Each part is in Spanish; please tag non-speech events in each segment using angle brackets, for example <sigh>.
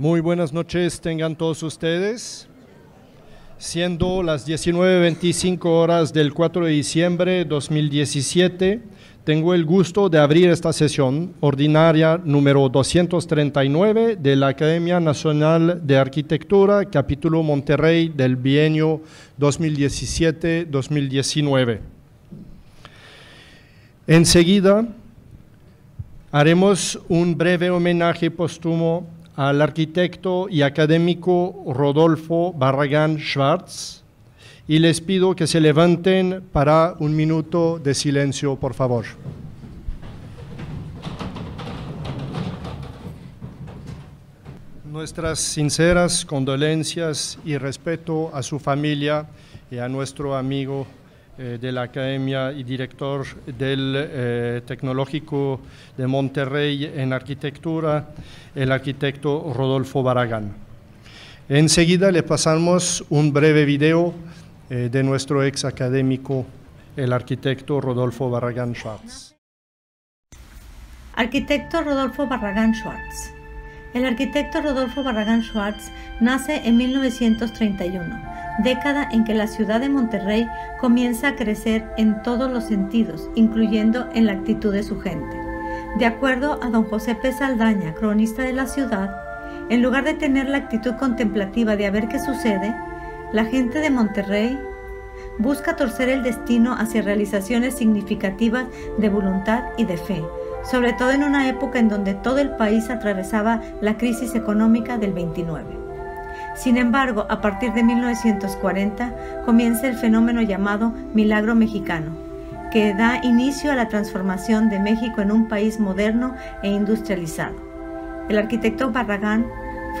Muy buenas noches tengan todos ustedes. Siendo las 19.25 horas del 4 de diciembre de 2017, tengo el gusto de abrir esta sesión ordinaria número 239 de la Academia Nacional de Arquitectura, capítulo Monterrey del bienio 2017-2019. Enseguida haremos un breve homenaje póstumo al arquitecto y académico Rodolfo Barragán Schwartz y les pido que se levanten para un minuto de silencio, por favor. Nuestras sinceras condolencias y respeto a su familia y a nuestro amigo eh, de la Academia y director del eh, Tecnológico de Monterrey en Arquitectura, el arquitecto Rodolfo Barragán. Enseguida le pasamos un breve video eh, de nuestro ex académico, el arquitecto Rodolfo Barragán Schwartz. Arquitecto Rodolfo Barragán Schwartz. El arquitecto Rodolfo Barragán Schwartz nace en 1931 década en que la ciudad de Monterrey comienza a crecer en todos los sentidos, incluyendo en la actitud de su gente. De acuerdo a don José P. Saldaña, cronista de la ciudad, en lugar de tener la actitud contemplativa de a ver qué sucede, la gente de Monterrey busca torcer el destino hacia realizaciones significativas de voluntad y de fe, sobre todo en una época en donde todo el país atravesaba la crisis económica del 29. Sin embargo, a partir de 1940 comienza el fenómeno llamado Milagro Mexicano, que da inicio a la transformación de México en un país moderno e industrializado. El arquitecto Barragán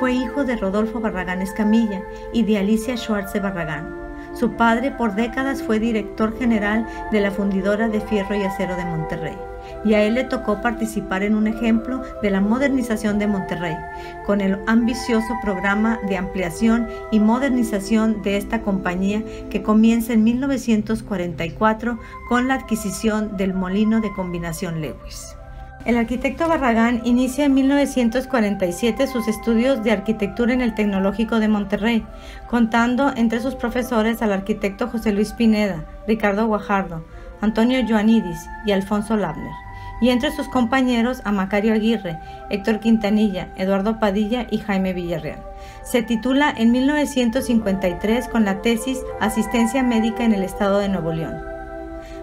fue hijo de Rodolfo Barragán Escamilla y de Alicia Schwartz de Barragán. Su padre por décadas fue director general de la fundidora de fierro y acero de Monterrey y a él le tocó participar en un ejemplo de la modernización de Monterrey, con el ambicioso programa de ampliación y modernización de esta compañía que comienza en 1944 con la adquisición del molino de combinación Lewis. El arquitecto Barragán inicia en 1947 sus estudios de arquitectura en el Tecnológico de Monterrey, contando entre sus profesores al arquitecto José Luis Pineda, Ricardo Guajardo, Antonio Joanidis y Alfonso Labner y entre sus compañeros a Macario Aguirre, Héctor Quintanilla, Eduardo Padilla y Jaime Villarreal. Se titula en 1953 con la tesis Asistencia médica en el estado de Nuevo León.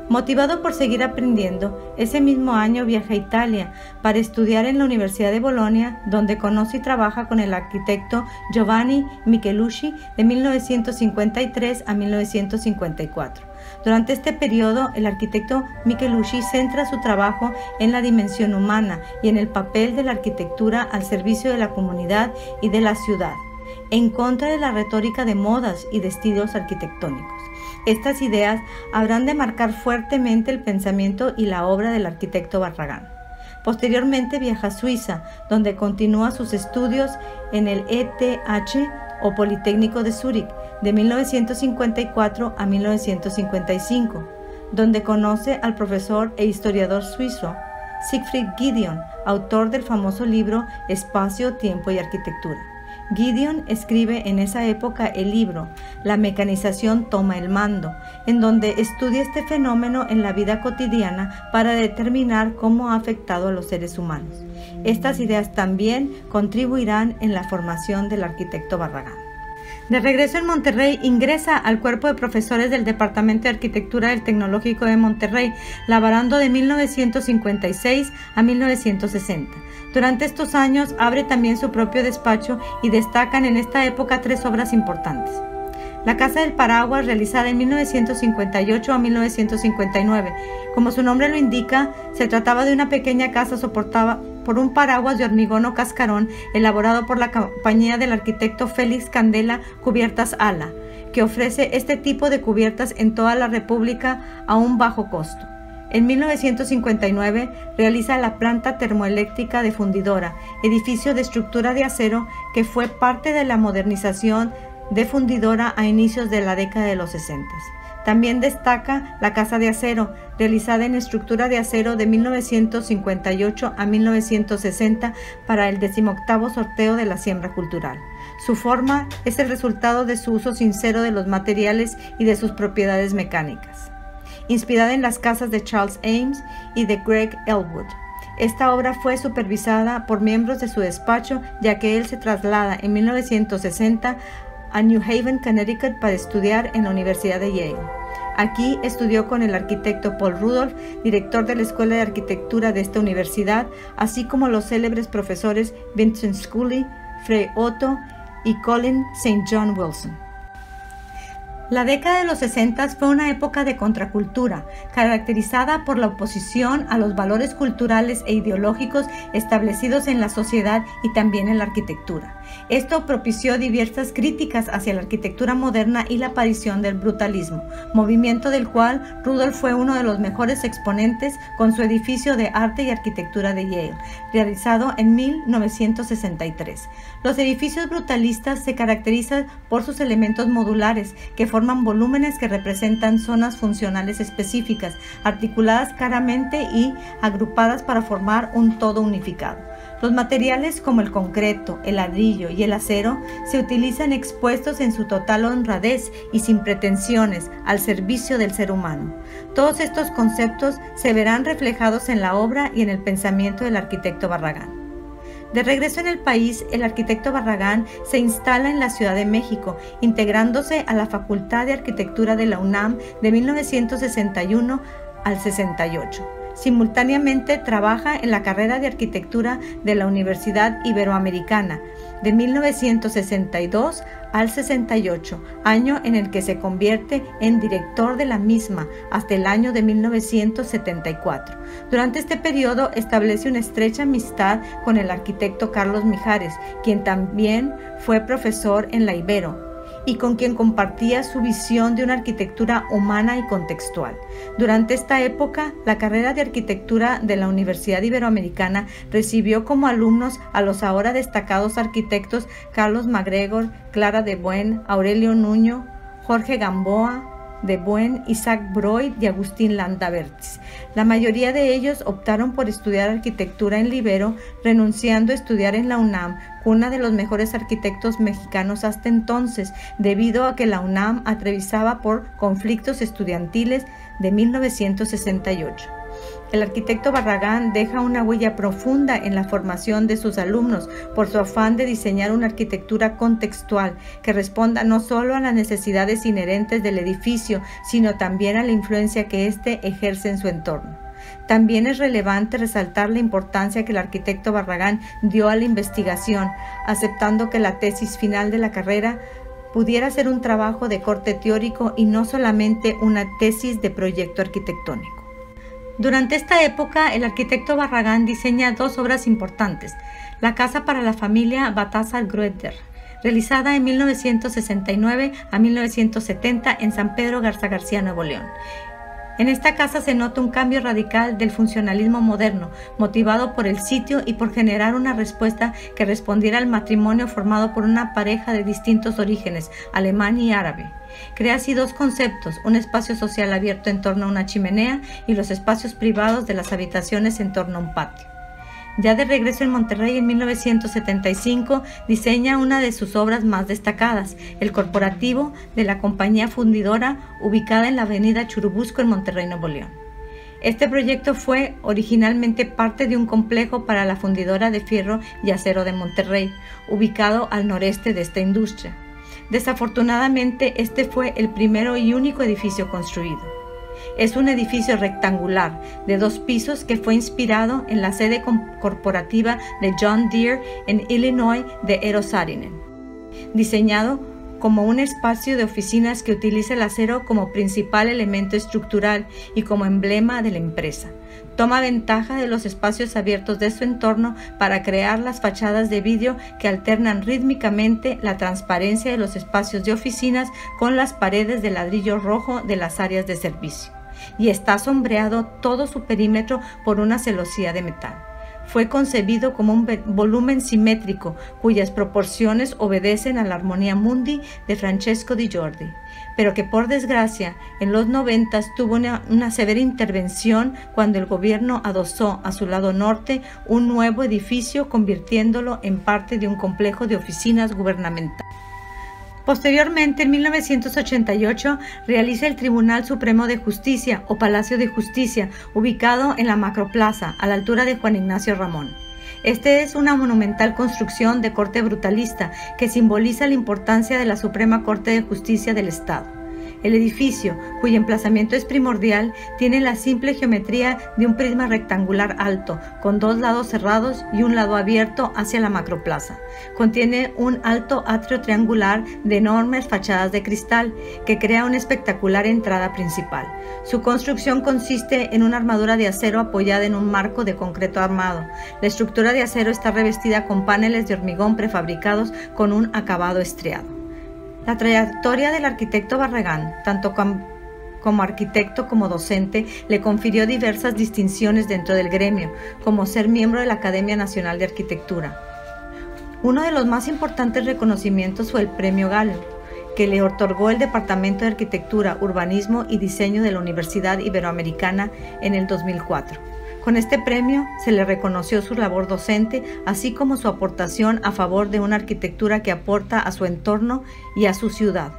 Motivado por seguir aprendiendo, ese mismo año viaja a Italia para estudiar en la Universidad de Bolonia, donde conoce y trabaja con el arquitecto Giovanni Michelucci de 1953 a 1954. Durante este periodo, el arquitecto Michelucci centra su trabajo en la dimensión humana y en el papel de la arquitectura al servicio de la comunidad y de la ciudad, en contra de la retórica de modas y de estilos arquitectónicos. Estas ideas habrán de marcar fuertemente el pensamiento y la obra del arquitecto Barragán. Posteriormente viaja a Suiza, donde continúa sus estudios en el ETH o Politécnico de Zúrich, de 1954 a 1955, donde conoce al profesor e historiador suizo Siegfried Gideon, autor del famoso libro Espacio, Tiempo y Arquitectura. Gideon escribe en esa época el libro La mecanización toma el mando, en donde estudia este fenómeno en la vida cotidiana para determinar cómo ha afectado a los seres humanos. Estas ideas también contribuirán en la formación del arquitecto Barragán. De regreso en Monterrey, ingresa al cuerpo de profesores del Departamento de Arquitectura del Tecnológico de Monterrey, laborando de 1956 a 1960. Durante estos años abre también su propio despacho y destacan en esta época tres obras importantes. La Casa del Paraguas, realizada en 1958 a 1959. Como su nombre lo indica, se trataba de una pequeña casa soportada por un paraguas de hormigón cascarón elaborado por la compañía del arquitecto Félix Candela Cubiertas Ala, que ofrece este tipo de cubiertas en toda la República a un bajo costo. En 1959 realiza la planta termoeléctrica de Fundidora, edificio de estructura de acero que fue parte de la modernización de Fundidora a inicios de la década de los 60. También destaca la Casa de Acero, realizada en estructura de acero de 1958 a 1960 para el decimoctavo sorteo de la siembra cultural. Su forma es el resultado de su uso sincero de los materiales y de sus propiedades mecánicas. Inspirada en las casas de Charles Ames y de Greg Elwood. Esta obra fue supervisada por miembros de su despacho, ya que él se traslada en 1960 a New Haven, Connecticut para estudiar en la Universidad de Yale. Aquí estudió con el arquitecto Paul Rudolph, director de la Escuela de Arquitectura de esta universidad, así como los célebres profesores Vincent Scully, Frey Otto y Colin St. John Wilson. La década de los 60 fue una época de contracultura, caracterizada por la oposición a los valores culturales e ideológicos establecidos en la sociedad y también en la arquitectura. Esto propició diversas críticas hacia la arquitectura moderna y la aparición del brutalismo, movimiento del cual Rudolf fue uno de los mejores exponentes con su edificio de arte y arquitectura de Yale, realizado en 1963. Los edificios brutalistas se caracterizan por sus elementos modulares, que forman volúmenes que representan zonas funcionales específicas, articuladas claramente y agrupadas para formar un todo unificado. Los materiales como el concreto, el ladrillo y el acero se utilizan expuestos en su total honradez y sin pretensiones al servicio del ser humano. Todos estos conceptos se verán reflejados en la obra y en el pensamiento del arquitecto Barragán. De regreso en el país, el arquitecto Barragán se instala en la Ciudad de México, integrándose a la Facultad de Arquitectura de la UNAM de 1961 al 68. Simultáneamente trabaja en la carrera de arquitectura de la Universidad Iberoamericana de 1962 al 68, año en el que se convierte en director de la misma hasta el año de 1974. Durante este periodo establece una estrecha amistad con el arquitecto Carlos Mijares, quien también fue profesor en la Ibero y con quien compartía su visión de una arquitectura humana y contextual. Durante esta época, la carrera de arquitectura de la Universidad Iberoamericana recibió como alumnos a los ahora destacados arquitectos Carlos MacGregor, Clara de Buen, Aurelio Nuño, Jorge Gamboa, de Buen, Isaac Broyd y Agustín Landa La mayoría de ellos optaron por estudiar arquitectura en Libero, renunciando a estudiar en la UNAM, cuna de los mejores arquitectos mexicanos hasta entonces, debido a que la UNAM atrevisaba por conflictos estudiantiles de 1968. El arquitecto Barragán deja una huella profunda en la formación de sus alumnos por su afán de diseñar una arquitectura contextual que responda no solo a las necesidades inherentes del edificio, sino también a la influencia que éste ejerce en su entorno. También es relevante resaltar la importancia que el arquitecto Barragán dio a la investigación, aceptando que la tesis final de la carrera pudiera ser un trabajo de corte teórico y no solamente una tesis de proyecto arquitectónico. Durante esta época, el arquitecto Barragán diseña dos obras importantes, la casa para la familia Bataza Grueter, realizada en 1969 a 1970 en San Pedro Garza García, Nuevo León. En esta casa se nota un cambio radical del funcionalismo moderno, motivado por el sitio y por generar una respuesta que respondiera al matrimonio formado por una pareja de distintos orígenes, alemán y árabe. Crea así dos conceptos, un espacio social abierto en torno a una chimenea y los espacios privados de las habitaciones en torno a un patio. Ya de regreso en Monterrey en 1975, diseña una de sus obras más destacadas, el corporativo de la compañía fundidora ubicada en la avenida Churubusco en Monterrey, Nuevo León. Este proyecto fue originalmente parte de un complejo para la fundidora de fierro y acero de Monterrey, ubicado al noreste de esta industria. Desafortunadamente, este fue el primero y único edificio construido. Es un edificio rectangular de dos pisos que fue inspirado en la sede corporativa de John Deere en Illinois de Eero Saarinen, diseñado como un espacio de oficinas que utiliza el acero como principal elemento estructural y como emblema de la empresa. Toma ventaja de los espacios abiertos de su entorno para crear las fachadas de vidrio que alternan rítmicamente la transparencia de los espacios de oficinas con las paredes de ladrillo rojo de las áreas de servicio. Y está sombreado todo su perímetro por una celosía de metal fue concebido como un volumen simétrico cuyas proporciones obedecen a la armonía mundi de Francesco di Giordi pero que por desgracia en los 90 tuvo una, una severa intervención cuando el gobierno adosó a su lado norte un nuevo edificio convirtiéndolo en parte de un complejo de oficinas gubernamentales. Posteriormente, en 1988, realiza el Tribunal Supremo de Justicia o Palacio de Justicia, ubicado en la Macroplaza, a la altura de Juan Ignacio Ramón. Este es una monumental construcción de corte brutalista que simboliza la importancia de la Suprema Corte de Justicia del Estado. El edificio, cuyo emplazamiento es primordial, tiene la simple geometría de un prisma rectangular alto, con dos lados cerrados y un lado abierto hacia la macroplaza. Contiene un alto atrio triangular de enormes fachadas de cristal, que crea una espectacular entrada principal. Su construcción consiste en una armadura de acero apoyada en un marco de concreto armado. La estructura de acero está revestida con paneles de hormigón prefabricados con un acabado estriado. La trayectoria del arquitecto Barragán, tanto como arquitecto como docente, le confirió diversas distinciones dentro del gremio, como ser miembro de la Academia Nacional de Arquitectura. Uno de los más importantes reconocimientos fue el Premio Galo, que le otorgó el Departamento de Arquitectura, Urbanismo y Diseño de la Universidad Iberoamericana en el 2004. Con este premio se le reconoció su labor docente, así como su aportación a favor de una arquitectura que aporta a su entorno y a su ciudad,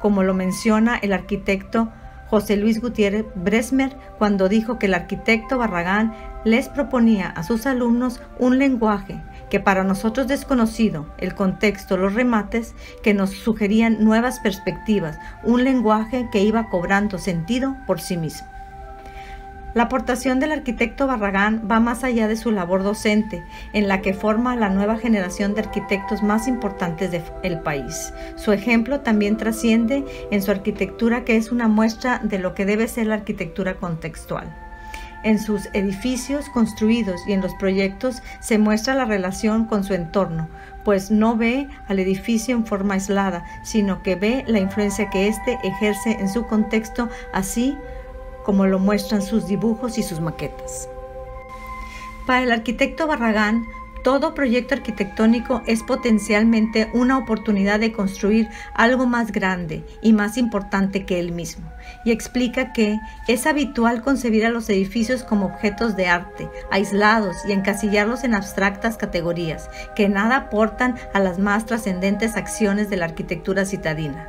como lo menciona el arquitecto José Luis Gutiérrez Bresmer cuando dijo que el arquitecto Barragán les proponía a sus alumnos un lenguaje que para nosotros desconocido, el contexto, los remates, que nos sugerían nuevas perspectivas, un lenguaje que iba cobrando sentido por sí mismo. La aportación del arquitecto Barragán va más allá de su labor docente, en la que forma la nueva generación de arquitectos más importantes del país. Su ejemplo también trasciende en su arquitectura, que es una muestra de lo que debe ser la arquitectura contextual. En sus edificios construidos y en los proyectos se muestra la relación con su entorno, pues no ve al edificio en forma aislada, sino que ve la influencia que éste ejerce en su contexto, así como lo muestran sus dibujos y sus maquetas. Para el arquitecto Barragán, todo proyecto arquitectónico es potencialmente una oportunidad de construir algo más grande y más importante que él mismo, y explica que es habitual concebir a los edificios como objetos de arte, aislados y encasillarlos en abstractas categorías, que nada aportan a las más trascendentes acciones de la arquitectura citadina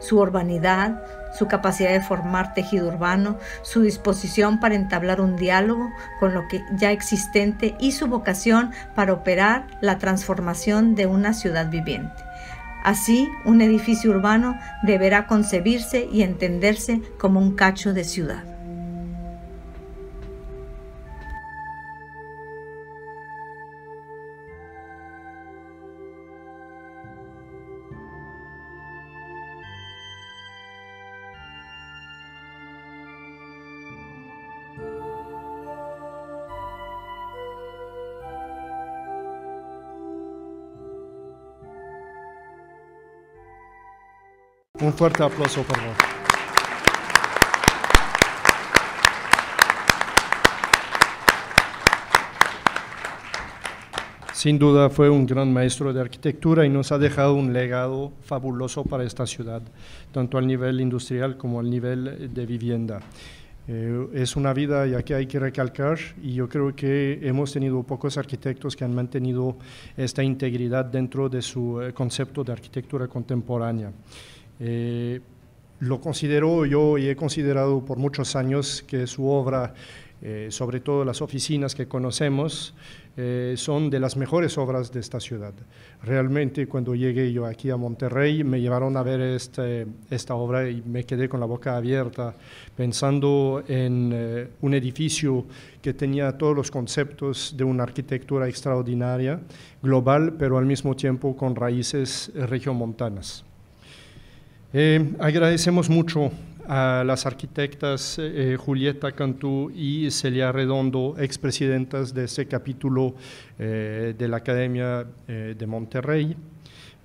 su urbanidad, su capacidad de formar tejido urbano, su disposición para entablar un diálogo con lo que ya existente y su vocación para operar la transformación de una ciudad viviente. Así, un edificio urbano deberá concebirse y entenderse como un cacho de ciudad. Un fuerte aplauso, por favor. Sin duda fue un gran maestro de arquitectura y nos ha dejado un legado fabuloso para esta ciudad, tanto al nivel industrial como al nivel de vivienda. Eh, es una vida ya que hay que recalcar y yo creo que hemos tenido pocos arquitectos que han mantenido esta integridad dentro de su eh, concepto de arquitectura contemporánea. Eh, lo considero yo y he considerado por muchos años que su obra, eh, sobre todo las oficinas que conocemos, eh, son de las mejores obras de esta ciudad. Realmente cuando llegué yo aquí a Monterrey me llevaron a ver este, esta obra y me quedé con la boca abierta pensando en un edificio que tenía todos los conceptos de una arquitectura extraordinaria, global, pero al mismo tiempo con raíces regiomontanas. Eh, agradecemos mucho a las arquitectas eh, eh, Julieta Cantú y Celia Redondo, expresidentas de este capítulo de la Academia de Monterrey,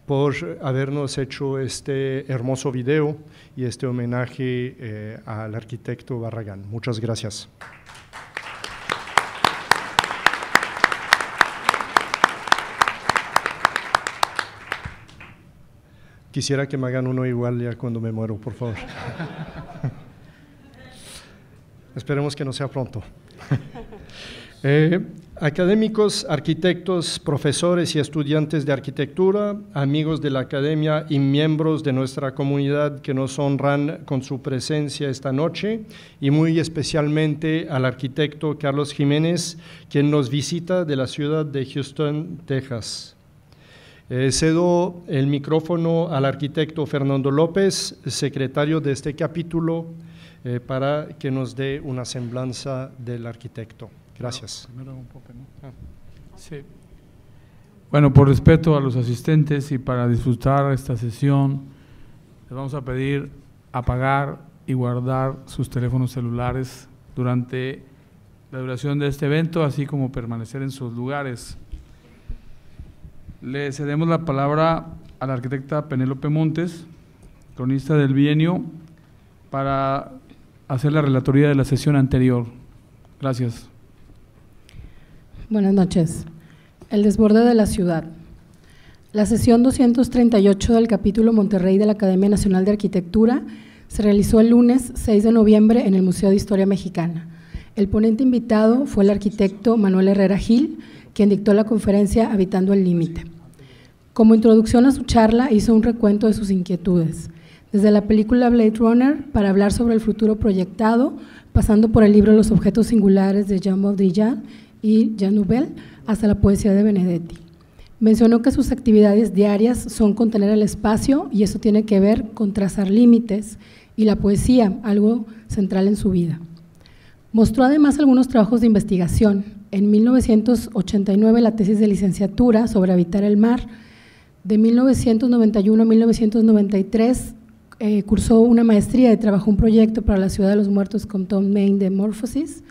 por habernos hecho este hermoso video y este homenaje al arquitecto Barragán. Muchas gracias. Quisiera que me hagan uno igual ya cuando me muero, por favor. <laughs> Esperemos que no sea pronto. <laughs> Eh, académicos, arquitectos, profesores y estudiantes de arquitectura, amigos de la academia y miembros de nuestra comunidad que nos honran con su presencia esta noche y muy especialmente al arquitecto Carlos Jiménez, quien nos visita de la ciudad de Houston, Texas. Eh, cedo el micrófono al arquitecto Fernando López, secretario de este capítulo, eh, para que nos dé una semblanza del arquitecto. Gracias. Ah. Bueno, por respeto a los asistentes y para disfrutar esta sesión, les vamos a pedir apagar y guardar sus teléfonos celulares durante la duración de este evento, así como permanecer en sus lugares. Le cedemos la palabra a la arquitecta Penélope Montes, cronista del bienio, para hacer la relatoría de la sesión anterior. Gracias. Buenas noches. El desborde de la ciudad. La sesión 238 del capítulo Monterrey de la Academia Nacional de Arquitectura se realizó el lunes 6 de noviembre en el Museo de Historia Mexicana. El ponente invitado fue el arquitecto Manuel Herrera Gil, quien dictó la conferencia Habitando el Límite. Como introducción a su charla, hizo un recuento de sus inquietudes, desde la película Blade Runner para hablar sobre el futuro proyectado, pasando por el libro Los objetos singulares de Jean Baudrillard y Jean Nouvel, hasta la poesía de Benedetti. Mencionó que sus actividades diarias son contener el espacio y eso tiene que ver con trazar límites y la poesía, algo central en su vida. Mostró además algunos trabajos de investigación. En 1989 la tesis de licenciatura sobre habitar el mar. De 1991 a 1993 eh, cursó una maestría y trabajó un proyecto para la Ciudad de los Muertos con Tom Main de Morphosis.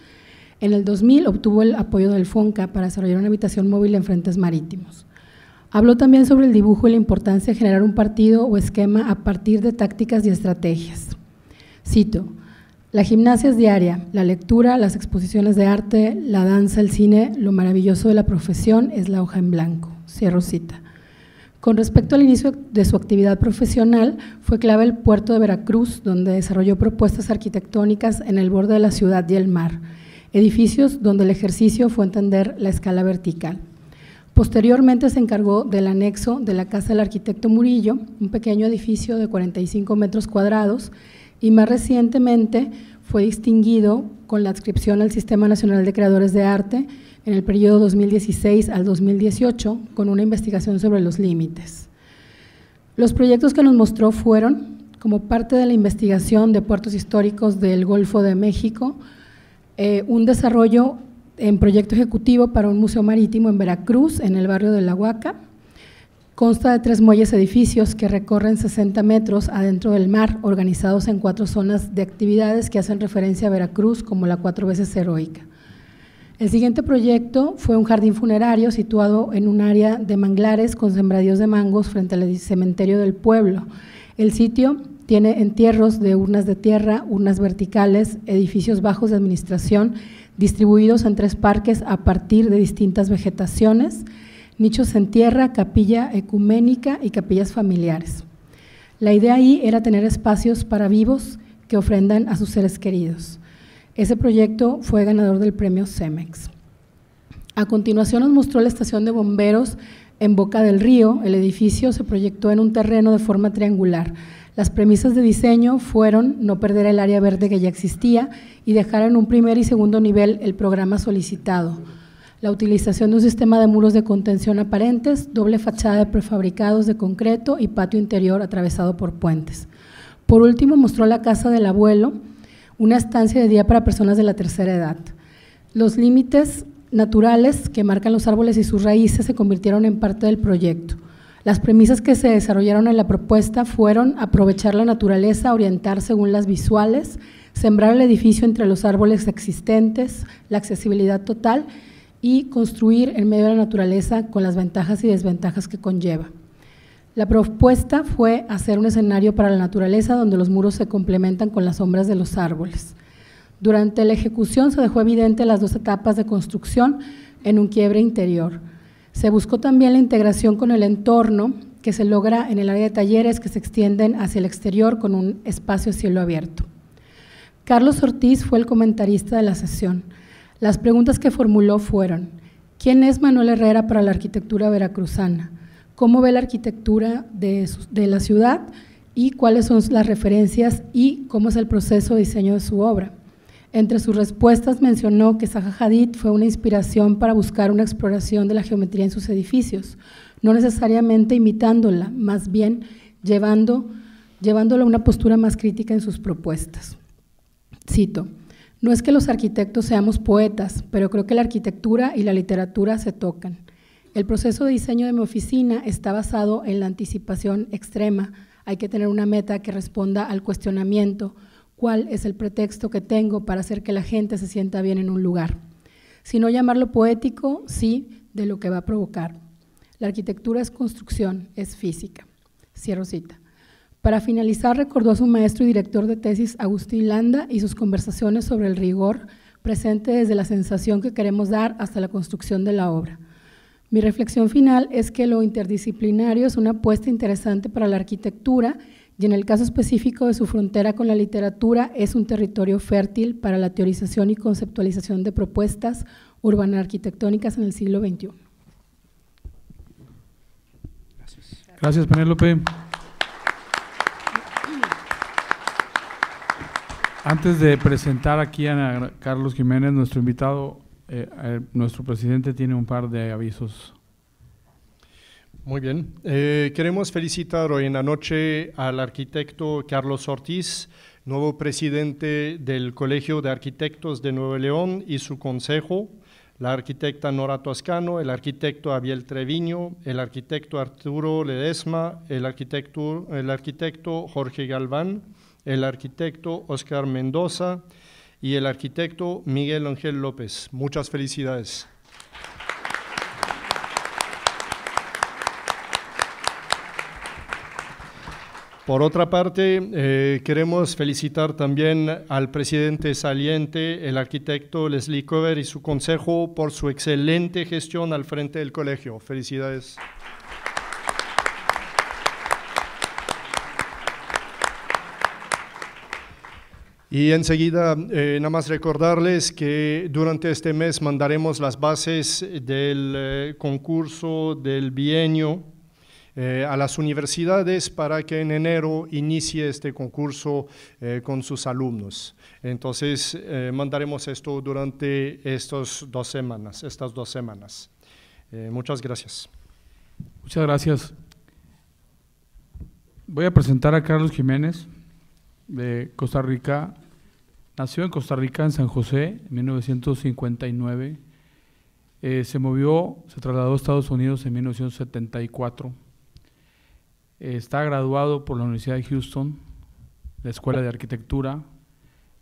En el 2000 obtuvo el apoyo del FONCA para desarrollar una habitación móvil en frentes marítimos. Habló también sobre el dibujo y la importancia de generar un partido o esquema a partir de tácticas y estrategias. Cito, la gimnasia es diaria, la lectura, las exposiciones de arte, la danza, el cine, lo maravilloso de la profesión es la hoja en blanco. Cierro cita. Con respecto al inicio de su actividad profesional, fue clave el puerto de Veracruz, donde desarrolló propuestas arquitectónicas en el borde de la ciudad y el mar, edificios donde el ejercicio fue entender la escala vertical. Posteriormente se encargó del anexo de la Casa del Arquitecto Murillo, un pequeño edificio de 45 metros cuadrados, y más recientemente fue distinguido con la adscripción al Sistema Nacional de Creadores de Arte en el periodo 2016 al 2018 con una investigación sobre los límites. Los proyectos que nos mostró fueron, como parte de la investigación de puertos históricos del Golfo de México, eh, un desarrollo en proyecto ejecutivo para un museo marítimo en Veracruz, en el barrio de La Huaca, Consta de tres muelles edificios que recorren 60 metros adentro del mar, organizados en cuatro zonas de actividades que hacen referencia a Veracruz como la cuatro veces heroica. El siguiente proyecto fue un jardín funerario situado en un área de manglares con sembradíos de mangos frente al cementerio del pueblo. El sitio tiene entierros de urnas de tierra, urnas verticales, edificios bajos de administración, distribuidos en tres parques a partir de distintas vegetaciones nichos en tierra, capilla ecuménica y capillas familiares. La idea ahí era tener espacios para vivos que ofrendan a sus seres queridos. Ese proyecto fue ganador del premio CEMEX. A continuación nos mostró la estación de bomberos en Boca del Río. El edificio se proyectó en un terreno de forma triangular. Las premisas de diseño fueron no perder el área verde que ya existía y dejar en un primer y segundo nivel el programa solicitado la utilización de un sistema de muros de contención aparentes, doble fachada de prefabricados de concreto y patio interior atravesado por puentes. Por último, mostró la casa del abuelo, una estancia de día para personas de la tercera edad. Los límites naturales que marcan los árboles y sus raíces se convirtieron en parte del proyecto. Las premisas que se desarrollaron en la propuesta fueron aprovechar la naturaleza, orientar según las visuales, sembrar el edificio entre los árboles existentes, la accesibilidad total y construir en medio de la naturaleza con las ventajas y desventajas que conlleva. La propuesta fue hacer un escenario para la naturaleza donde los muros se complementan con las sombras de los árboles. Durante la ejecución se dejó evidente las dos etapas de construcción en un quiebre interior. Se buscó también la integración con el entorno que se logra en el área de talleres que se extienden hacia el exterior con un espacio cielo abierto. Carlos Ortiz fue el comentarista de la sesión. Las preguntas que formuló fueron, ¿quién es Manuel Herrera para la arquitectura veracruzana? ¿Cómo ve la arquitectura de, la ciudad? ¿Y cuáles son las referencias y cómo es el proceso de diseño de su obra? Entre sus respuestas mencionó que Zaha Hadid fue una inspiración para buscar una exploración de la geometría en sus edificios, no necesariamente imitándola, más bien llevándola a una postura más crítica en sus propuestas. Cito, no es que los arquitectos seamos poetas, pero creo que la arquitectura y la literatura se tocan. El proceso de diseño de mi oficina está basado en la anticipación extrema. Hay que tener una meta que responda al cuestionamiento, cuál es el pretexto que tengo para hacer que la gente se sienta bien en un lugar. Si no llamarlo poético, sí, de lo que va a provocar. La arquitectura es construcción, es física. Cierro cita. Para finalizar, recordó a su maestro y director de tesis, Agustín Landa, y sus conversaciones sobre el rigor presente desde la sensación que queremos dar hasta la construcción de la obra. Mi reflexión final es que lo interdisciplinario es una apuesta interesante para la arquitectura y en el caso específico de su frontera con la literatura es un territorio fértil para la teorización y conceptualización de propuestas urbano-arquitectónicas en el siglo XXI. Gracias, Gracias López. Antes de presentar aquí a Carlos Jiménez, nuestro invitado, eh, eh, nuestro presidente tiene un par de avisos. Muy bien. Eh, queremos felicitar hoy en la noche al arquitecto Carlos Ortiz, nuevo presidente del Colegio de Arquitectos de Nuevo León y su consejo, la arquitecta Nora Toscano, el arquitecto Abiel Treviño, el arquitecto Arturo Ledesma, el arquitecto, el arquitecto Jorge Galván el arquitecto Oscar Mendoza y el arquitecto Miguel Ángel López. Muchas felicidades. Por otra parte, eh, queremos felicitar también al presidente saliente, el arquitecto Leslie Cover y su consejo por su excelente gestión al frente del colegio. Felicidades. Y enseguida, eh, nada más recordarles que durante este mes mandaremos las bases del eh, concurso del bienio eh, a las universidades para que en enero inicie este concurso con sus alumnos. Entonces, mandaremos esto durante estas dos semanas, estas dos semanas. muchas gracias. Muchas gracias. Voy a presentar a Carlos Jiménez de Costa Rica, nació en Costa Rica, en San José, en 1959. Eh, se movió, se trasladó a Estados Unidos en 1974. Eh, está graduado por la Universidad de Houston, la Escuela de Arquitectura,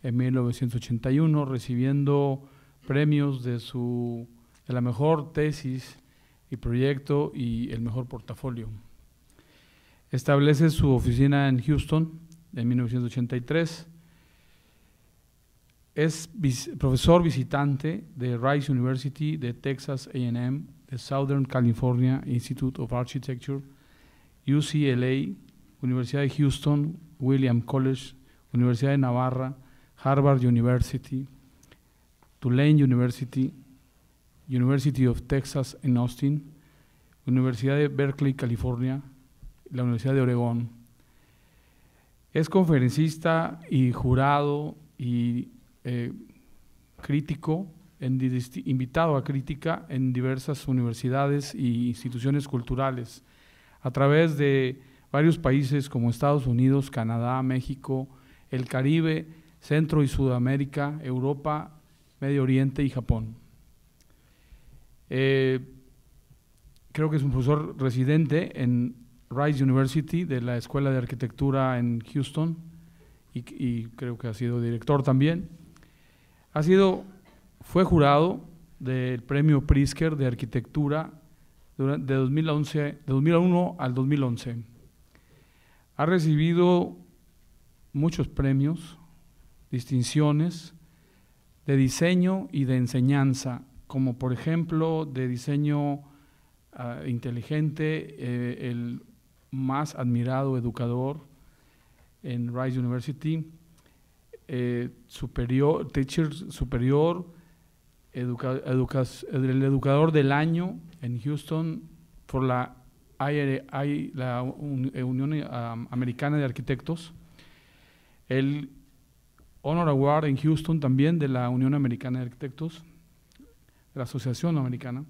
en 1981, recibiendo premios de, su, de la mejor tesis y proyecto y el mejor portafolio. Establece su oficina en Houston en 1983. Es profesor visitante de Rice University, de Texas AM, de Southern California Institute of Architecture, UCLA, Universidad de Houston, William College, Universidad de Navarra, Harvard University, Tulane University, University of Texas en Austin, Universidad de Berkeley, California, la Universidad de Oregón, es conferencista y jurado y eh, crítico, invitado a crítica en diversas universidades e instituciones culturales a través de varios países como Estados Unidos, Canadá, México, el Caribe, Centro y Sudamérica, Europa, Medio Oriente y Japón. Eh, creo que es un profesor residente en Rice University, de la Escuela de Arquitectura en Houston, y, creo que ha sido director también. Ha sido, fue jurado del Premio prisker de Arquitectura de 2011, de 2001 al 2011. Ha recibido muchos premios, distinciones de diseño y de enseñanza, como por ejemplo de diseño ah, inteligente, eh, el más admirado educador en Rice University, eh, superior, teacher superior, educador del año en Houston por la, la Unión um, Americana de Arquitectos, el Honor Award en Houston también de la Unión Americana de Arquitectos, de la Asociación Americana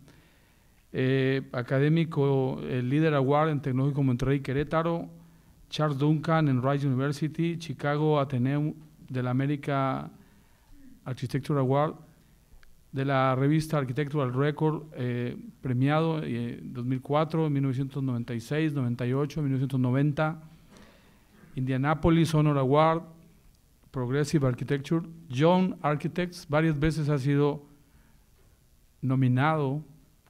eh, académico, el líder award en Tecnológico Monterrey Querétaro, Charles Duncan en Rice University, Chicago Ateneo de la América Architecture Award, de la revista Architectural Record, eh, premiado en 2004, 1996, 98, 1990, Indianapolis Honor Award, Progressive Architecture, John Architects, varias veces ha sido nominado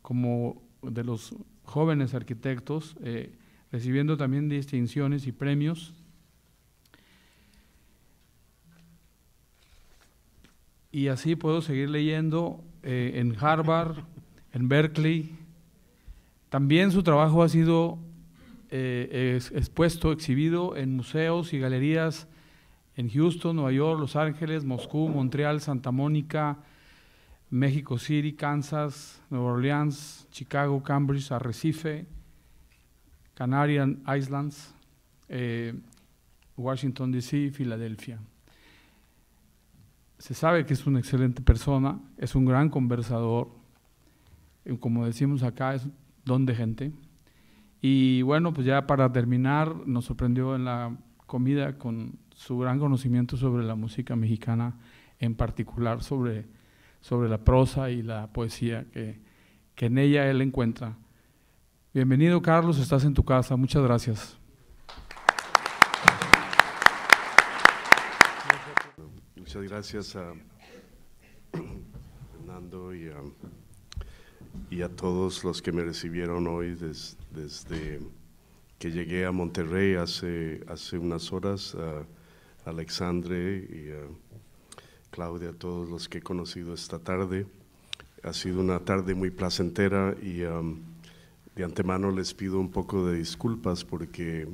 como de los jóvenes arquitectos, eh, recibiendo también distinciones y premios. Y así puedo seguir leyendo eh, en Harvard, <laughs> en Berkeley. También su trabajo ha sido eh, expuesto, exhibido en museos y galerías en Houston, Nueva York, Los Ángeles, Moscú, Montreal, Santa Mónica, México City, Kansas, Nueva Orleans, Chicago, Cambridge, Arrecife, Canarian Islands, eh, Washington DC, Filadelfia. Se sabe que es una excelente persona, es un gran conversador, eh, como decimos acá, es don de gente. Y bueno, pues ya para terminar, nos sorprendió en la comida con su gran conocimiento sobre la música mexicana, en particular sobre sobre la prosa y la poesía que, en ella él encuentra. Bienvenido Carlos, estás en tu casa, muchas gracias. Muchas gracias a Fernando y a, todos los que me recibieron hoy desde que llegué a Monterrey hace, hace unas horas, a Alexandre y a Claudia, a todos los que he conocido esta tarde. Ha sido una tarde muy placentera y um, de antemano les pido un poco de disculpas porque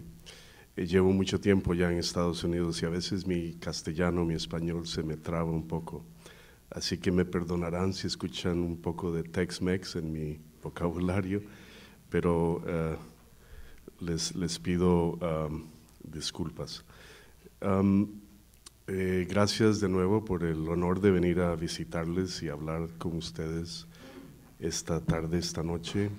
eh, llevo mucho tiempo ya en Estados Unidos y a veces mi castellano, mi español se me traba un poco. Así que me perdonarán si escuchan un poco de Tex-Mex en mi vocabulario, pero eh, les, les, pido um, disculpas. Um, eh, gracias de nuevo por el honor de venir a visitarles y hablar con ustedes esta tarde, esta noche.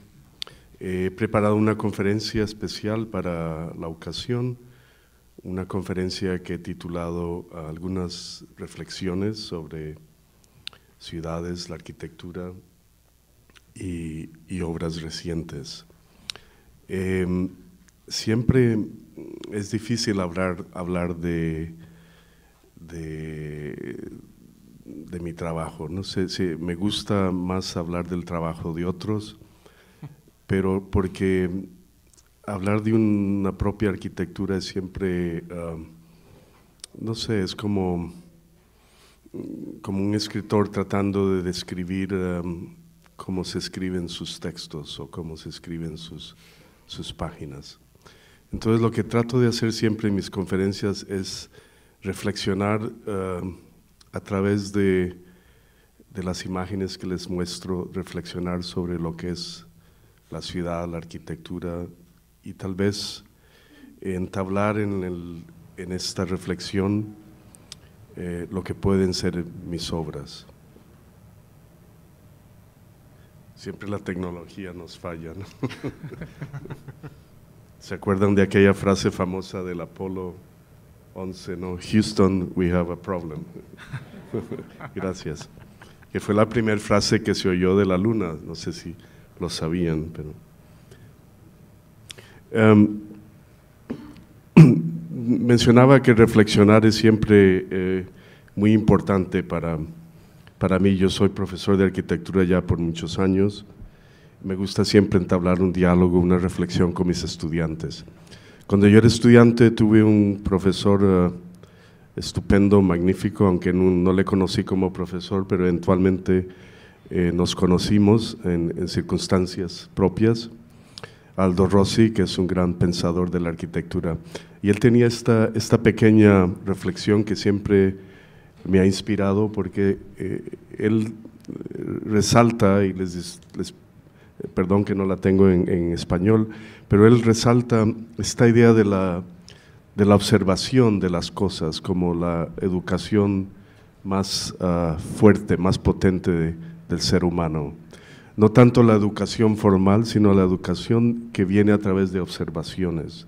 He preparado una conferencia especial para la ocasión, una conferencia que he titulado Algunas reflexiones sobre ciudades, la arquitectura y, obras recientes. Em, siempre es difícil hablar, hablar de de, mi trabajo. No sé si me gusta más hablar del trabajo de otros, pero porque hablar de una propia arquitectura es siempre, ah, no sé, es como, como un escritor tratando de describir ah, cómo se escriben sus textos o cómo se escriben sus, sus páginas. Entonces lo que trato de hacer siempre en mis conferencias es reflexionar eh, a través de, las imágenes que les muestro, reflexionar sobre lo que es la ciudad, la arquitectura y tal vez entablar en, esta reflexión eh, lo que pueden ser mis obras. Siempre la tecnología nos falla, <laughs> ¿Se acuerdan de aquella frase famosa del Apolo 11, no, Houston, we have a problem. <laughs> Gracias. Que fue la primera frase que se oyó de la luna, no sé si lo sabían, pero... Em, <clears throat> mencionaba que reflexionar es siempre eh, muy importante para, para mí. Yo soy profesor de arquitectura ya por muchos años. Me gusta siempre entablar un diálogo, una reflexión con mis estudiantes. Cuando yo era estudiante tuve un profesor eh, estupendo, magnífico, aunque no, le conocí como profesor, pero eventualmente eh, nos conocimos en, circunstancias propias. Aldo Rossi, que es un gran pensador de la arquitectura. Y él tenía esta, esta pequeña reflexión que siempre me ha inspirado porque eh, él resalta y les, les perdón que no la tengo en, español, pero él resalta esta idea de la, observación de las cosas como la educación más ah, fuerte, más potente del ser humano. No tanto la educación formal, sino la educación que viene a través de observaciones.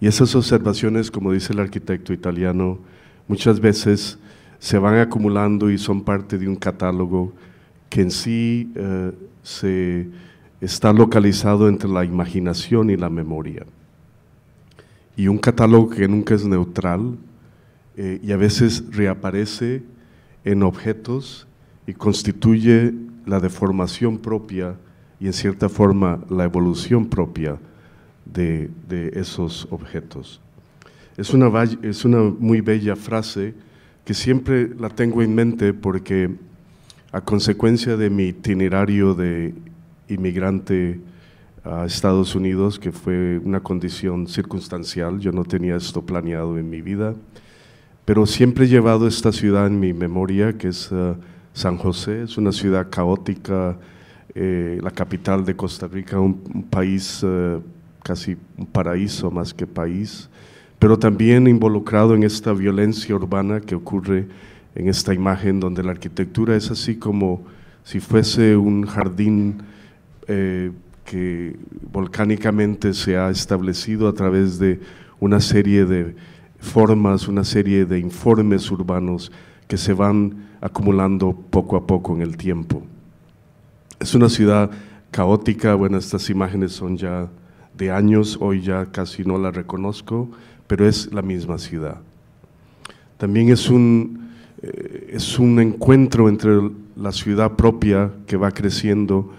Y esas observaciones, como dice el arquitecto italiano, muchas veces se van acumulando y son parte de un catálogo que en sí eh, se está localizado entre la imaginación y la memoria. Y un catálogo que nunca es neutral eh, y a veces reaparece en objetos y constituye la deformación propia y en cierta forma la evolución propia de, esos objetos. Es una, es una muy bella frase que siempre la tengo en mente porque a consecuencia de mi itinerario de inmigrante a Estados Unidos, que fue una condición circunstancial, yo no tenía esto planeado en mi vida, pero siempre he llevado esta ciudad en mi memoria, que es eh, San José, es una ciudad caótica, eh, la capital de Costa Rica, un, país eh, casi un paraíso más que país, pero también involucrado en esta violencia urbana que ocurre en esta imagen donde la arquitectura es así como si fuese un jardín eh, que volcánicamente se ha establecido a través de una serie de formas, una serie de informes urbanos que se van acumulando poco a poco en el tiempo. Es una ciudad caótica, bueno, estas imágenes son ya de años, hoy ya casi no la reconozco, pero es la misma ciudad. También es un, eh, es un encuentro entre la ciudad propia que va creciendo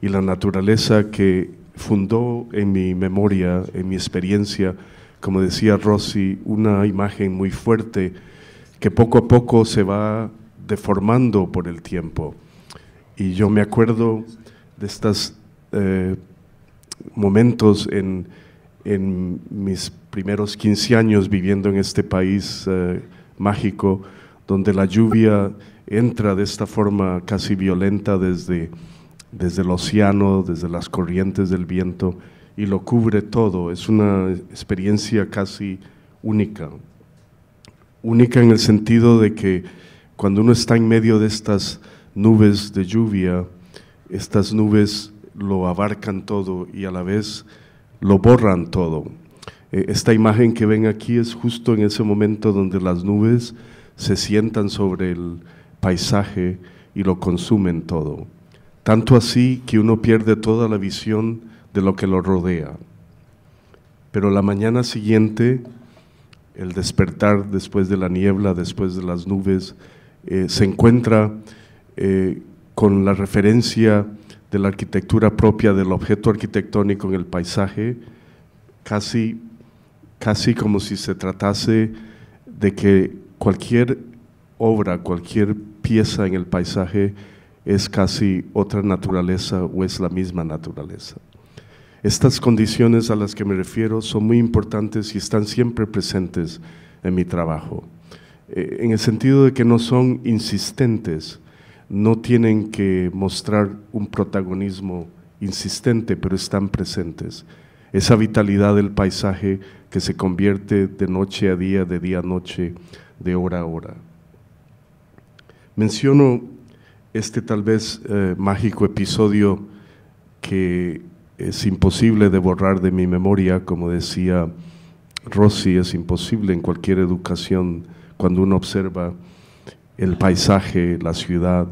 y la naturaleza que fundó en mi memoria, en mi experiencia, como decía Rossi, una imagen muy fuerte que poco a poco se va deformando por el tiempo. Y yo me acuerdo de estos eh, momentos en, mis primeros 15 años viviendo en este país eh, mágico, donde la lluvia entra de esta forma casi violenta desde, desde el océano, desde las corrientes del viento y lo cubre todo. Es una experiencia casi única. Única en el sentido de que cuando uno está en medio de estas nubes de lluvia, estas nubes lo abarcan todo y a la vez lo borran todo. Eh, esta imagen que ven aquí es justo en ese momento donde las nubes se sientan sobre el paisaje y lo consumen todo. Tanto así que uno pierde toda la visión de lo que lo rodea. Pero la mañana siguiente, el despertar después de la niebla, después de las nubes, eh, se encuentra eh, con la referencia de la arquitectura propia del objeto arquitectónico en el paisaje, casi, casi como si se tratase de que cualquier obra, cualquier pieza en el paisaje es casi otra naturaleza o es la misma naturaleza. Estas condiciones a las que me refiero son muy importantes y están siempre presentes en mi trabajo, eh, en el sentido de que no son insistentes, no tienen que mostrar un protagonismo insistente, pero están presentes. Esa vitalidad del paisaje que se convierte de noche a día, de día a noche, de hora a hora. Menciono este tal vez eh, mágico episodio que es imposible de borrar de mi memoria, como decía Rossi, es imposible en cualquier educación cuando uno observa el paisaje, la ciudad,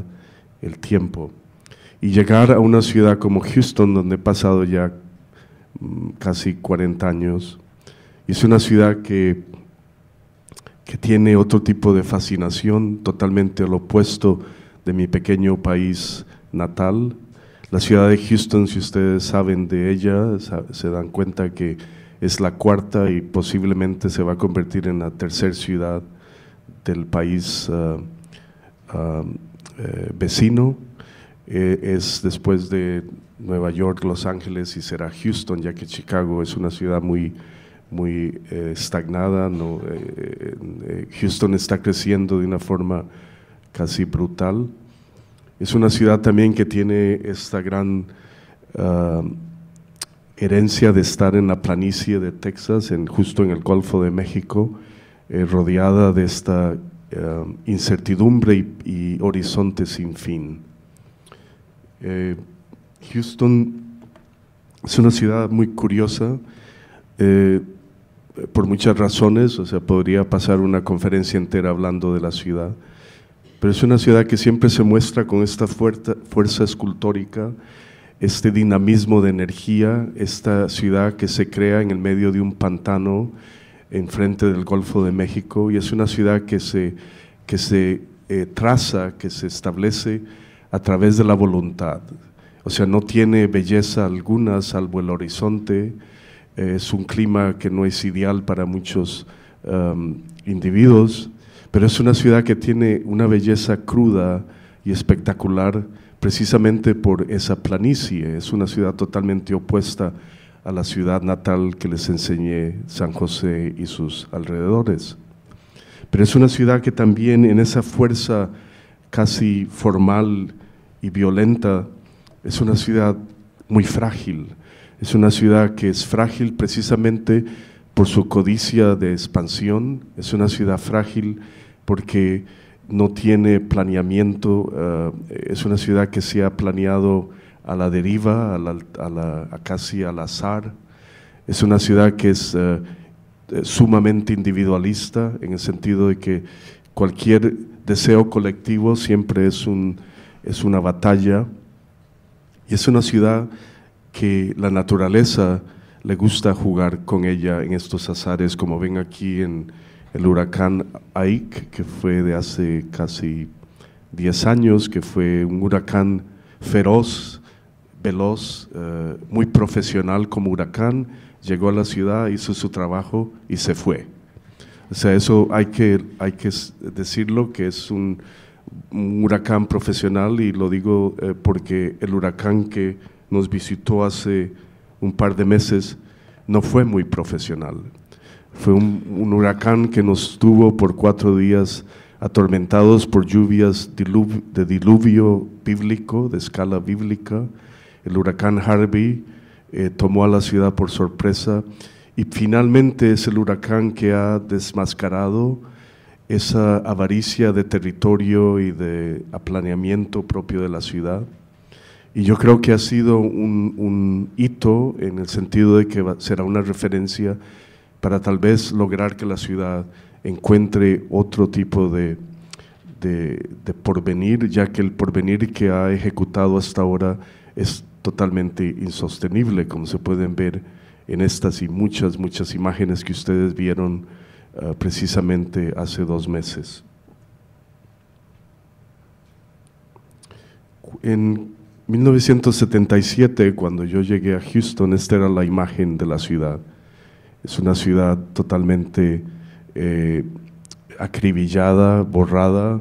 el tiempo. Y llegar a una ciudad como Houston, donde he pasado ya mm, casi 40 años, es una ciudad que que tiene otro tipo de fascinación totalmente al opuesto de mi pequeño país natal. La ciudad de Houston, si ustedes saben de ella, se dan cuenta que es la cuarta y posiblemente se va a convertir en la tercera ciudad del país ah, ah, eh, vecino. E-, es después de Nueva York, Los Ángeles y será Houston, ya que Chicago es una ciudad muy muy eh, estagnada. Eh, eh, Houston está creciendo de una forma casi brutal. Es una ciudad también que tiene esta gran ah, herencia de estar en la planicie de Texas, en, justo en el Golfo de México, rodeada de esta ah, incertidumbre y, horizonte sin fin. Houston es una ciudad muy curiosa por muchas razones, o sea, podría pasar una conferencia entera hablando de la ciudad, pero es una ciudad que siempre se muestra con esta fuerza, escultórica, este dinamismo de energía, esta ciudad que se crea en el medio de un pantano enfrente del Golfo de México y es una ciudad que se, eh, traza, que se establece a través de la voluntad. O sea, no tiene belleza alguna salvo el horizonte, es un clima que no es ideal para muchos um, individuos, pero es una ciudad que tiene una belleza cruda y espectacular precisamente por esa planicie. Es una ciudad totalmente opuesta a la ciudad natal que les enseñé San José y sus alrededores. Pero es una ciudad que también en esa fuerza casi formal y violenta, es una ciudad muy frágil, es una ciudad que es frágil precisamente por su codicia de expansión, es una ciudad frágil porque no tiene planeamiento, eh, es una ciudad que se ha planeado a la deriva, a la, casi al azar, es una ciudad que es eh, eh, sumamente individualista en el sentido de que cualquier deseo colectivo siempre es, es una batalla y es una ciudad que la naturaleza le gusta jugar con ella en estos azares, como ven aquí en el huracán Ike, que fue de hace casi 10 años, que fue un huracán feroz, veloz, eh, muy profesional como huracán, llegó a la ciudad, hizo su trabajo y se fue. O sea, eso hay que, hay que decirlo, que es un, huracán profesional y lo digo eh, porque el huracán que nos visitó hace un par de meses no fue muy profesional. Fue un, huracán que nos tuvo por cuatro días atormentados por lluvias de diluvio bíblico, de escala bíblica. El huracán Harvey eh, tomó a la ciudad por sorpresa y finalmente es el huracán que ha desmascarado esa avaricia de territorio y de aplaneamiento propio de la ciudad. Y yo creo que ha sido un, hito en el sentido de que será una referencia para tal vez lograr que la ciudad encuentre otro tipo de, de, porvenir, ya que el porvenir que ha ejecutado hasta ahora es totalmente insostenible, como se pueden ver en estas y muchas, muchas imágenes que ustedes vieron ah, precisamente hace dos meses. En 1977, cuando yo llegué a Houston, esta era la imagen de la ciudad. Es una ciudad totalmente eh, acribillada, borrada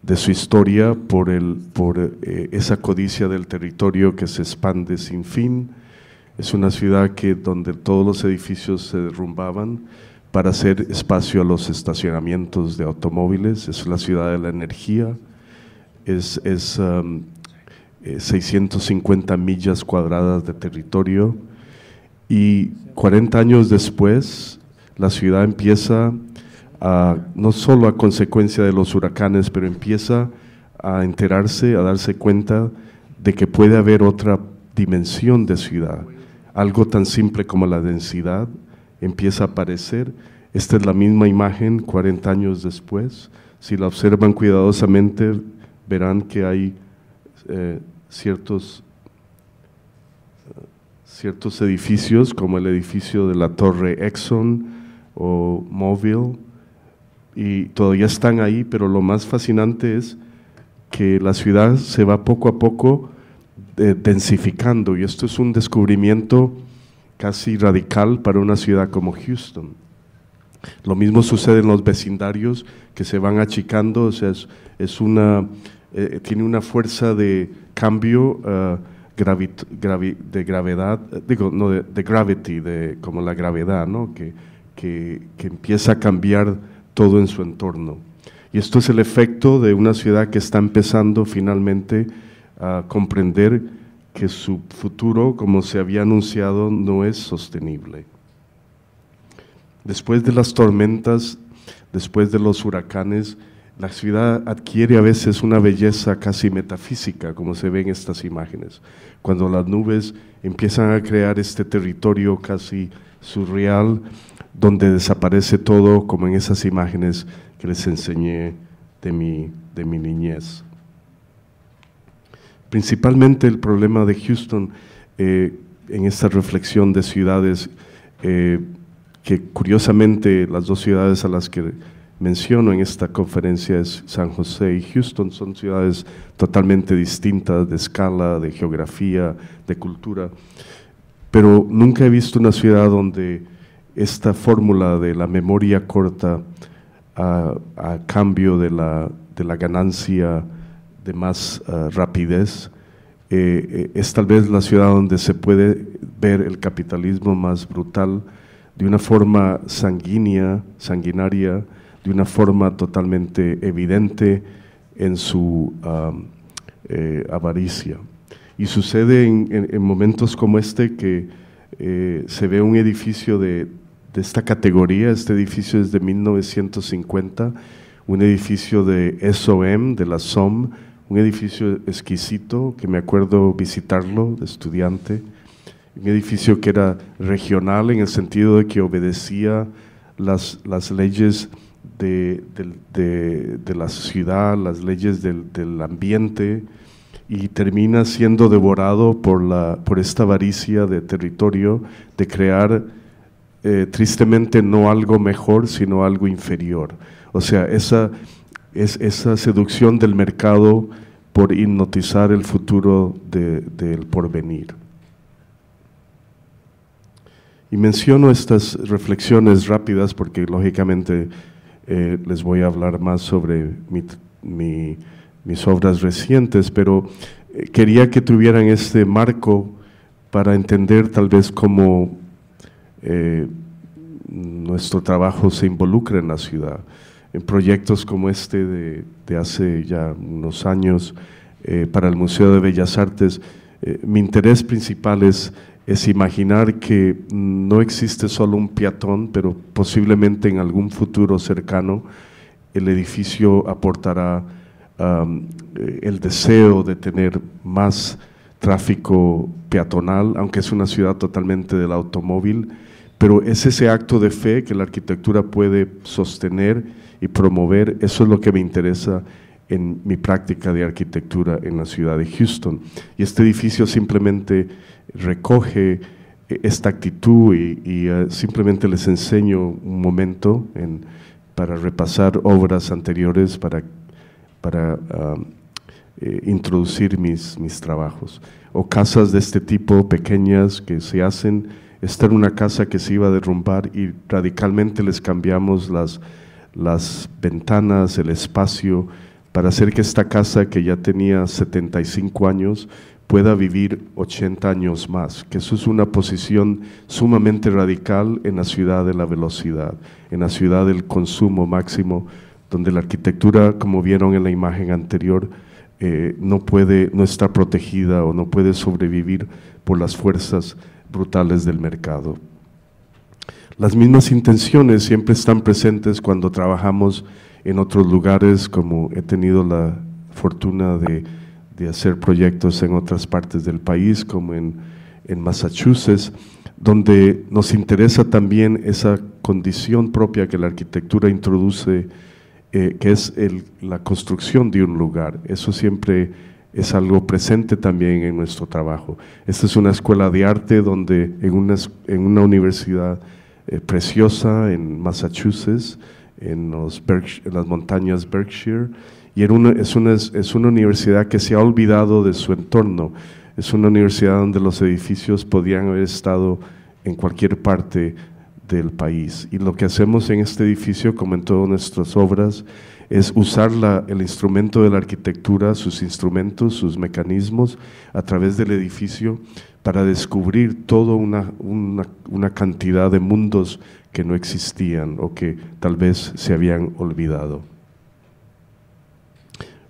de su historia por, el, por eh, esa codicia del territorio que se expande sin fin. Es una ciudad que, donde todos los edificios se derrumbaban para hacer espacio a los estacionamientos de automóviles. Es la ciudad de la energía. Es, es um, 650 eh, millas cuadradas de territorio y 40 años después la ciudad empieza a, no solo a consecuencia de los huracanes, pero empieza a enterarse, a darse cuenta de que puede haber otra dimensión de ciudad. Algo tan simple como la densidad empieza a aparecer. Esta es la misma imagen 40 años después. Si la observan cuidadosamente, verán que hay eh, ciertos, ciertos edificios, como el edificio de la Torre Exxon o Mobile, y todavía están ahí, pero lo más fascinante es que la ciudad se va poco a poco eh, densificando, y esto es un descubrimiento casi radical para una ciudad como Houston. Lo mismo sucede en los vecindarios que se van achicando, o sea, es una eh, tiene una fuerza de cambio eh, de gravedad, eh, digo, no, de, gravity, de, como la gravedad, ¿no? Que, que, que empieza a cambiar todo en su entorno. Y esto es el efecto de una ciudad que está empezando finalmente a comprender que su futuro, como se había anunciado, no es sostenible. Después de las tormentas, después de los huracanes, la ciudad adquiere a veces una belleza casi metafísica, como se ve en estas imágenes, cuando las nubes empiezan a crear este territorio casi surreal, donde desaparece todo, como en esas imágenes que les enseñé de mi, de mi niñez. Principalmente el problema de Houston eh, en esta reflexión de ciudades, eh, que curiosamente las dos ciudades a las que menciono en esta conferencia es San José y Houston, son ciudades totalmente distintas de escala, de geografía, de cultura, pero nunca he visto una ciudad donde esta fórmula de la memoria corta a, cambio de la, ganancia de más eh, rapidez, eh, eh, es tal vez la ciudad donde se puede ver el capitalismo más brutal de una forma sanguínea, sanguinaria, de una forma totalmente evidente en su eh, avaricia. Y sucede en, momentos como este que eh, se ve un edificio de, esta categoría, este edificio es de 1950, un edificio de SOM, de la SOM, un edificio exquisito que me acuerdo visitarlo de estudiante, un edificio que era regional en el sentido de que obedecía las, las leyes de, la sociedad, las leyes del, ambiente, y termina siendo devorado por, la, por esta avaricia de territorio, de crear eh, tristemente no algo mejor, sino algo inferior. O sea, esa, esa seducción del mercado por hipnotizar el futuro del porvenir. Y menciono estas reflexiones rápidas porque lógicamente eh, les voy a hablar más sobre mis obras recientes, pero eh, quería que tuvieran este marco para entender tal vez cómo eh, nuestro trabajo se involucra en la ciudad. En proyectos como este de, hace ya unos años para el Museo de Bellas Artes, mi interés principal es es imaginar que no existe solo un peatón, pero posiblemente en algún futuro cercano el edificio aportará eh, el deseo de tener más tráfico peatonal, aunque es una ciudad totalmente del automóvil, pero es ese acto de fe que la arquitectura puede sostener y promover, eso es lo que me interesa en mi práctica de arquitectura en la ciudad de Houston. Y este edificio simplemente recoge eh, esta actitud y, eh, simplemente les enseño un momento para repasar obras anteriores, para, para um, eh, introducir mis, mis trabajos. O casas de este tipo, pequeñas, que se hacen. Esta era una casa que se iba a derrumbar y radicalmente les cambiamos las, las ventanas, el espacio, para hacer que esta casa que ya tenía 75 años pueda vivir 80 años más, que eso es una posición sumamente radical en la ciudad de la velocidad, en la ciudad del consumo máximo, donde la arquitectura, como vieron en la imagen anterior, eh, no puede, no está protegida o no puede sobrevivir por las fuerzas brutales del mercado. Las mismas intenciones siempre están presentes cuando trabajamos en otros lugares, como he tenido la fortuna de, hacer proyectos en otras partes del país, como en, Massachusetts, donde nos interesa también esa condición propia que la arquitectura introduce, eh, que es la construcción de un lugar. Eso siempre es algo presente también en nuestro trabajo. Esta es una escuela de arte donde en una, universidad eh, preciosa en Massachusetts, en, los en las montañas Berkshire, y una, es, una, es una universidad que se ha olvidado de su entorno. Es una universidad donde los edificios podían haber estado en cualquier parte del país. Y lo que hacemos en este edificio, como en todas nuestras obras, es usar el instrumento de la arquitectura, sus instrumentos, sus mecanismos a través del edificio para descubrir toda una, una, cantidad de mundos que no existían o que tal vez se habían olvidado.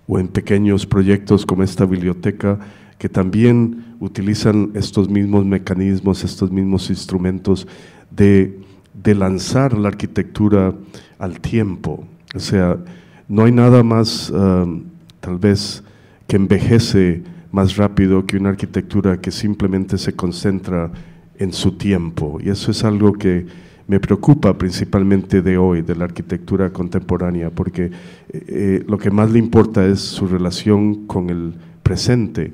O en pequeños proyectos como esta biblioteca que también utilizan estos mismos mecanismos, estos mismos instrumentos de, de lanzar la arquitectura al tiempo. O sea, no hay nada más, um, tal vez, que envejece más rápido que una arquitectura que simplemente se concentra en su tiempo. Y eso es algo que me preocupa principalmente de hoy, de la arquitectura contemporánea, porque eh, eh, lo que más le importa es su relación con el presente.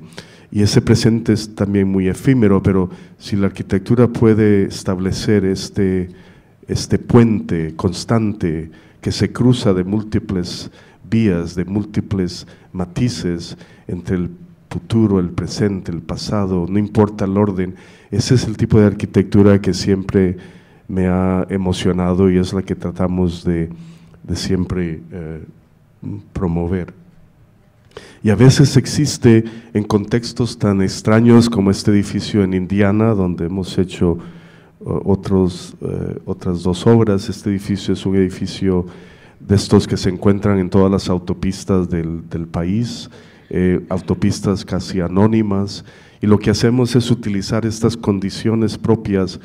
Y ese presente es también muy efímero, pero si la arquitectura puede establecer este, este puente constante, que se cruza de múltiples vías, de múltiples matices entre el futuro, el presente, el pasado, no importa el orden. Ese es el tipo de arquitectura que siempre me ha emocionado y es la que tratamos de, siempre eh, promover. Y a veces existe en contextos tan extraños como este edificio en Indiana, donde hemos hecho eh, otros, eh, otras dos obras. Este edificio es un edificio de estos que se encuentran en todas las autopistas del, país, eh, autopistas casi anónimas, y lo que hacemos es utilizar estas condiciones propias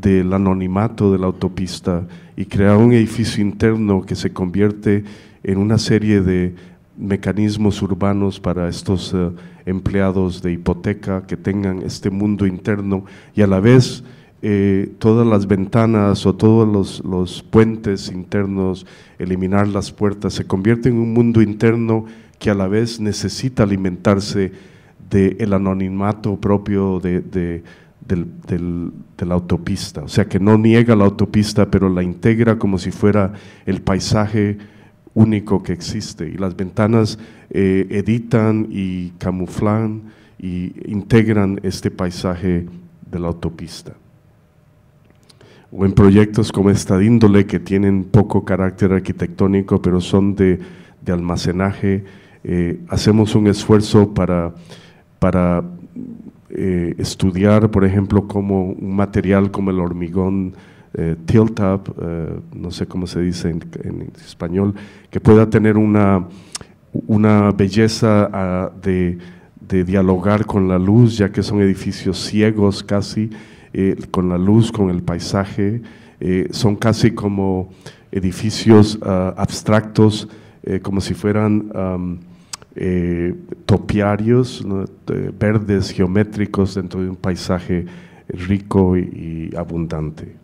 del anonimato de la autopista y crear un edificio interno que se convierte en una serie de mecanismos urbanos para estos empleados de hipoteca que tengan este mundo interno y a la vez eh, todas las ventanas o todos los, puentes internos, eliminar las puertas, se convierte en un mundo interno que a la vez necesita alimentarse del el anonimato propio de, la autopista. O sea, que no niega la autopista, pero la integra como si fuera el paisaje único que existe. Y las ventanas eh, editan y camuflan y integran este paisaje de la autopista o en proyectos como esta índole que tienen poco carácter arquitectónico, pero son de, almacenaje, eh, hacemos un esfuerzo para, para eh, estudiar, por ejemplo, como un material como el hormigón eh, tilt up, no sé cómo se dice en, español, que pueda tener una, belleza ah, de, de dialogar con la luz, ya que son edificios ciegos casi, eh, con la luz, con el paisaje, eh, son casi como edificios ah, abstractos, eh, como si fueran topiarios verdes, geométricos dentro de un paisaje rico y, abundante.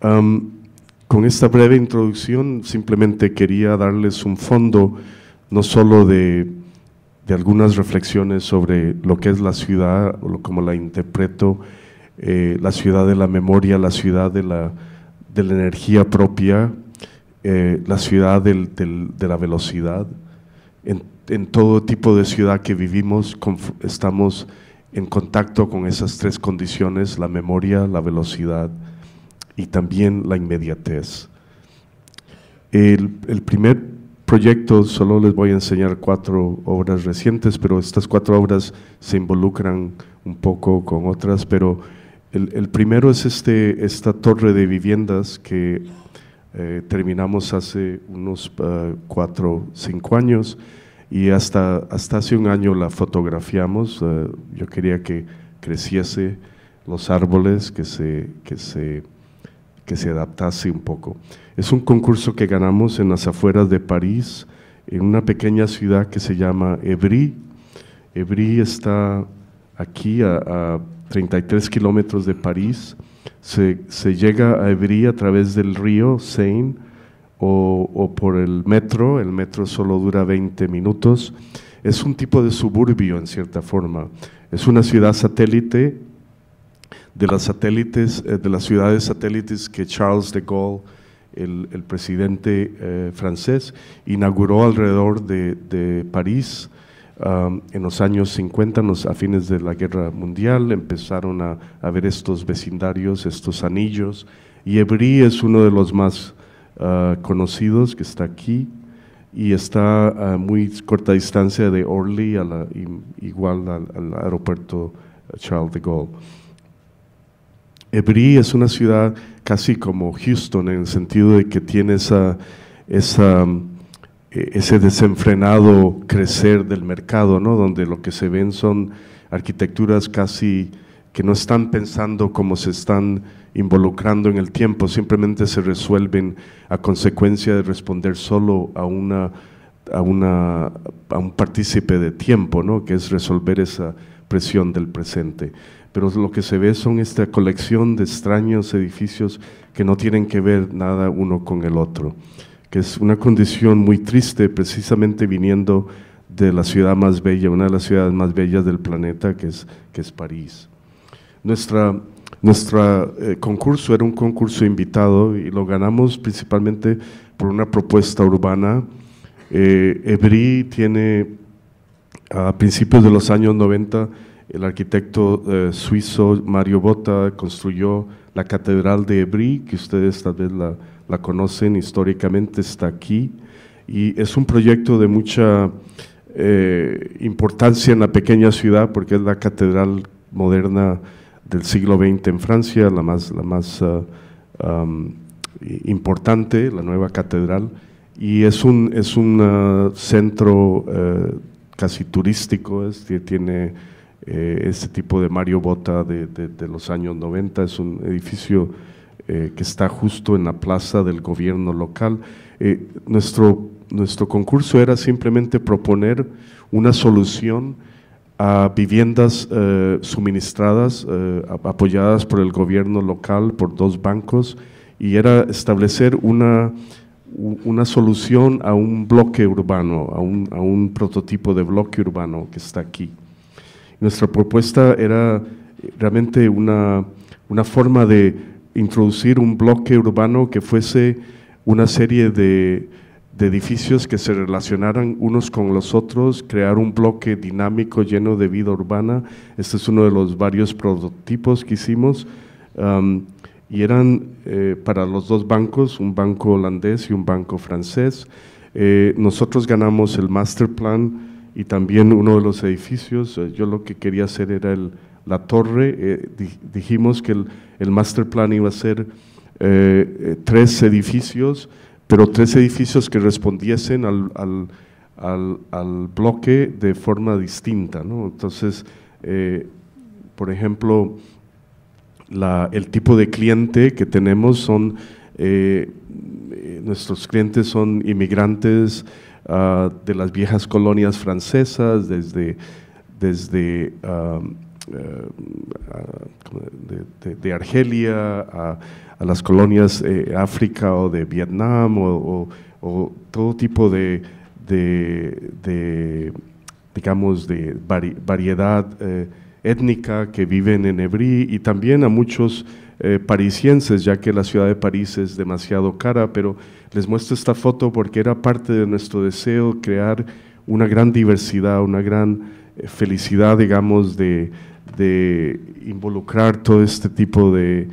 con esta breve introducción simplemente quería darles un fondo no solo de de algunas reflexiones sobre lo que es la ciudad, o como la interpreto, eh, la ciudad de la memoria, la ciudad de la, de la energía propia, eh, la ciudad de la velocidad. En, todo tipo de ciudad que vivimos estamos en contacto con esas tres condiciones, la memoria, la velocidad y también la inmediatez. El, el primer proyectos, solo les voy a enseñar cuatro obras recientes, pero estas cuatro obras se involucran un poco con otras, pero el, primero es este, esta torre de viviendas que eh, terminamos hace unos eh, cuatro o cinco años y hasta, hasta hace un año la fotografiamos, eh, yo quería que creciese los árboles, que se... Que se que se adaptase un poco. Es un concurso que ganamos en las afueras de París, en una pequeña ciudad que se llama Evry. Evry está aquí a, 33 kilómetros de París. Se, llega a Evry a través del río Seine o, o por el metro. El metro solo dura 20 minutos. Es un tipo de suburbio en cierta forma. Es una ciudad satélite de las satélites, eh, de las ciudades satélites que Charles de Gaulle, el, presidente eh, francés, inauguró alrededor de, París um, en los años 50, a fines de la Guerra Mundial, empezaron a, ver estos vecindarios, estos anillos. Y Ebrí es uno de los más uh, conocidos que está aquí y está a muy corta distancia de Orly, igual al aeropuerto eh, Charles de Gaulle. Ebrí es una ciudad casi como Houston en el sentido de que tiene esa, eh, ese desenfrenado crecer del mercado, ¿no? donde lo que se ven son arquitecturas casi que no están pensando cómo se están involucrando en el tiempo, simplemente se resuelven a consecuencia de responder solo a, una, a, una, a un partícipe de tiempo, ¿no? que es resolver esa presión del presente pero lo que se ve son esta colección de extraños edificios que no tienen que ver nada uno con el otro, que es una condición muy triste precisamente viniendo de la ciudad más bella, una de las ciudades más bellas del planeta, que es, que es París. Nuestra, nuestro eh, concurso era un concurso invitado y lo ganamos principalmente por una propuesta urbana. Ebrí eh, tiene, a principios de los años 90, el arquitecto eh, suizo Mario Botta construyó la Catedral de Ebrí, que ustedes tal vez la, la conocen históricamente, está aquí. Y es un proyecto de mucha eh, importancia en la pequeña ciudad, porque es la catedral moderna del siglo XX en Francia, la más, la más ah, importante, la nueva catedral. Y es un, es un ah, centro eh, casi turístico, es, tiene eh, este tipo de Mario Bota de, los años 90. Es un edificio eh, que está justo en la plaza del gobierno local. Eh, nuestro, nuestro concurso era simplemente proponer una solución a viviendas suministradas, apoyadas por el gobierno local, por dos bancos, y era establecer una, una solución a un bloque urbano, a un, a un prototipo de bloque urbano que está aquí. Nuestra propuesta era eh, realmente una, forma de introducir un bloque urbano que fuese una serie de, edificios que se relacionaran unos con los otros, crear un bloque dinámico lleno de vida urbana. Este es uno de los varios prototipos que hicimos. y eran eh, para los dos bancos, un banco holandés y un banco francés. Eh, nosotros ganamos el master plan y también uno de los edificios. Eh, yo lo que quería hacer era el, la torre. Eh, dijimos que el, el, master plan iba a ser eh, tres edificios, pero tres edificios que respondiesen al, bloque de forma distinta. Entonces, por ejemplo, el tipo de cliente que tenemos son, nuestros clientes son inmigrantes, Ah, de las viejas colonias francesas, desde, desde eh, ah, de, Argelia a, las colonias de eh, África o de Vietnam o, todo tipo de, digamos, de variedad eh, étnica que viven en Hebrí y también a muchos eh, parisienses, ya que la ciudad de París es demasiado cara, pero les muestro esta foto porque era parte de nuestro deseo crear una gran diversidad, una gran eh, felicidad, digamos, de, involucrar todo este tipo de,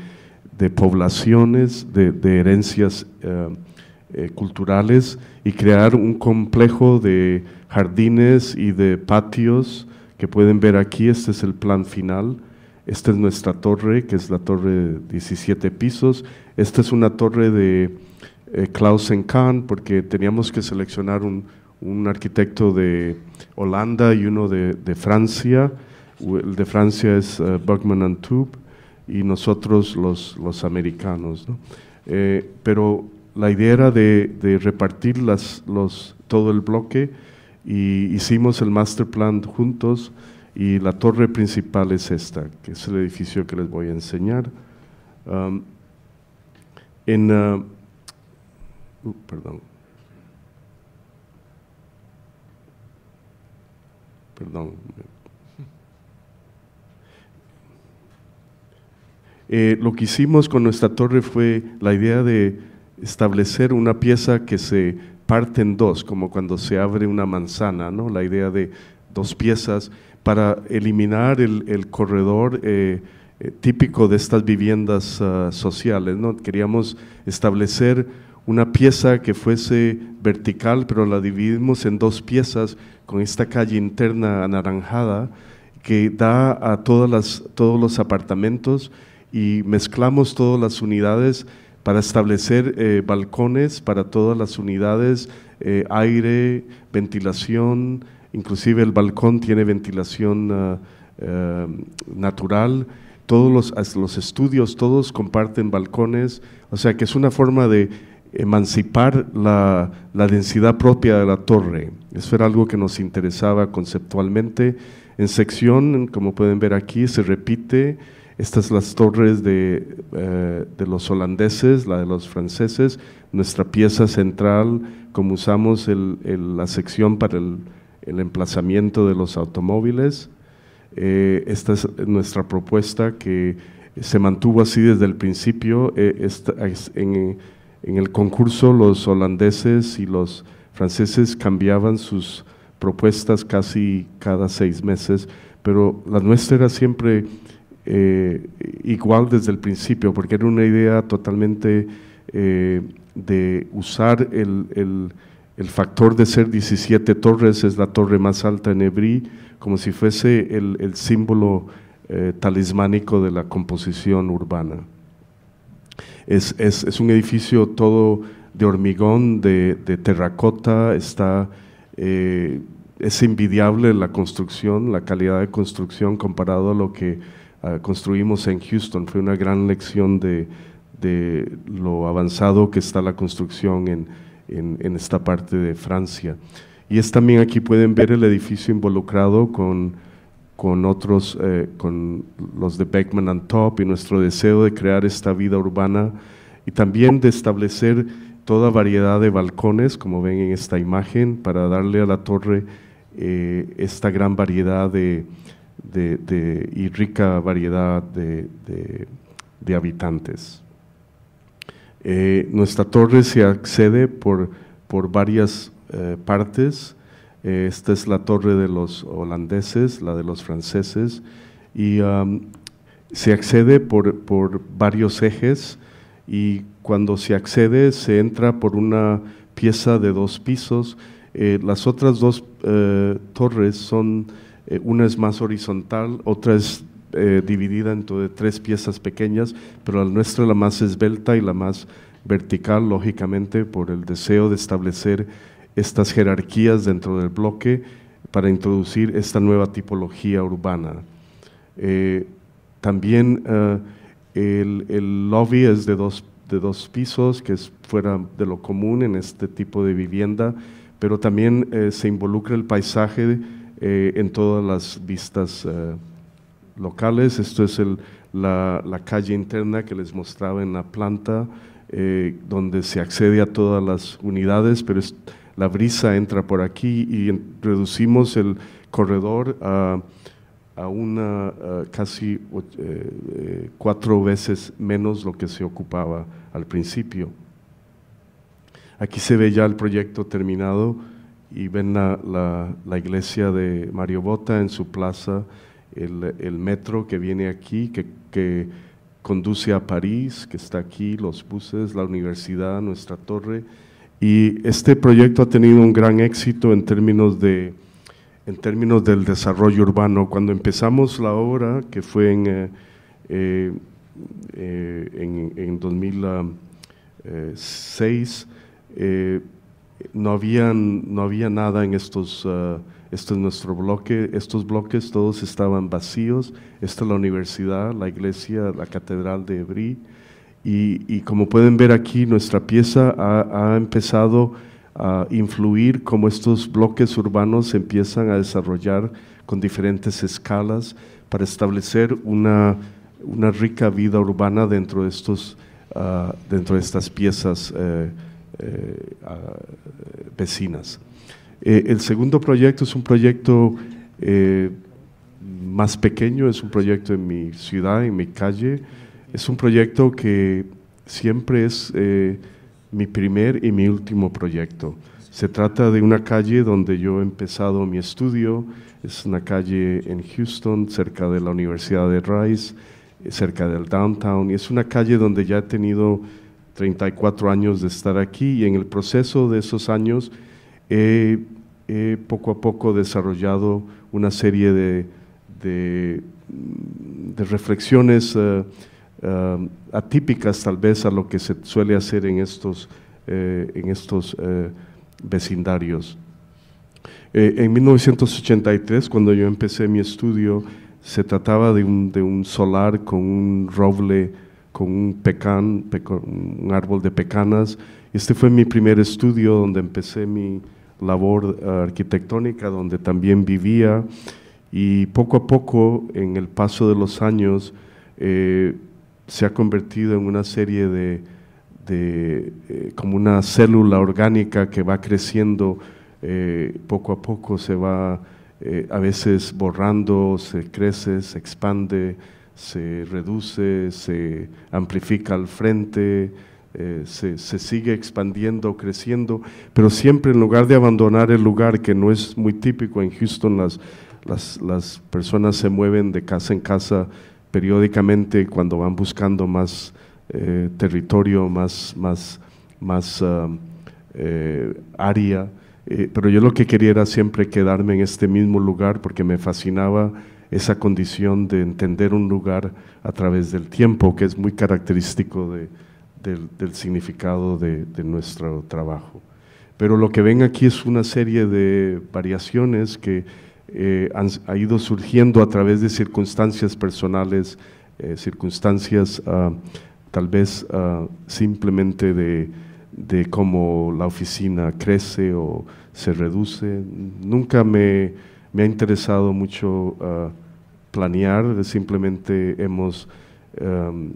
poblaciones, de, herencias eh, culturales y crear un complejo de jardines y de patios que pueden ver aquí, este es el plan final esta es nuestra torre, que es la torre de 17 pisos. Esta es una torre de eh, Klaus Clausen Kahn, porque teníamos que seleccionar un, arquitecto de Holanda y uno de, Francia. El de Francia es eh, Bergman and Tube y nosotros los, los americanos. Eh, pero la idea era de, de repartir las, los, todo el bloque y hicimos el master plan juntos y la torre principal es esta, que es el edificio que les voy a enseñar. en, ah, uh, perdón. Eh, lo que hicimos con nuestra torre fue la idea de establecer una pieza que se parte en dos, como cuando se abre una manzana, ¿no? La idea de dos piezas para eliminar el, corredor eh, eh, típico de estas viviendas ah, sociales. ¿no? Queríamos establecer una pieza que fuese vertical, pero la dividimos en dos piezas con esta calle interna anaranjada que da a todas todos los apartamentos y mezclamos todas las unidades para establecer eh, balcones para todas las unidades, aire, ventilación, inclusive el balcón tiene ventilación ah, eh, natural, todos los, los, estudios, todos comparten balcones, o sea que es una forma de emancipar la, densidad propia de la torre. Eso era algo que nos interesaba conceptualmente. En sección, como pueden ver aquí, se repite estas las torres de, eh, los holandeses, la de los franceses, nuestra pieza central, como usamos el, la sección para el el emplazamiento de los automóviles. Eh, esta es nuestra propuesta que se mantuvo así desde el principio. Eh, en, el concurso los holandeses y los franceses cambiaban sus propuestas casi cada seis meses, pero la nuestra era siempre eh, igual desde el principio, porque era una idea totalmente de usar el el factor de ser 17 torres es la torre más alta en Ebrí, como si fuese el, símbolo eh, talismánico de la composición urbana. Es, un edificio todo de hormigón, de, terracota, está, eh, es envidiable la construcción, la calidad de construcción comparado a lo que ah, construimos en Houston. Fue una gran lección de, de lo avanzado que está la construcción en en, esta parte de Francia. Y es también aquí pueden ver el edificio involucrado con, con otros, eh, con los de Beckman and Top y nuestro deseo de crear esta vida urbana y también de establecer toda variedad de balcones, como ven en esta imagen, para darle a la torre eh, esta gran variedad de, y rica variedad de habitantes. Eh, nuestra torre se accede por, por varias eh, partes. Eh, esta es la torre de los holandeses, la de los franceses, y se accede por, por, varios ejes y cuando se accede se entra por una pieza de dos pisos. las otras dos torres son, una es más horizontal, otra es eh, dividida en tres piezas pequeñas, pero la nuestra la más esbelta y la más vertical, lógicamente, por el deseo de establecer estas jerarquías dentro del bloque para introducir esta nueva tipología urbana. Eh, también eh, el, lobby es de dos, de dos pisos, que es fuera de lo común en este tipo de vivienda, pero también se involucra el paisaje en todas las vistas locales. Esto es la, calle interna que les mostraba en la planta, eh, donde se accede a todas las unidades, pero la brisa entra por aquí y reducimos el corredor a, una casi eh, eh, cuatro veces menos lo que se ocupaba al principio. Aquí se ve ya el proyecto terminado y ven la, la iglesia de Mario Bota en su plaza el, metro que viene aquí, que, conduce a París, que está aquí, los buses, la universidad, nuestra torre. Y este proyecto ha tenido un gran éxito en términos, de, en términos del desarrollo urbano. Cuando empezamos la obra, que fue en, eh, eh, en, 2006, eh, no, no había nada en estos... Ah, este es nuestro bloque, estos bloques todos estaban vacíos. Esta es la universidad, la iglesia, la catedral de Ebrí. Y, como pueden ver aquí, nuestra pieza ha, empezado a influir como estos bloques urbanos empiezan a desarrollar con diferentes escalas para establecer una, rica vida urbana dentro de, ah, dentro de estas piezas eh, eh, ah, vecinas. Eh, el segundo proyecto es un proyecto eh, más pequeño, es un proyecto en mi ciudad, en mi calle. Es un proyecto que siempre es eh, mi primer y mi último proyecto. Se trata de una calle donde yo he empezado mi estudio. Es una calle en Houston, cerca de la Universidad de Rice, cerca del downtown. Y es una calle donde ya he tenido 34 años de estar aquí y en el proceso de esos años he, poco a poco desarrollado una serie de, reflexiones eh, eh, atípicas tal vez a lo que se suele hacer en estos, eh, vecindarios. en 1983, cuando yo empecé mi estudio, se trataba de un, solar con un roble, con un pecan, un árbol de pecanas este fue mi primer estudio donde empecé mi labor eh, arquitectónica, donde también vivía y poco a poco, en el paso de los años, eh, se ha convertido en una serie de, eh, como una célula orgánica que va creciendo poco a poco, se va a veces borrando, se crece, se expande, se reduce, se amplifica al frente, eh, se, sigue expandiendo, creciendo, pero siempre en lugar de abandonar el lugar, que no es muy típico en Houston, las, las, personas se mueven de casa en casa periódicamente cuando van buscando más eh, territorio, más, más, más ah, eh, área. pero yo lo que quería era siempre quedarme en este mismo lugar porque me fascinaba esa condición de entender un lugar a través del tiempo, que es muy característico de, del, significado de, nuestro trabajo. Pero lo que ven aquí es una serie de variaciones que eh, han ido surgiendo a través de circunstancias personales, eh, circunstancias ah, tal vez ah, simplemente de, cómo la oficina crece o se reduce. Nunca me, ha interesado mucho ah, planear, simplemente hemos em,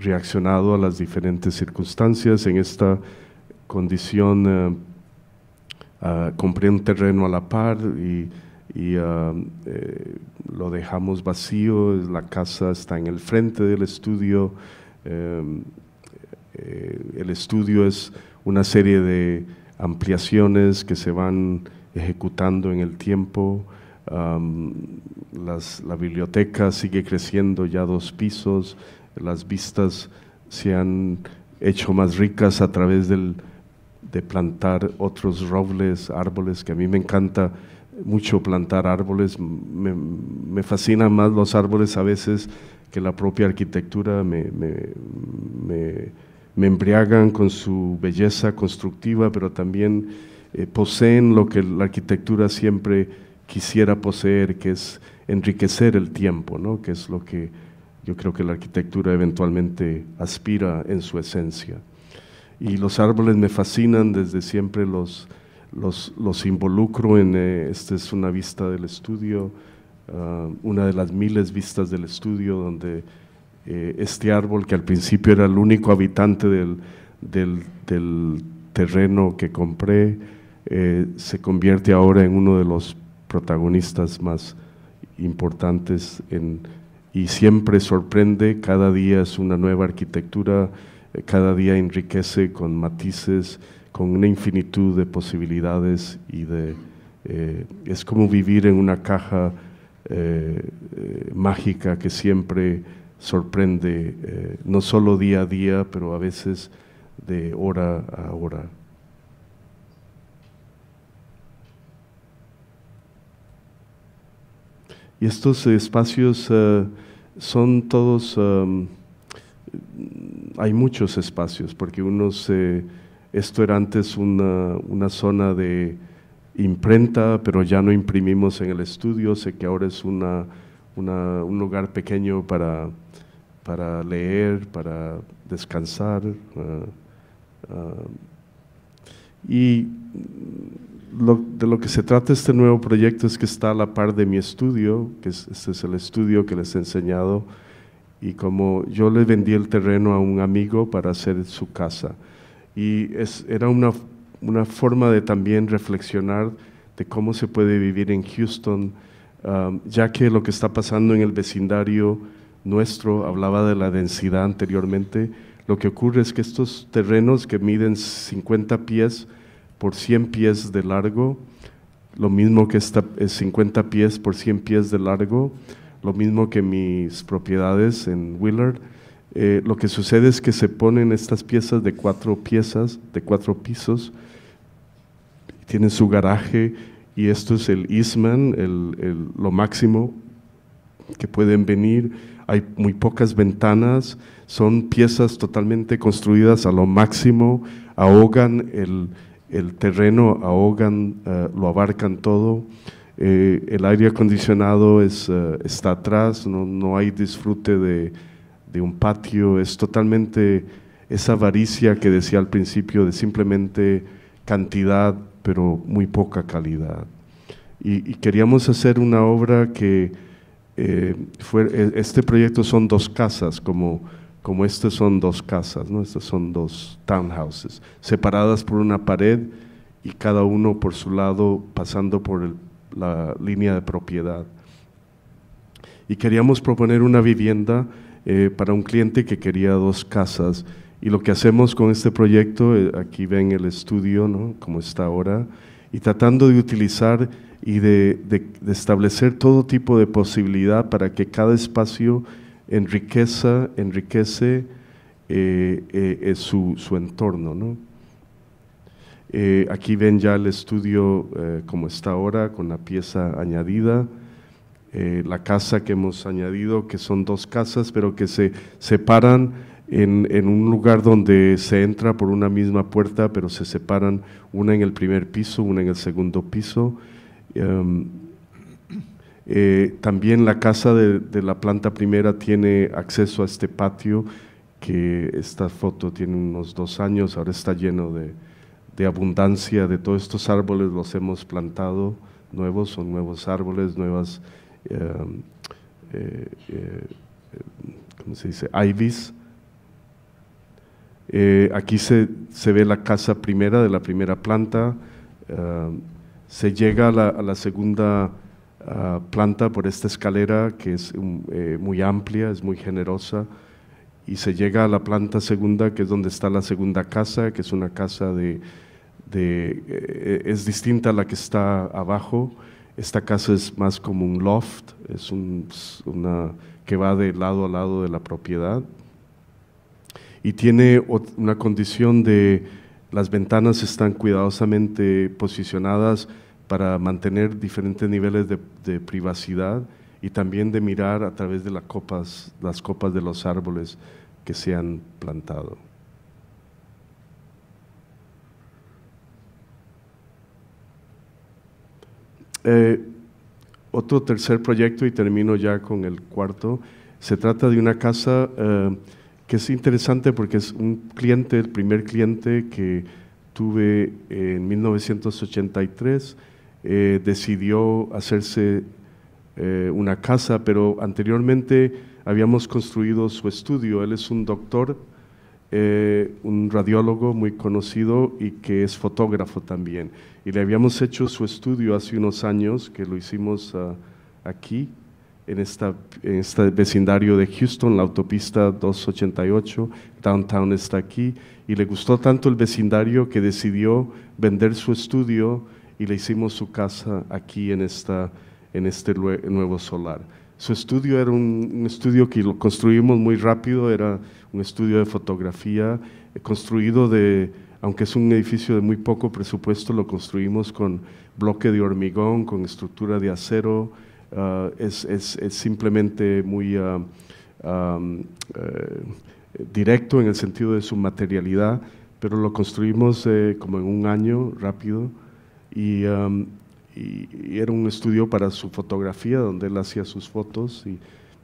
reaccionado a las diferentes circunstancias. En esta condición eh, ah, compré un terreno a la par y, ah, eh, lo dejamos vacío, la casa está en el frente del estudio, eh, el estudio es una serie de ampliaciones que se van ejecutando en el tiempo. la biblioteca sigue creciendo ya dos pisos, las vistas se han hecho más ricas a través de plantar otros robles, árboles, que a mí me encanta mucho plantar árboles, me, fascinan más los árboles a veces que la propia arquitectura, me, embriagan con su belleza constructiva, pero también eh, poseen lo que la arquitectura siempre quisiera poseer, que es enriquecer el tiempo, ¿no? que es lo que yo creo que la arquitectura eventualmente aspira en su esencia. Y los árboles me fascinan, desde siempre los, los, los involucro en, eh, esta es una vista del estudio, ah, una de las miles vistas del estudio donde eh, este árbol que al principio era el único habitante del, del, terreno que compré, eh, se convierte ahora en uno de los protagonistas más importantes en y siempre sorprende, cada día es una nueva arquitectura, eh, cada día enriquece con matices, con una infinitud de posibilidades y de... Eh, es como vivir en una caja eh, mágica que siempre sorprende, no solo día a día, pero a veces de hora a hora. Y estos espacios eh, son todos, em, hay muchos espacios, porque unos, eh, esto era antes una, zona de imprenta, pero ya no imprimimos en el estudio, sé que ahora es una, un lugar pequeño para, para leer, para descansar. Eh, y de lo que se trata este nuevo proyecto es que está a la par de mi estudio, que es, este es el estudio que les he enseñado, y como yo le vendí el terreno a un amigo para hacer su casa. Y era una, forma de también reflexionar de cómo se puede vivir en Houston, um, ya que lo que está pasando en el vecindario nuestro, hablaba de la densidad anteriormente, lo que ocurre es que estos terrenos que miden 50 pies, por 100 pies de largo, lo mismo que esta, es eh, 50 pies por 100 pies de largo, lo mismo que mis propiedades en Willard. Eh, lo que sucede es que se ponen estas piezas de cuatro piezas, de cuatro pisos, tienen su garaje y esto es el Eastman, lo máximo que pueden venir. Hay muy pocas ventanas, son piezas totalmente construidas a lo máximo, ahogan el, el terreno ahogan, eh, lo abarcan todo, eh, el aire acondicionado es, eh, está atrás, no, hay disfrute de, un patio, es totalmente esa avaricia que decía al principio de simplemente cantidad, pero muy poca calidad. Y, queríamos hacer una obra que fue, e, este proyecto son dos casas, como como estas son dos casas, ¿no? estas son dos townhouses, separadas por una pared y cada uno por su lado pasando por la línea de propiedad. Y queríamos proponer una vivienda eh, para un cliente que quería dos casas. Y lo que hacemos con este proyecto, eh, aquí ven el estudio, ¿no? como está ahora, y tratando de utilizar y de establecer todo tipo de posibilidad para que cada espacio enriquece eh, eh, eh, su, entorno. aquí ven ya el estudio como está ahora, con la pieza añadida, la casa que hemos añadido, que son dos casas, pero que se separan en, un lugar donde se entra por una misma puerta, pero se separan una en el primer piso, una en el segundo piso. Em, eh, también la casa de, la planta primera tiene acceso a este patio, que esta foto tiene unos dos años, ahora está lleno de, abundancia de todos estos árboles, los hemos plantado nuevos, son nuevos árboles, nuevas, em, eh, eh, ¿cómo se dice? aquí se, se, ve la casa primera de la primera planta, em, se llega a la, a la segunda Ah, planta por esta escalera que es um, eh, muy amplia, es muy generosa, y se llega a la planta segunda, que es donde está la segunda casa, que es una casa de, eh, eh, es distinta a la que está abajo. Esta casa es más como un loft, es una que va de lado a lado de la propiedad y tiene una condición de las ventanas están cuidadosamente posicionadas para mantener diferentes niveles de, privacidad y también de mirar a través de las copas, las copas de los árboles que se han plantado. Eh, otro tercer proyecto, y termino ya con el cuarto, se trata de una casa eh, que es interesante porque es un cliente, el primer cliente que tuve en 1983 eh, decidió hacerse eh, una casa, pero anteriormente habíamos construido su estudio. Él es un doctor, eh, un radiólogo muy conocido y que es fotógrafo también. Y le habíamos hecho su estudio hace unos años, que lo hicimos ah, aquí, en, en este vecindario de Houston, la autopista 288, Downtown está aquí, y le gustó tanto el vecindario que decidió vender su estudio y le hicimos su casa aquí en, en este nuevo solar. Su estudio era un, estudio que lo construimos muy rápido, era un estudio de fotografía eh, construido de, aunque es un edificio de muy poco presupuesto, lo construimos con bloque de hormigón, con estructura de acero, ah, es, simplemente muy ah, eh, directo en el sentido de su materialidad, pero lo construimos eh, como en un año rápido Um, y, era un estudio para su fotografía donde él hacía sus fotos y,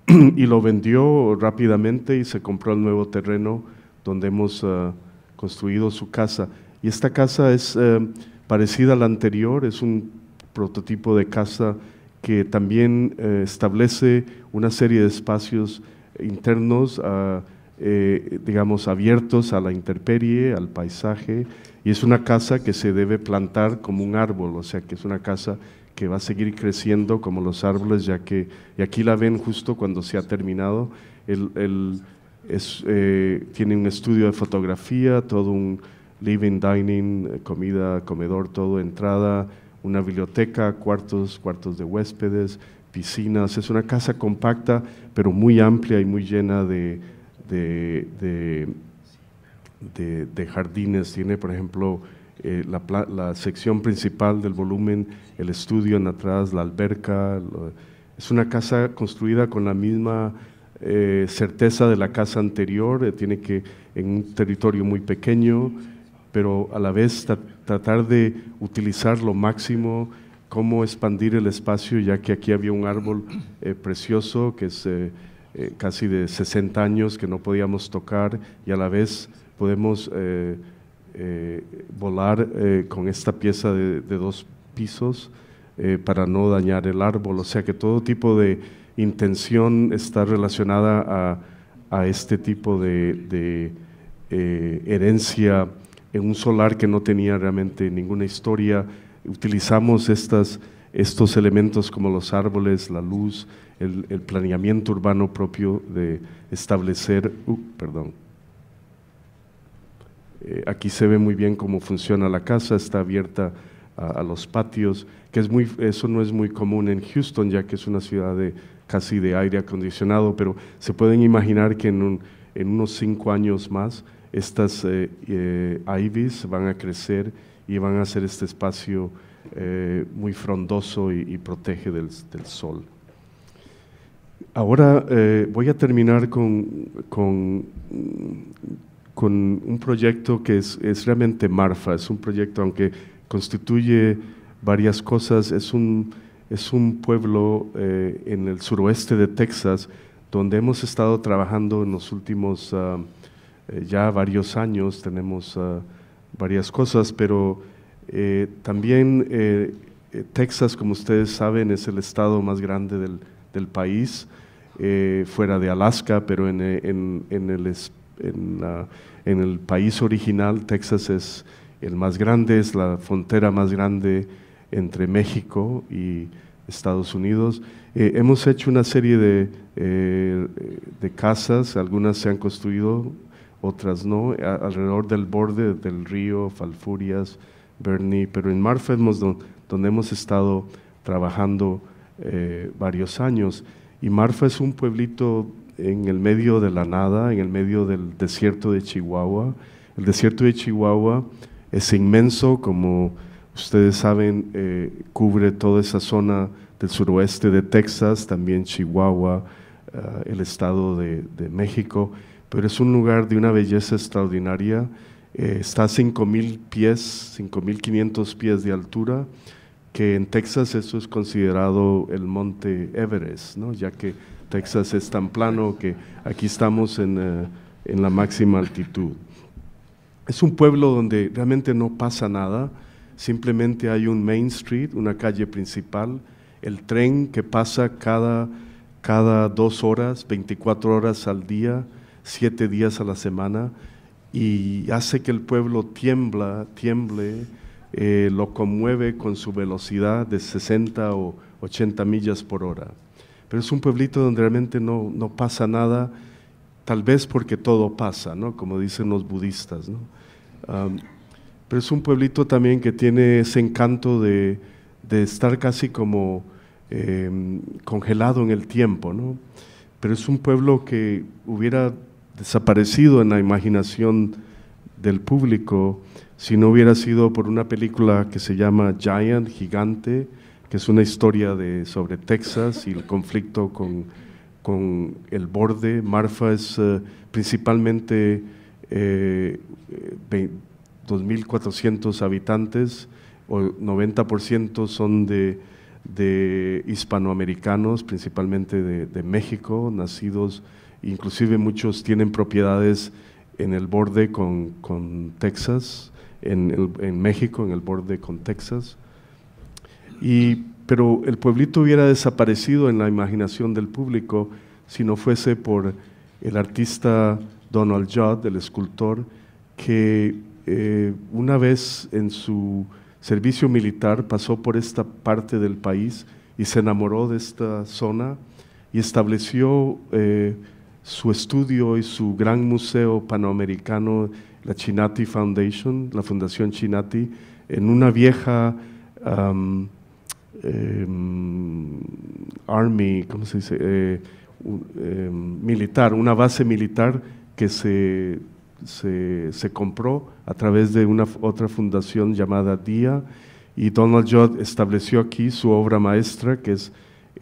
<clears throat> lo vendió rápidamente y se compró el nuevo terreno donde hemos uh, construido su casa. Y esta casa es eh, parecida a la anterior, es un prototipo de casa que también eh, establece una serie de espacios internos eh, digamos, abiertos a la intemperie, al paisaje, y es una casa que se debe plantar como un árbol, o sea, que es una casa que va a seguir creciendo como los árboles, ya que, y aquí la ven justo cuando se ha terminado, el, eh, tiene un estudio de fotografía, todo un living, dining, comida, comedor, todo, entrada, una biblioteca, cuartos, cuartos de huéspedes, piscinas, es una casa compacta, pero muy amplia y muy llena de, de, de, jardines, tiene por ejemplo eh, la, sección principal del volumen, el estudio en atrás, la alberca, es una casa construida con la misma eh, certeza de la casa anterior, eh, tiene que, en un territorio muy pequeño, pero a la vez tratar de utilizar lo máximo, cómo expandir el espacio, ya que aquí había un árbol precioso que es eh, casi de 60 años que no podíamos tocar y a la vez podemos eh, eh, volar con esta pieza de, dos pisos para no dañar el árbol. O sea que todo tipo de intención está relacionada a, este tipo de, herencia en un solar que no tenía realmente ninguna historia. Utilizamos estos elementos como los árboles, la luz, el, planeamiento urbano propio de establecer, uh, perdón, eh, aquí se ve muy bien cómo funciona la casa, está abierta a, los patios, que es muy, eso no es muy común en Houston, ya que es una ciudad de, casi de aire acondicionado, pero se pueden imaginar que en, unos cinco años más estas eh, eh van a crecer y van a hacer este espacio eh, muy frondoso y, protege del sol. Ahora eh, voy a terminar con, un proyecto que es, realmente Marfa, es un proyecto aunque constituye varias cosas, es un, pueblo eh, en el suroeste de Texas donde hemos estado trabajando en los últimos ah, eh, ya varios años, tenemos ah, varias cosas, pero también Texas, como ustedes saben, es el estado más grande del país. Eh, fuera de Alaska, pero eh, ah, en, el, país original, Texas es el más grande, es la frontera más grande entre México y Estados Unidos. Eh, hemos hecho una serie de, casas, algunas se han construido, otras no, alrededor del borde del río, Falfurias, Bernie, pero en Marfa, hemos, donde hemos estado trabajando varios años. Y Marfa es un pueblito en el medio de la nada, en el medio del desierto de Chihuahua. El desierto de Chihuahua es inmenso, como ustedes saben, eh, cubre toda esa zona del suroeste de Texas, también Chihuahua, eh, el estado de, México, pero es un lugar de una belleza extraordinaria. Eh, está a 5.000 pies, 5.500 pies de altura que en Texas eso es considerado el monte Everest, ya que Texas es tan plano que aquí estamos eh, en, la máxima altitud. Es un pueblo donde realmente no pasa nada, simplemente hay un Main Street, una calle principal, el tren que pasa cada, cada dos horas, 24 horas al día, siete días a la semana, y hace que el pueblo tiembla, tiemble, eh, lo conmueve con su velocidad de 60 o 80 millas por hora. Pero es un pueblito donde realmente no, no pasa nada, tal vez porque todo pasa, ¿no? como dicen los budistas. ¿no? pero es un pueblito también que tiene ese encanto de, de estar casi como em, congelado en el tiempo, ¿no? pero es un pueblo que hubiera desaparecido en la imaginación del público si no hubiera sido por una película que se llama Giant, Gigante, que es una historia sobre Texas y el conflicto con, el borde. Marfa es eh, principalmente 2.400 eh, eh, habitantes, 90% son de, hispanoamericanos, principalmente de, México, nacidos, inclusive muchos tienen propiedades en el borde con, con Texas en, México, en el borde con Texas. Y, pero el pueblito hubiera desaparecido en la imaginación del público si no fuese por el artista Donald Judd, el escultor, que eh, una vez en su servicio militar pasó por esta parte del país y se enamoró de esta zona y estableció eh, su estudio y su gran museo panamericano la Chinati Foundation, la Fundación Chinati, en una vieja em, Army, ¿cómo se dice? Eh, em, militar, una base militar que se, se, compró a través de una otra fundación llamada DIA y Donald Judd estableció aquí su obra maestra que es,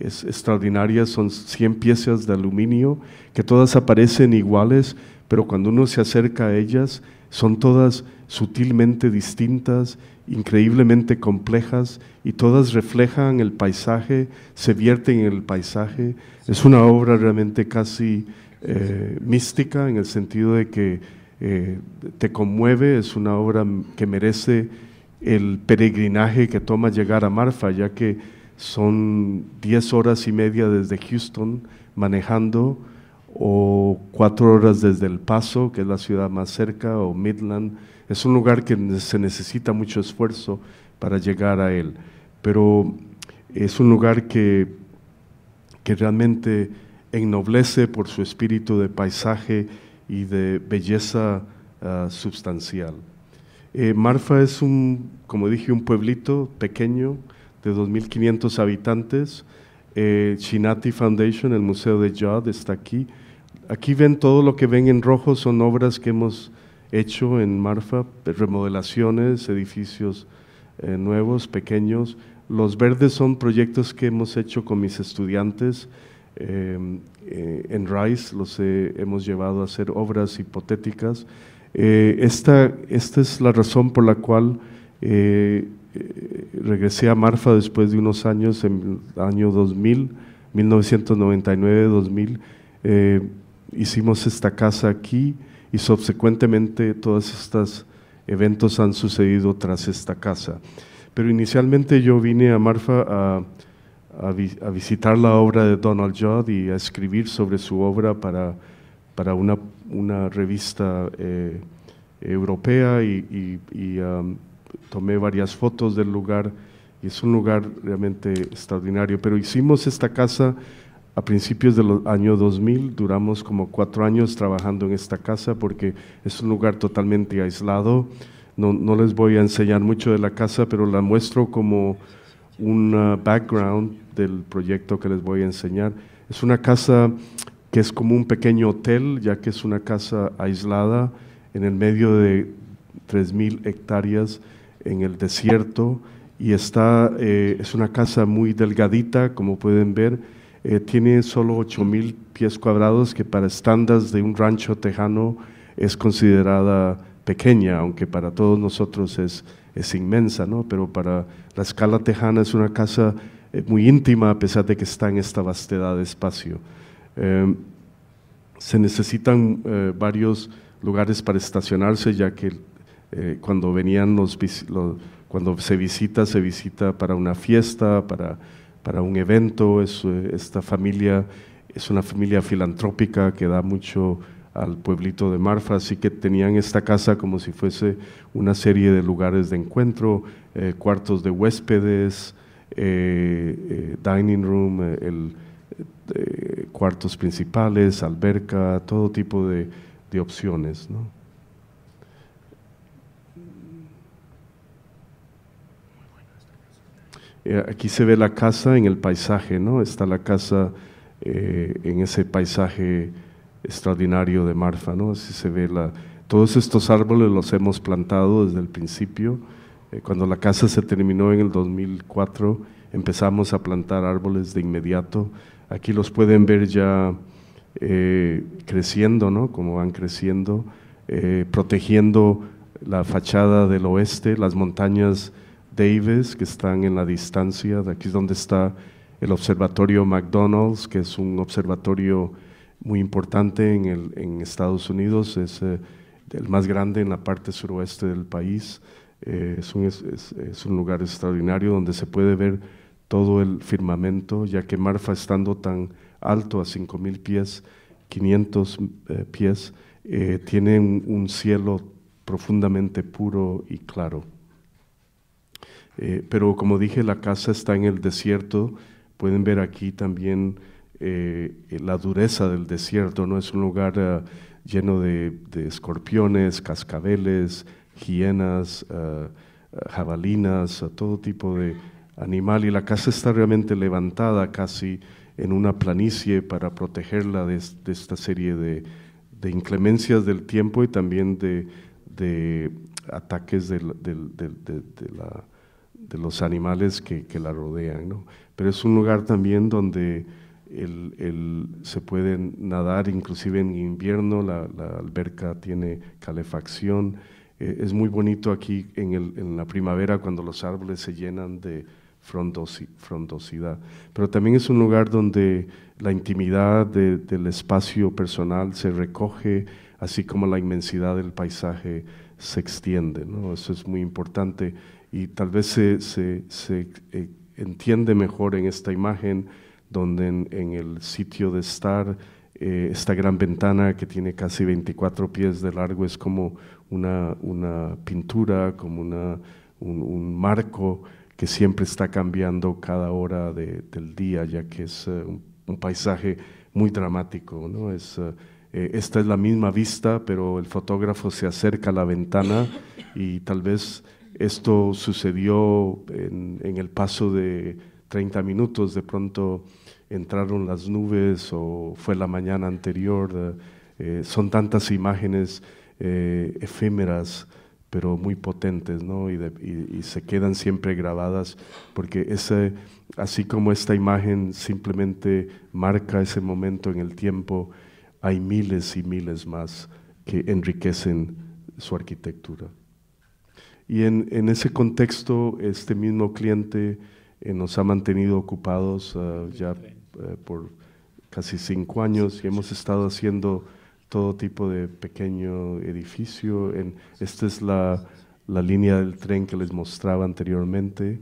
es extraordinaria, son 100 piezas de aluminio que todas aparecen iguales, pero cuando uno se acerca a ellas, son todas sutilmente distintas, increíblemente complejas y todas reflejan el paisaje, se vierten en el paisaje. Es una obra realmente casi eh, mística en el sentido de que eh, te conmueve, es una obra que merece el peregrinaje que toma llegar a Marfa, ya que son diez horas y media desde Houston manejando o cuatro horas desde El Paso, que es la ciudad más cerca, o Midland. Es un lugar que se necesita mucho esfuerzo para llegar a él, pero es un lugar que, que realmente ennoblece por su espíritu de paisaje y de belleza ah, sustancial. Eh, Marfa es un, como dije, un pueblito pequeño de 2.500 habitantes, eh, Shinati Foundation, el Museo de Jod, está aquí. Aquí ven todo lo que ven en rojo, son obras que hemos hecho en Marfa, remodelaciones, edificios eh, nuevos, pequeños. Los verdes son proyectos que hemos hecho con mis estudiantes. Em, eh, en Rice. los hemos llevado a hacer obras hipotéticas. Eh, esta, esta, es la razón por la cual eh, regresé a Marfa después de unos años, en el año 2000, 1999-2000, eh, hicimos esta casa aquí y subsecuentemente todos estos eventos han sucedido tras esta casa. Pero inicialmente yo vine a Marfa a, a, visitar la obra de Donald Judd y a escribir sobre su obra para, para una, una revista eh, europea y, y, um, tomé varias fotos del lugar y es un lugar realmente extraordinario. Pero hicimos esta casa a principios del año 2000, duramos como cuatro años trabajando en esta casa porque es un lugar totalmente aislado. No, les voy a enseñar mucho de la casa, pero la muestro como un uh, background del proyecto que les voy a enseñar. Es una casa que es como un pequeño hotel, ya que es una casa aislada en el medio de 3.000 hectáreas en el desierto y está, eh, es una casa muy delgadita, como pueden ver. Eh, tiene solo mil pies cuadrados, que para estándares de un rancho tejano es considerada pequeña, aunque para todos nosotros es, es inmensa, pero para la escala tejana es una casa eh, muy íntima, a pesar de que está en esta vastedad de espacio. Em, se necesitan varios lugares para estacionarse, ya que el eh, cuando venían los, cuando se visita, se visita para una fiesta, para, un evento, eh, esta familia es una familia filantrópica que da mucho al pueblito de Marfa, así que tenían esta casa como si fuese una serie de lugares de encuentro, eh, cuartos de huéspedes, dining room, el, cuartos principales, alberca, todo tipo de, de opciones. ¿no? Eh, aquí se ve la casa en el paisaje, ¿no? Está la casa eh, en ese paisaje extraordinario de Marfa, ¿no? se ve la, todos estos árboles los hemos plantado desde el principio. Eh, cuando la casa se terminó en el 2004, empezamos a plantar árboles de inmediato. Aquí los pueden ver ya creciendo, ¿no? Como van creciendo, protegiendo la fachada del oeste, las montañas Davis, que están en la distancia, de aquí es donde está el Observatorio McDonald's, que es un observatorio muy importante en, el, en Estados Unidos, es eh, el más grande en la parte suroeste del país. Eh, es, un, lugar extraordinario donde se puede ver todo el firmamento, ya que Marfa, estando tan alto a 5.000 pies, 500 eh, pies, tiene un cielo profundamente puro y claro. Eh, pero como dije, la casa está en el desierto. Pueden ver aquí también eh, la dureza del desierto, ¿no? Es un lugar ah, lleno de, escorpiones, cascabeles, hienas, ah, jabalinas, ah, todo tipo de animal. Y la casa está realmente levantada casi en una planicie para protegerla de, esta serie de, inclemencias del tiempo y también de, ataques de la de los animales que, la rodean. Pero es un lugar también donde se puede nadar, inclusive en invierno, la, alberca tiene calefacción. Eh, es muy bonito aquí en, el, la primavera cuando los árboles se llenan de frondosidad. Pero también es un lugar donde la intimidad del espacio personal se recoge, así como la inmensidad del paisaje se extiende. Eso es muy importante y tal vez se, se, se eh, entiende mejor en esta imagen donde en, el sitio de estar eh, esta gran ventana que tiene casi 24 pies de largo es como una, una pintura, como una, un, marco que siempre está cambiando cada hora del día, ya que es eh, un, paisaje muy dramático. ¿no? Es, esta es la misma vista, pero el fotógrafo se acerca a la ventana y tal vez esto sucedió en, el paso de 30 minutos, de pronto entraron las nubes o fue la mañana anterior. Eh, eh, son tantas imágenes eh, efímeras, pero muy potentes, ¿no? Y, se quedan siempre grabadas, porque así como esta imagen simplemente marca ese momento en el tiempo, hay miles y miles más que enriquecen su arquitectura. Y en, ese contexto, este mismo cliente eh, nos ha mantenido ocupados ah, ya eh, por casi cinco años y hemos estado haciendo todo tipo de pequeño edificio. esta es la, línea del tren que les mostraba anteriormente,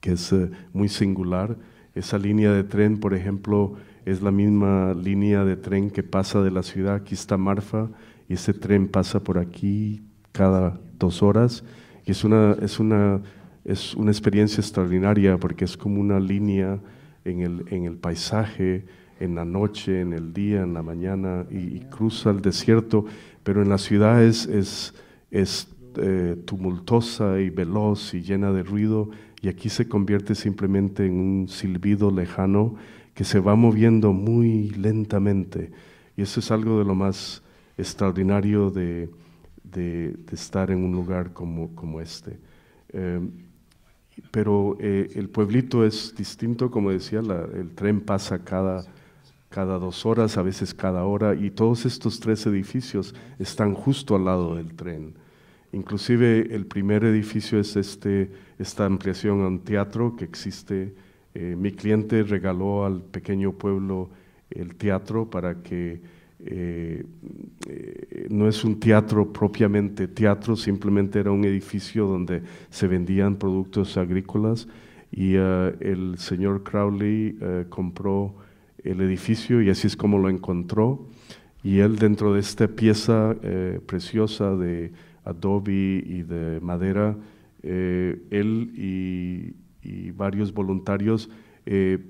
que es eh, muy singular. Esa línea de tren, por ejemplo, es la misma línea de tren que pasa de la ciudad. Aquí está Marfa y ese tren pasa por aquí cada dos horas y es una, es una, es una experiencia extraordinaria porque es como una línea en el, en el paisaje, en la noche, en el día, en la mañana y, cruza el desierto, pero en las ciudades es, es eh, tumultuosa y veloz y llena de ruido y aquí se convierte simplemente en un silbido lejano que se va moviendo muy lentamente. Y eso es algo de lo más extraordinario de, de, estar en un lugar como, como este. Em, pero eh, el pueblito es distinto, como decía, el tren pasa cada, cada dos horas, a veces cada hora, y todos estos tres edificios están justo al lado del tren. Inclusive el primer edificio es este, esta ampliación a un teatro que existe. Eh, mi cliente regaló al pequeño pueblo el teatro para que eh, eh, no es un teatro propiamente teatro, simplemente era un edificio donde se vendían productos agrícolas y eh, el señor Crowley compró el edificio y así es como lo encontró. Y él dentro de esta pieza preciosa de adobe y de madera, él y, y, varios voluntarios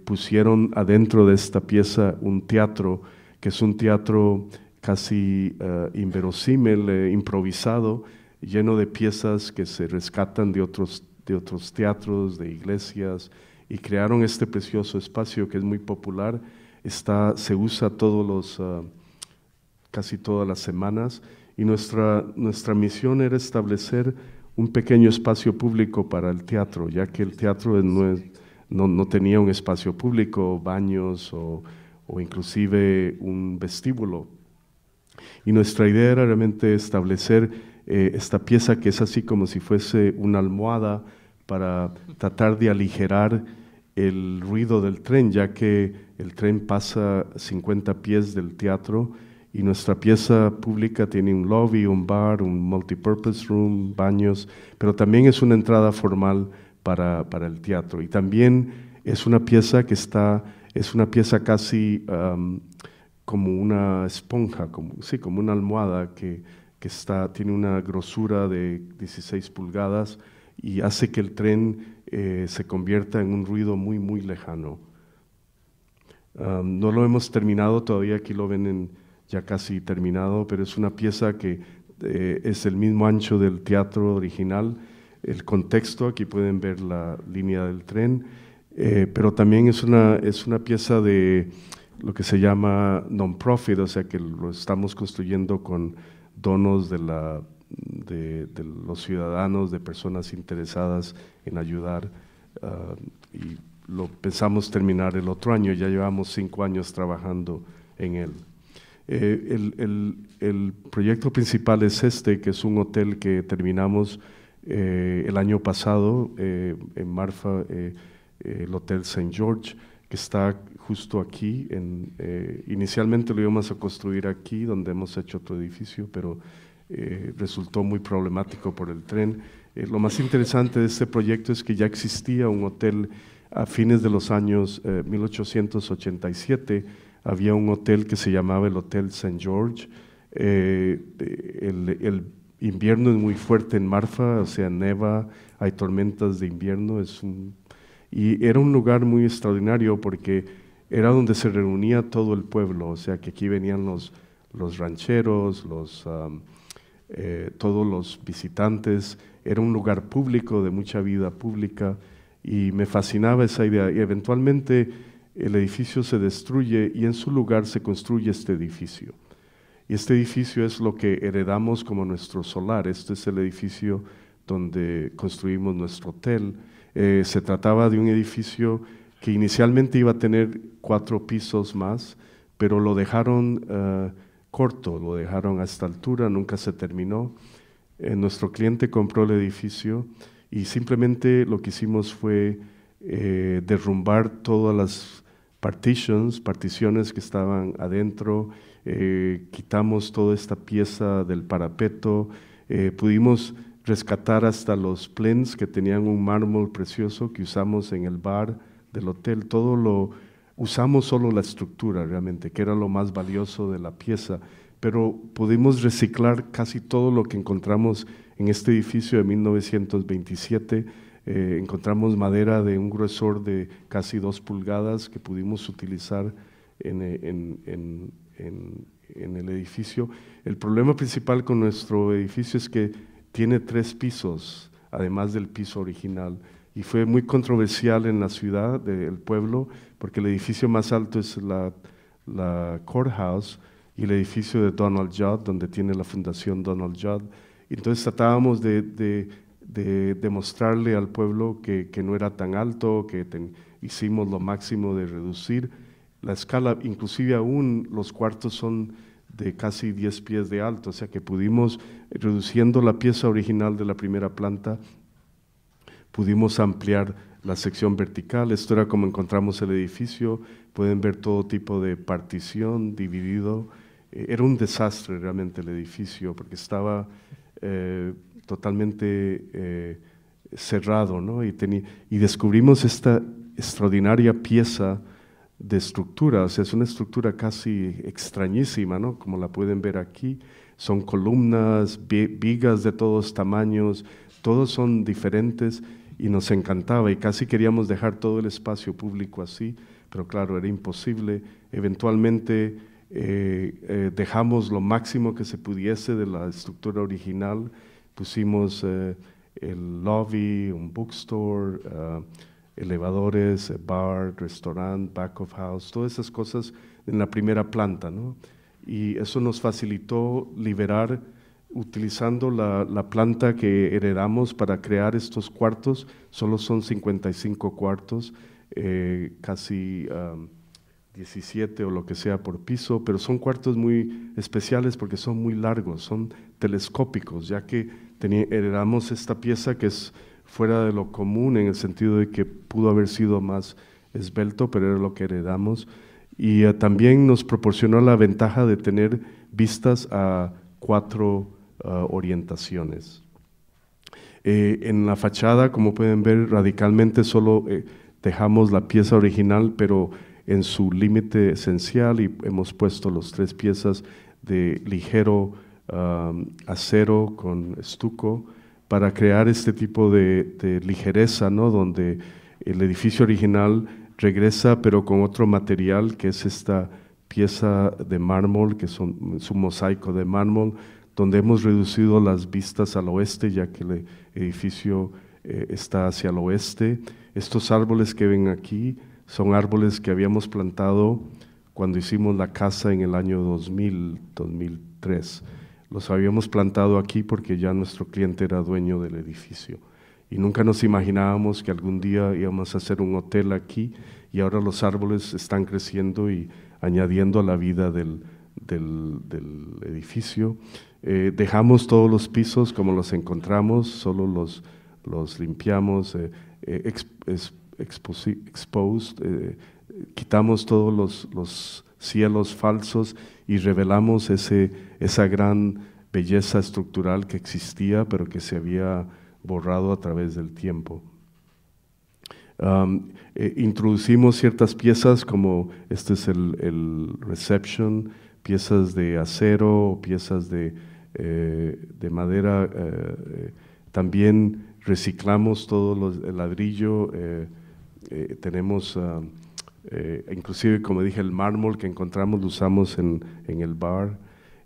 pusieron adentro de esta pieza un teatro que es un teatro casi eh, inverosímil, eh, improvisado, lleno de piezas que se rescatan de otros, de otros teatros, de iglesias, y crearon este precioso espacio que es muy popular. Está, se usa todos los, eh, casi todas las semanas, y nuestra, nuestra misión era establecer un pequeño espacio público para el teatro, ya que el teatro no, no tenía un espacio público, baños o o inclusive un vestíbulo. Y nuestra idea era realmente establecer eh, esta pieza que es así como si fuese una almohada para tratar de aligerar el ruido del tren, ya que el tren pasa 50 pies del teatro y nuestra pieza pública tiene un lobby, un bar, un multipurpose room, baños, pero también es una entrada formal para, para el teatro. Y también es una pieza que está es una pieza casi como una esponja, como, sí, como una almohada que, tiene una grosura de 16 pulgadas y hace que el tren eh, se convierta en un ruido muy, muy lejano. no lo hemos terminado todavía, aquí lo ven ya casi terminado, pero es una pieza que eh, es el mismo ancho del teatro original, el contexto, aquí pueden ver la línea del tren eh, pero también es una, es una pieza de lo que se llama non-profit, o sea que lo estamos construyendo con donos de, la, de, los ciudadanos, de personas interesadas en ayudar ah, y lo pensamos terminar el otro año, ya llevamos cinco años trabajando en él. Eh, el, proyecto principal es este, que es un hotel que terminamos eh, el año pasado en Marfa eh, el Hotel St. George, que está justo aquí. En, eh, inicialmente lo íbamos a construir aquí, donde hemos hecho otro edificio, pero eh, resultó muy problemático por el tren. lo más interesante de este proyecto es que ya existía un hotel a fines de los años 1887. Había un hotel que se llamaba el Hotel St. George. el, el invierno es muy fuerte en Marfa, o sea, neva, hay tormentas de invierno, es un y era un lugar muy extraordinario porque era donde se reunía todo el pueblo, o sea que aquí venían los, rancheros, los, eh, todos los visitantes, era un lugar público de mucha vida pública y me fascinaba esa idea. Y eventualmente el edificio se destruye y en su lugar se construye este edificio. Y este edificio es lo que heredamos como nuestro solar, este es el edificio donde construimos nuestro hotel eh, se trataba de un edificio que inicialmente iba a tener cuatro pisos más, pero lo dejaron eh, corto, lo dejaron a esta altura, nunca se terminó. Eh, nuestro cliente compró el edificio y simplemente lo que hicimos fue derrumbar todas las partitions, particiones que estaban adentro, quitamos toda esta pieza del parapeto, pudimos rescatar hasta los plens que tenían un mármol precioso que usamos en el bar del hotel. Todo lo usamos solo la estructura realmente, que era lo más valioso de la pieza, pero pudimos reciclar casi todo lo que encontramos en este edificio de 1927. Eh, encontramos madera de un grosor de casi dos pulgadas que pudimos utilizar en eh, el edificio. El problema principal con nuestro edificio es que tiene tres pisos, además del piso original, y fue muy controversial en la ciudad, del pueblo, porque el edificio más alto es la, la courthouse y el edificio de Donald Judd, donde tiene la fundación Donald Judd. Entonces tratábamos de, de, de demostrarle al pueblo que, que, no era tan alto, que hicimos lo máximo de reducir la escala, inclusive aún los cuartos son de casi 10 pies de alto, o sea que pudimos, reduciendo la pieza original de la primera planta, pudimos ampliar la sección vertical. Esto era como encontramos el edificio, pueden ver todo tipo de partición, dividido. Eh, era un desastre realmente el edificio porque estaba eh, totalmente eh, cerrado, y descubrimos esta extraordinaria pieza de estructuras. Es una estructura casi extrañísima, ¿no? Como la pueden ver aquí. Son columnas, vigas de todos tamaños, todos son diferentes y nos encantaba y casi queríamos dejar todo el espacio público así, pero claro, era imposible. Eventualmente eh, eh, dejamos lo máximo que se pudiese de la estructura original, pusimos eh, el lobby, un bookstore. Ah, elevadores, bar, restaurant, back of house, todas esas cosas en la primera planta. ¿no? Y eso nos facilitó liberar, utilizando la, planta que heredamos para crear estos cuartos, solo son 55 cuartos, eh, casi 17 o lo que sea por piso, pero son cuartos muy especiales porque son muy largos, son telescópicos, ya que heredamos esta pieza que es fuera de lo común en el sentido de que pudo haber sido más esbelto, pero era lo que heredamos. Y eh, también nos proporcionó la ventaja de tener vistas a cuatro eh, orientaciones. Eh, en la fachada, como pueden ver, radicalmente solo dejamos la pieza original, pero en su límite esencial y hemos puesto las tres piezas de ligero ah, acero con estuco, para crear este tipo de, ligereza, ¿no? donde el edificio original regresa pero con otro material que es esta pieza de mármol, que es un mosaico de mármol, donde hemos reducido las vistas al oeste, ya que el edificio eh, está hacia el oeste. Estos árboles que ven aquí son árboles que habíamos plantado cuando hicimos la casa en el año 2000, 2003. Los habíamos plantado aquí porque ya nuestro cliente era dueño del edificio. Y nunca nos imaginábamos que algún día íbamos a hacer un hotel aquí y ahora los árboles están creciendo y añadiendo a la vida del, edificio. Eh, dejamos todos los pisos como los encontramos, solo los, los limpiamos, eh, eh, exposed, quitamos todos los, los cielos falsos y revelamos ese, esa gran belleza estructural que existía pero que se había borrado a través del tiempo. Um, eh, introducimos ciertas piezas como este es el, reception, piezas de acero, piezas de, eh, madera. Eh, también reciclamos todo el ladrillo, tenemos... Um, eh, inclusive, como dije, el mármol que encontramos lo usamos en, el bar.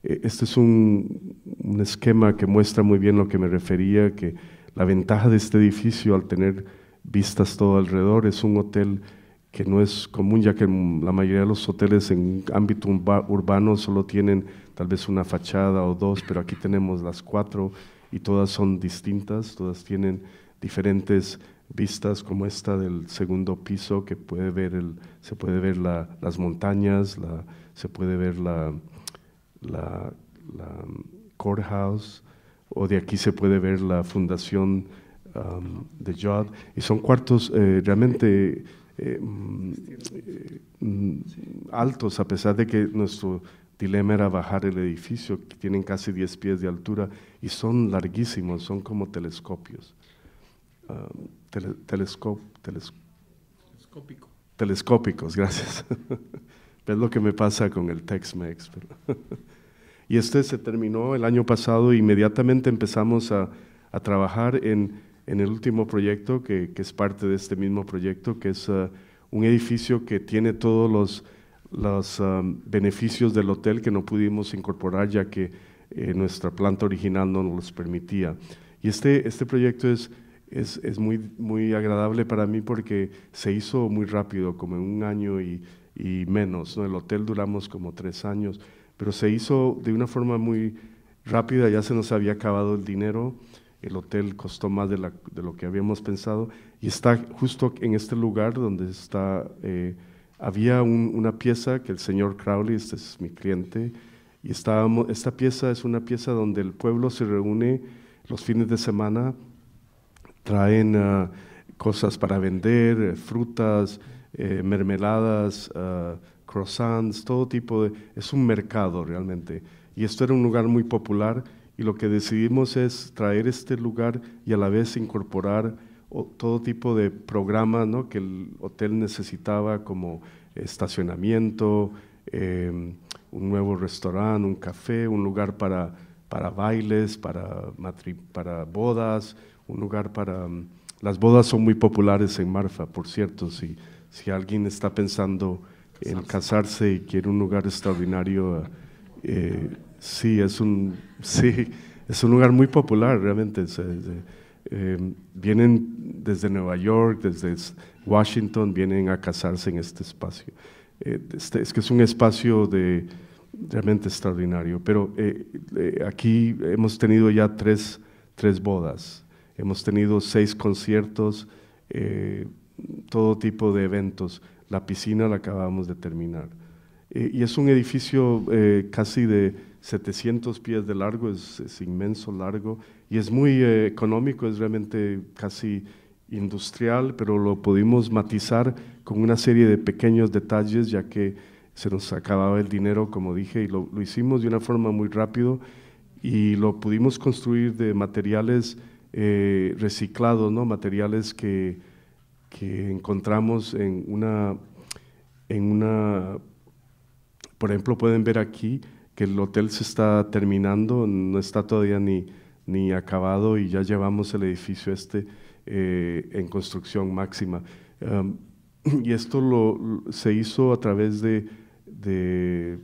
Eh, este es un, un, esquema que muestra muy bien lo que me refería, que la ventaja de este edificio al tener vistas todo alrededor es un hotel que no es común, ya que la mayoría de los hoteles en ámbito urbano solo tienen tal vez una fachada o dos, pero aquí tenemos las cuatro y todas son distintas, todas tienen diferentes vistas como esta del segundo piso que puede ver el, se puede ver las montañas, la, se puede ver la, um, courthouse, o de aquí se puede ver la fundación um, de Jod. Y son cuartos eh, realmente eh, mm, eh, mm, altos, a pesar de que nuestro dilema era bajar el edificio, que tienen casi 10 pies de altura, y son larguísimos, son como telescopios. Um, tele, telescópicos, gracias. <laughs> es lo que me pasa con el Tex-Mex. <laughs> y este se terminó el año pasado, inmediatamente empezamos a, trabajar en, el último proyecto, que, es parte de este mismo proyecto, que es uh, un edificio que tiene todos los, los um, beneficios del hotel que no pudimos incorporar ya que eh, nuestra planta original no nos los permitía. Y este, este proyecto es es, muy, muy agradable para mí porque se hizo muy rápido, como en un año y, menos. el hotel duramos como tres años, pero se hizo de una forma muy rápida, ya se nos había acabado el dinero, el hotel costó más de, lo que habíamos pensado y está justo en este lugar donde está... Eh, había una pieza que el señor Crowley, este es mi cliente, y estábamos, esta pieza es una pieza donde el pueblo se reúne los fines de semana traen ah, cosas para vender, eh, frutas, eh, mermeladas, ah, croissants, todo tipo de... Es un mercado realmente. Y esto era un lugar muy popular y lo que decidimos es traer este lugar y a la vez incorporar todo tipo de programas que el hotel necesitaba como estacionamiento, em, un nuevo restaurante, un café, un lugar para, bailes, para, para bodas, un lugar para... Mm, las bodas son muy populares en Marfa, por cierto, si, si alguien está pensando en casarse y quiere un lugar extraordinario, eh, sí, es un, <laughs> sí, es un lugar muy popular realmente. Em, vienen desde Nueva York, desde Washington, vienen a casarse en este espacio. Eh, este, es que es un espacio de, realmente extraordinario, pero eh, aquí hemos tenido ya tres, tres bodas Hemos tenido seis conciertos, eh, todo tipo de eventos. La piscina la acabamos de terminar. Eh, y es un edificio eh, casi de 700 pies de largo, es, inmenso, largo, y es muy económico, es realmente casi industrial, pero lo pudimos matizar con una serie de pequeños detalles, ya que se nos acababa el dinero, como dije, y lo, lo hicimos de una forma muy rápido y lo pudimos construir de materiales eh, reciclado reciclados, ¿no? materiales que, encontramos en una, en una, por ejemplo, pueden ver aquí que el hotel se está terminando, no está todavía ni, ni acabado y ya llevamos el edificio este eh, en construcción máxima. <clears throat> y esto lo, se hizo a través de, de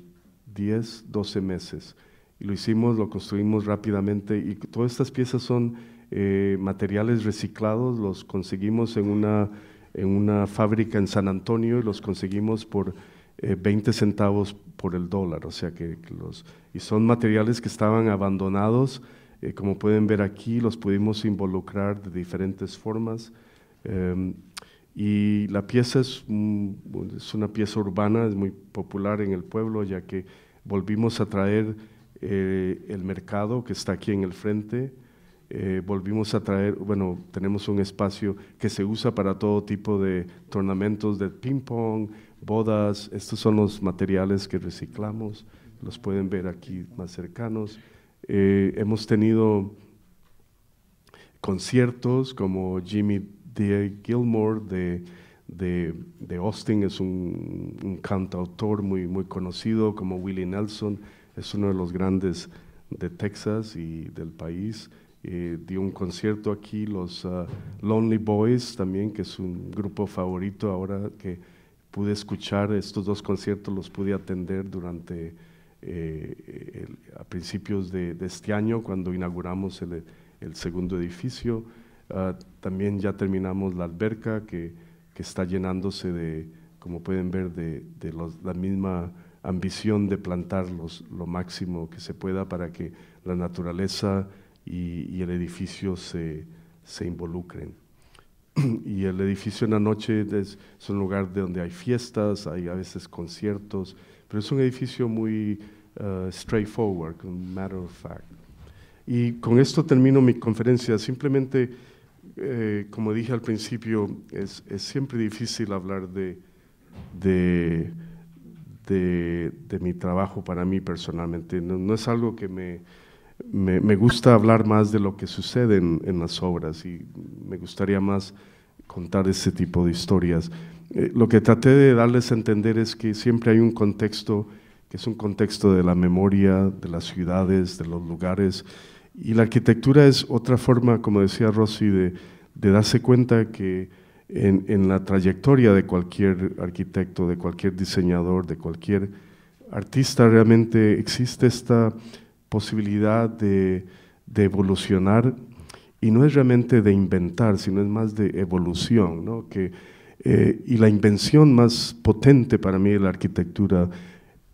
10, 12 meses. Y lo hicimos, lo construimos rápidamente y todas estas piezas son eh, materiales reciclados, los conseguimos en una, en una fábrica en San Antonio y los conseguimos por 20 eh, centavos por el dólar, o sea que, los, y son materiales que estaban abandonados, eh, como pueden ver aquí, los pudimos involucrar de diferentes formas. Em, y la pieza es, es una pieza urbana, es muy popular en el pueblo, ya que volvimos a traer el mercado que está aquí en el frente, eh, volvimos a traer, bueno, tenemos un espacio que se usa para todo tipo de tornamentos de ping-pong, bodas, estos son los materiales que reciclamos, los pueden ver aquí más cercanos. Eh, hemos tenido conciertos como Jimmy D. Gilmore de, de, de Austin, es un, un, cantautor muy, muy conocido, como Willie Nelson, es uno de los grandes de Texas y del país. Eh, dio un concierto aquí, los ah, Lonely Boys también, que es un grupo favorito ahora que pude escuchar estos dos conciertos, los pude atender durante eh, eh, a principios de, este año cuando inauguramos el, segundo edificio. Ah, también ya terminamos la alberca que, que, está llenándose de, como pueden ver, de, de la misma ambición de plantar lo máximo que se pueda para que la naturaleza y, el edificio se, involucren. <clears throat> Y el edificio en la noche es, un lugar de donde hay fiestas, hay a veces conciertos, pero es un edificio muy eh, straightforward, straightforward, matter of fact. Y con esto termino mi conferencia. Simplemente, eh, como dije al principio, es, siempre difícil hablar de, de, de, mi trabajo para mí personalmente. no es algo que me, me, gusta hablar más de lo que sucede en, las obras y me gustaría más contar ese tipo de historias. Eh, lo que traté de darles a entender es que siempre hay un contexto que es un contexto de la memoria, de las ciudades, de los lugares. Y la arquitectura es otra forma, como decía Rossi, de, darse cuenta que en, la trayectoria de cualquier arquitecto, de cualquier diseñador, de cualquier artista, realmente existe esta posibilidad de, evolucionar, y no es realmente de inventar, sino es más de evolución, que, eh, y la invención más potente para mí de la arquitectura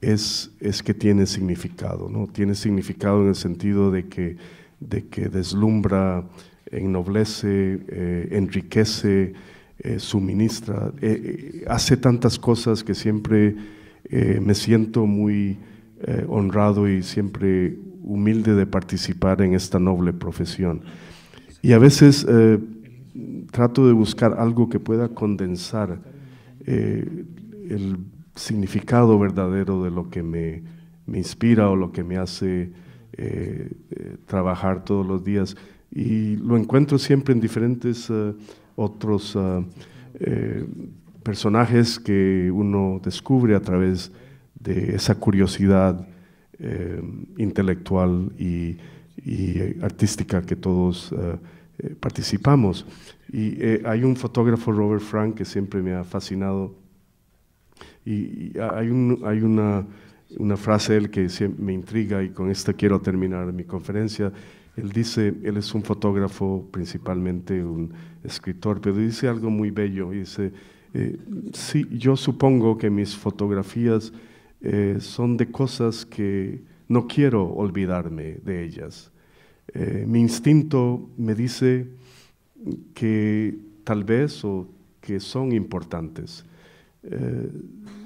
es, es que tiene significado, ¿no? tiene significado en el sentido de que, de que deslumbra, eh, ennoblece, eh, enriquece, suministra, hace tantas cosas que siempre me siento muy eh, honrado y siempre humilde de participar en esta noble profesión. Y a veces eh, trato de buscar algo que pueda condensar eh, el significado verdadero de lo que me, inspira o lo que me hace trabajar todos los días. Y lo encuentro siempre en diferentes otros personajes que uno descubre a través de de esa curiosidad eh, intelectual y, artística que todos eh, eh, participamos. Y hay un fotógrafo, Robert Frank, que siempre me ha fascinado. Y, hay, una, frase de él que me intriga y con esta quiero terminar mi conferencia. Él dice, él es un fotógrafo, principalmente un escritor, pero dice algo muy bello. Dice, sí, yo supongo que mis fotografías eh, son de cosas que no quiero olvidarme de ellas. Eh, mi instinto me dice que tal vez o que son importantes, eh,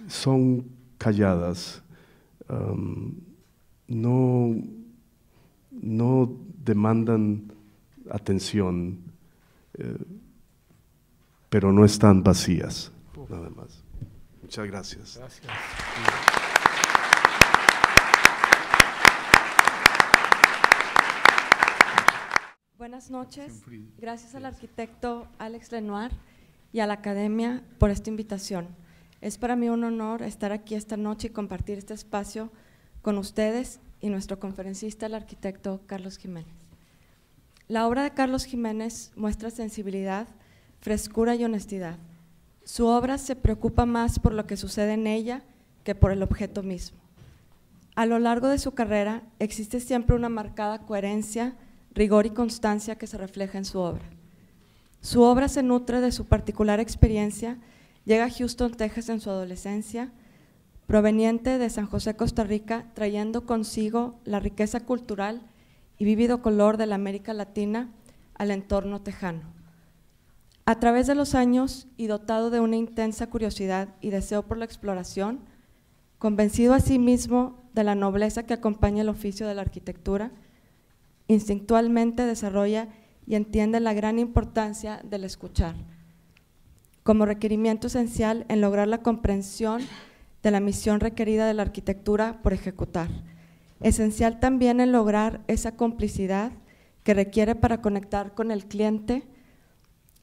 son calladas, no, no demandan atención, pero no están vacías, nada más. Muchas gracias. Buenas noches. Gracias al arquitecto Alex Lenoir y a la academia por esta invitación. Es para mí un honor estar aquí esta noche y compartir este espacio con ustedes y nuestro conferencista, el arquitecto Carlos Jiménez. La obra de Carlos Jiménez muestra sensibilidad, frescura y honestidad. Su obra se preocupa más por lo que sucede en ella que por el objeto mismo. A lo largo de su carrera existe siempre una marcada coherencia, rigor y constancia que se refleja en su obra. Su obra se nutre de su particular experiencia. Llega a Houston, Texas en su adolescencia, proveniente de San José, Costa Rica, trayendo consigo la riqueza cultural y vívido color de la América Latina al entorno tejano. A través de los años y dotado de una intensa curiosidad y deseo por la exploración, convencido a sí mismo de la nobleza que acompaña el oficio de la arquitectura, instintualmente desarrolla y entiende la gran importancia del escuchar como requerimiento esencial en lograr la comprensión de la misión requerida de la arquitectura por ejecutar. Esencial también en lograr esa complicidad que requiere para conectar con el cliente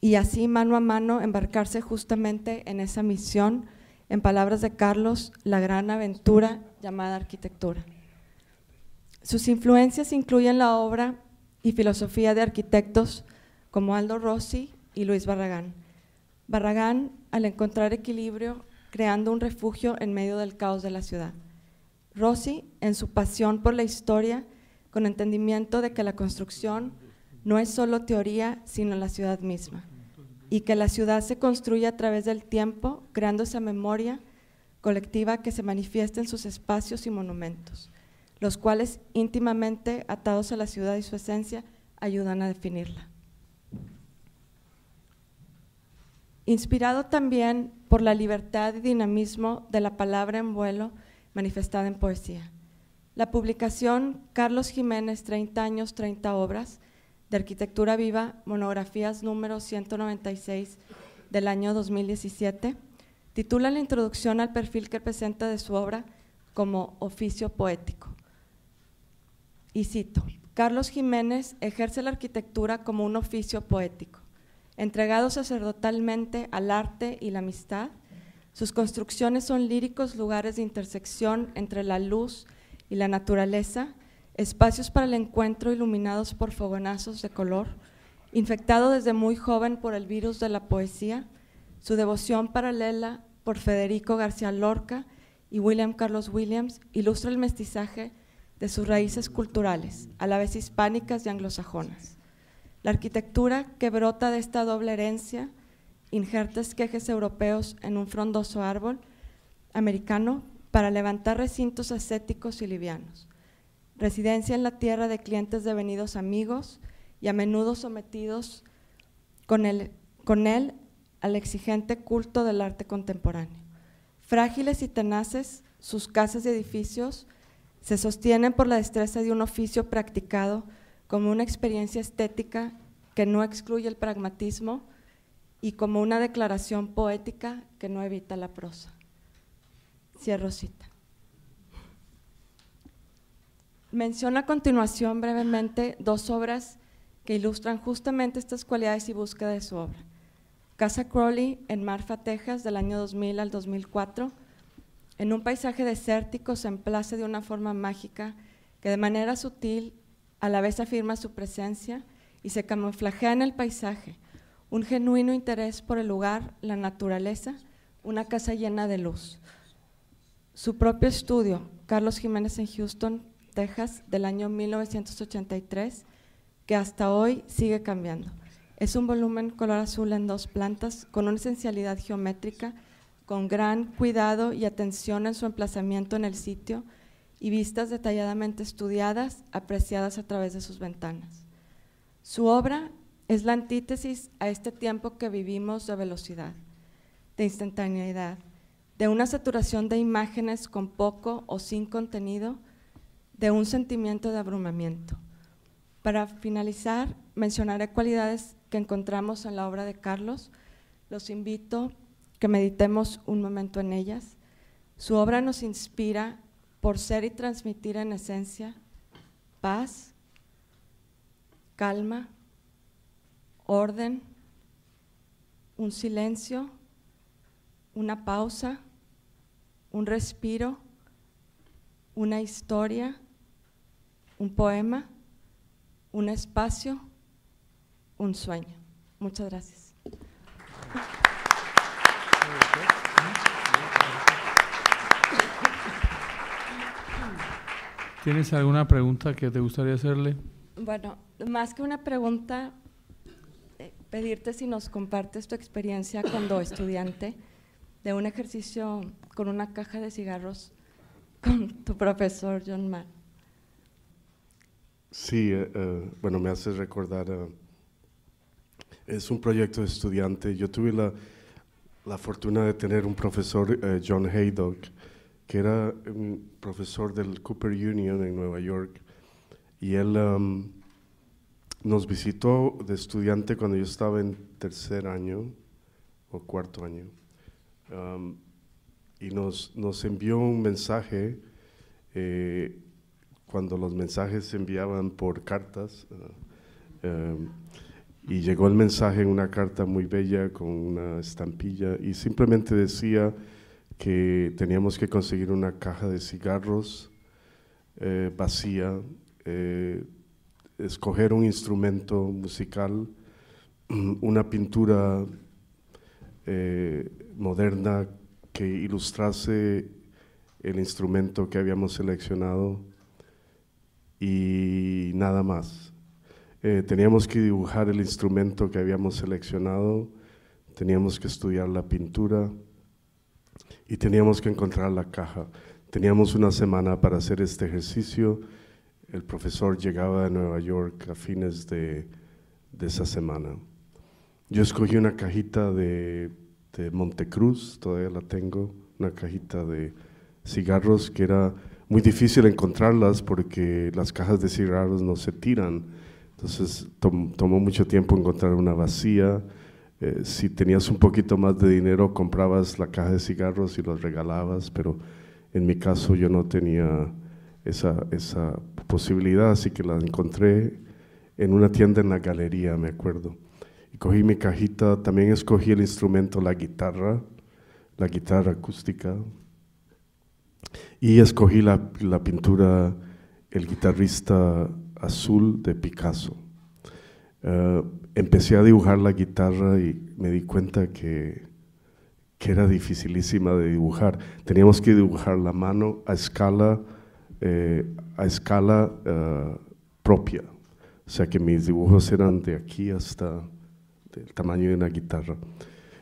y así mano a mano embarcarse justamente en esa misión, en palabras de Carlos, la gran aventura llamada arquitectura. Sus influencias incluyen la obra y filosofía de arquitectos como Aldo Rossi y Luis Barragán. Barragán, al encontrar equilibrio, creando un refugio en medio del caos de la ciudad. Rossi, en su pasión por la historia, con entendimiento de que la construcción no es solo teoría, sino la ciudad misma y que la ciudad se construya a través del tiempo, creando esa memoria colectiva que se manifiesta en sus espacios y monumentos, los cuales íntimamente atados a la ciudad y su esencia ayudan a definirla. Inspirado también por la libertad y dinamismo de la palabra en vuelo manifestada en poesía. La publicación Carlos Jiménez, 30 años, 30 obras, de Arquitectura Viva, monografías número 196 del año 2017, titula la introducción al perfil que presenta de su obra como oficio poético. Y cito, Carlos Jiménez ejerce la arquitectura como un oficio poético, entregado sacerdotalmente al arte y la amistad. Sus construcciones son líricos lugares de intersección entre la luz y la naturaleza, espacios para el encuentro iluminados por fogonazos de color, infectado desde muy joven por el virus de la poesía, su devoción paralela por Federico García Lorca y William Carlos Williams ilustra el mestizaje de sus raíces culturales, a la vez hispánicas y anglosajonas. La arquitectura que brota de esta doble herencia, injerta esquejes europeos en un frondoso árbol americano para levantar recintos ascéticos y livianos residencia en la tierra de clientes devenidos amigos y a menudo sometidos con él, al exigente culto del arte contemporáneo. Frágiles y tenaces, sus casas y edificios se sostienen por la destreza de un oficio practicado como una experiencia estética que no excluye el pragmatismo y como una declaración poética que no evita la prosa. Cierro cita. Menciona a continuación brevemente dos obras que ilustran justamente estas cualidades y búsqueda de su obra. Casa Crowley en Marfa, Texas, del año 2000 al 2004, en un paisaje desértico se emplaza de una forma mágica que de manera sutil a la vez afirma su presencia y se camuflajea en el paisaje, un genuino interés por el lugar, la naturaleza, una casa llena de luz. Su propio estudio, Carlos Jiménez en Houston, Texas, del año 1983, que hasta hoy sigue cambiando. Es un volumen color azul en dos plantas, con una esencialidad geométrica, con gran cuidado y atención en su emplazamiento en el sitio y vistas detalladamente estudiadas, apreciadas a través de sus ventanas. Su obra es la antítesis a este tiempo que vivimos de velocidad, de instantaneidad, de una saturación de imágenes con poco o sin contenido, de un sentimiento de abrumamiento. Para finalizar, mencionaré cualidades que encontramos en la obra de Carlos. Los invito que meditemos un momento en ellas. Su obra nos inspira por ser y transmitir en esencia paz, calma, orden, un silencio, una pausa, un respiro, una historia, un poema, un espacio, un sueño. Muchas gracias. ¿Tienes alguna pregunta que te gustaría hacerle? Bueno, más que una pregunta, eh, pedirte si nos compartes tu experiencia cuando estudiante de un ejercicio con una caja de cigarros con tu profesor John Mack. Sí, eh, eh, bueno, me hace recordar, eh, es un proyecto de estudiante. Yo tuve la, la fortuna de tener un profesor, John Haydock, que era un profesor del Cooper Union en Nueva York, y él um, nos visitó de estudiante cuando yo estaba en tercer año o cuarto año, um, y nos, nos envió un mensaje cuando los mensajes se enviaban por cartas. Eh, eh, y llegó el mensaje en una carta muy bella con una estampilla y simplemente decía que teníamos que conseguir una caja de cigarros eh, vacía, escoger un instrumento musical, <clears throat> una pintura moderna que ilustrase el instrumento que habíamos seleccionado y nada más. Eh, teníamos que dibujar el instrumento que habíamos seleccionado, teníamos que estudiar la pintura y teníamos que encontrar la caja. Teníamos una semana para hacer este ejercicio. El profesor llegaba de Nueva York a fines de, esa semana. Yo escogí una cajita de, de Montecruz, todavía la tengo, una cajita de cigarros que era muy difícil encontrarlas porque las cajas de cigarros no se tiran. Entonces tomó mucho tiempo encontrar una vacía. Eh, si tenías un poquito más de dinero, comprabas la caja de cigarros y los regalabas, pero en mi caso yo no tenía esa, esa posibilidad, así que la encontré en una tienda en la galería, me acuerdo. Y cogí mi cajita, también escogí el instrumento, la guitarra, la guitarra acústica, y escogí la, la pintura El guitarrista azul de Picasso. Eh, empecé a dibujar la guitarra y me di cuenta que, que, era dificilísima de dibujar. Teníamos que dibujar la mano a escala, eh, a escala eh, propia. O sea que mis dibujos eran de aquí hasta el tamaño de una guitarra.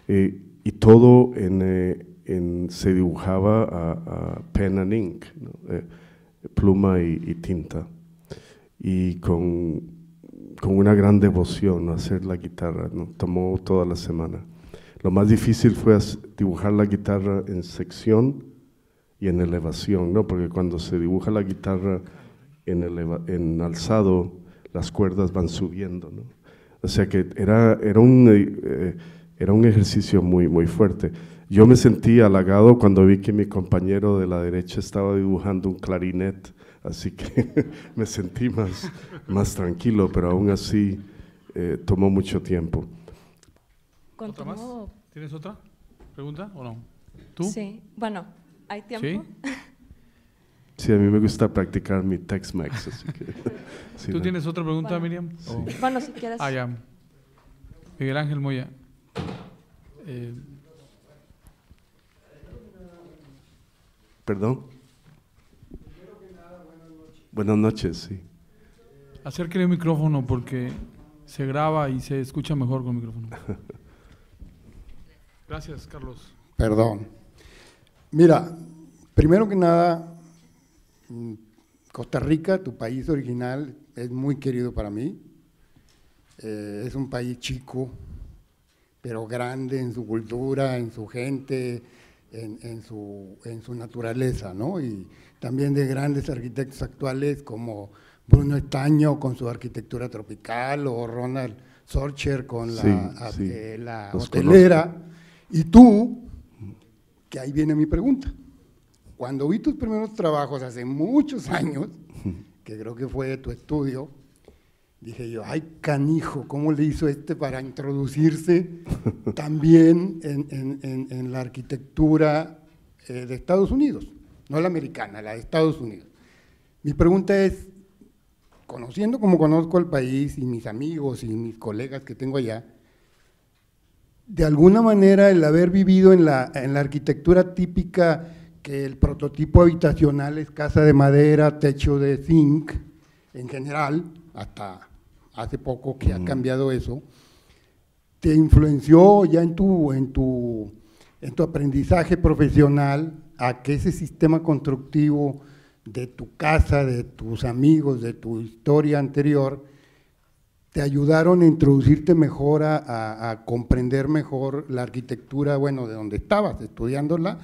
y todo en, se dibujaba a, pen and ink, eh, pluma y, tinta, y con, con, una gran devoción hacer la guitarra, tomó toda la semana. Lo más difícil fue dibujar la guitarra en sección y en elevación, ¿no? porque cuando se dibuja la guitarra en, en alzado, las cuerdas van subiendo. ¿no? O sea que era, era, un, eh, era un ejercicio muy, muy fuerte. Yo me sentí halagado cuando vi que mi compañero de la derecha estaba dibujando un clarinet, así que <laughs> me sentí más, más tranquilo, pero aún así eh, tomó mucho tiempo. ¿Otra más? ¿Tienes otra pregunta o no? ¿Tú? Sí, bueno, ¿hay tiempo? Sí. a mí me gusta practicar mi Tex-Mex, así que... <laughs> ¿Tú tienes otra pregunta, Miriam? Bueno, si quieres... Ah, ya. Miguel Ángel Moya. Eh, Perdón. Primero nada, buenas noches. Buenas noches, sí. el micrófono porque se graba y se escucha mejor con el micrófono. <laughs> Gracias, Carlos. Perdón. Mira, primero que nada, mm, Costa Rica, tu país original, es muy querido para mí. Eh, es un país chico, pero grande en su cultura, en su gente, en, su, en su naturaleza, ¿no? Y también de grandes arquitectos actuales como Bruno Estaño con su arquitectura tropical o Ronald Sorcher con la, eh, la hotelera. Y tú, que ahí viene mi pregunta. Cuando vi tus primeros trabajos hace muchos años, que creo que fue de tu estudio, Dije yo, ay canijo, ¿cómo le hizo este para introducirse <laughs> también en, la arquitectura eh, de Estados Unidos? No la americana, la de Estados Unidos. Mi pregunta es, conociendo como conozco el país y mis amigos y mis colegas que tengo allá, de alguna manera el haber vivido en la, en la arquitectura típica, que el prototipo habitacional es casa de madera, techo de zinc, en general, hasta hace poco que ha cambiado eso, te influenció ya en tu, en tu, en tu aprendizaje profesional a que ese sistema constructivo de tu casa, de tus amigos, de tu historia anterior, te ayudaron a introducirte mejor, a, a, comprender mejor la arquitectura, bueno, de donde estabas estudiándola,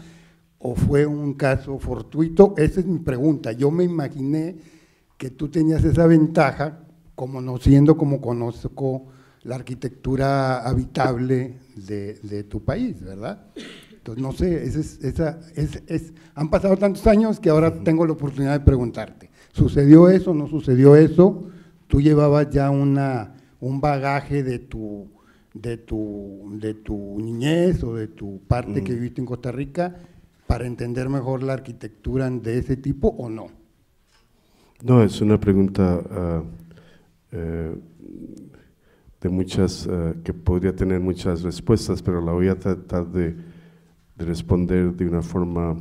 o fue un caso fortuito? Esa es mi pregunta. Yo me imaginé que tú tenías esa ventaja siendo como conozco la arquitectura habitable de, tu país, ¿verdad? Entonces, no sé, han pasado tantos años que ahora tengo la oportunidad de preguntarte, ¿sucedió eso, no sucedió eso? Tú llevabas ya una, un bagaje de tu, de tu, de tu niñez o de tu parte que viviste en Costa Rica para entender mejor la arquitectura de ese tipo o no? No, es una pregunta... Ah, eh, de muchas, eh, que podría tener muchas respuestas, pero la voy a tratar de, responder de una forma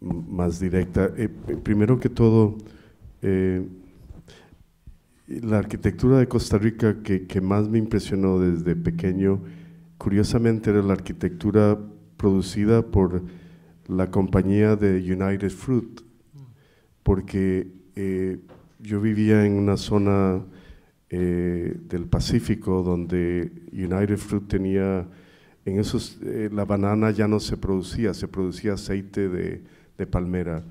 más directa. Eh, primero que todo, la arquitectura de Costa Rica que, más me impresionó desde pequeño, curiosamente era la arquitectura producida por la compañía de United Fruit, porque yo vivía en una zona eh, del Pacífico donde United Fruit tenía, en esos, eh, la banana ya no se producía, se producía aceite de, palmera.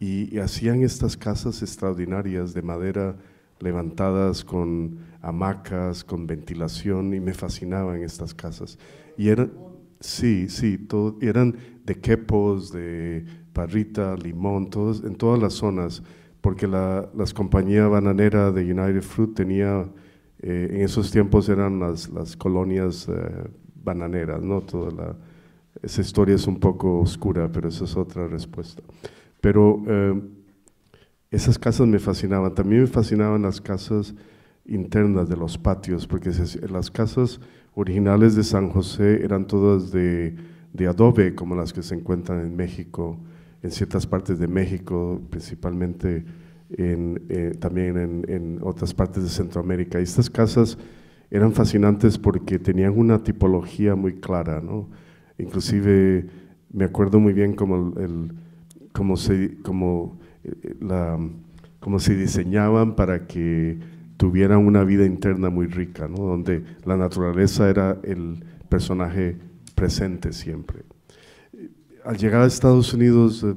Y, hacían estas casas extraordinarias de madera levantadas con hamacas, con ventilación, y me fascinaban estas casas. Y eran, sí, sí, eran de quepos, de parrita, limón, en todas las zonas porque las compañías bananeras de United Fruit tenía, eh, en esos tiempos eran las, colonias eh, bananeras, ¿no? Toda esa historia es un poco oscura, pero esa es otra respuesta. Pero eh, esas casas me fascinaban. También me fascinaban las casas internas de los patios, porque las casas originales de San José eran todas de adobe, como las que se encuentran en México, en ciertas partes de México, principalmente eh, también en, otras partes de Centroamérica. Y estas casas eran fascinantes porque tenían una tipología muy clara, ¿no? Inclusive me acuerdo muy bien cómo se, eh, se diseñaban para que tuvieran una vida interna muy rica, donde la naturaleza era el personaje presente siempre al llegar a Estados Unidos, eh,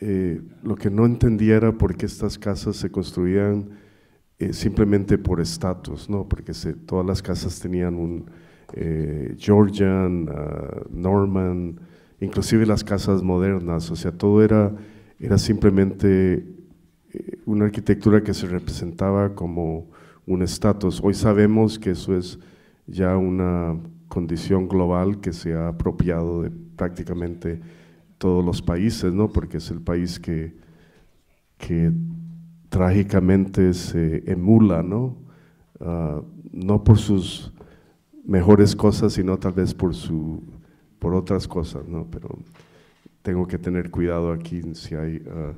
eh, lo que no entendía era por qué estas casas se construían eh, simplemente por estatus, ¿no? porque se, todas las casas tenían un Georgian, ah, Norman, inclusive las casas modernas, o sea, todo era, era simplemente una arquitectura que se representaba como un estatus. Hoy sabemos que eso es ya una condición global que se ha apropiado de prácticamente todos los países, ¿no? porque es el país que, trágicamente se emula, ¿no? Ah, no por sus mejores cosas, sino tal vez por, su, por otras cosas, ¿no? pero tengo que tener cuidado aquí si hay, uh,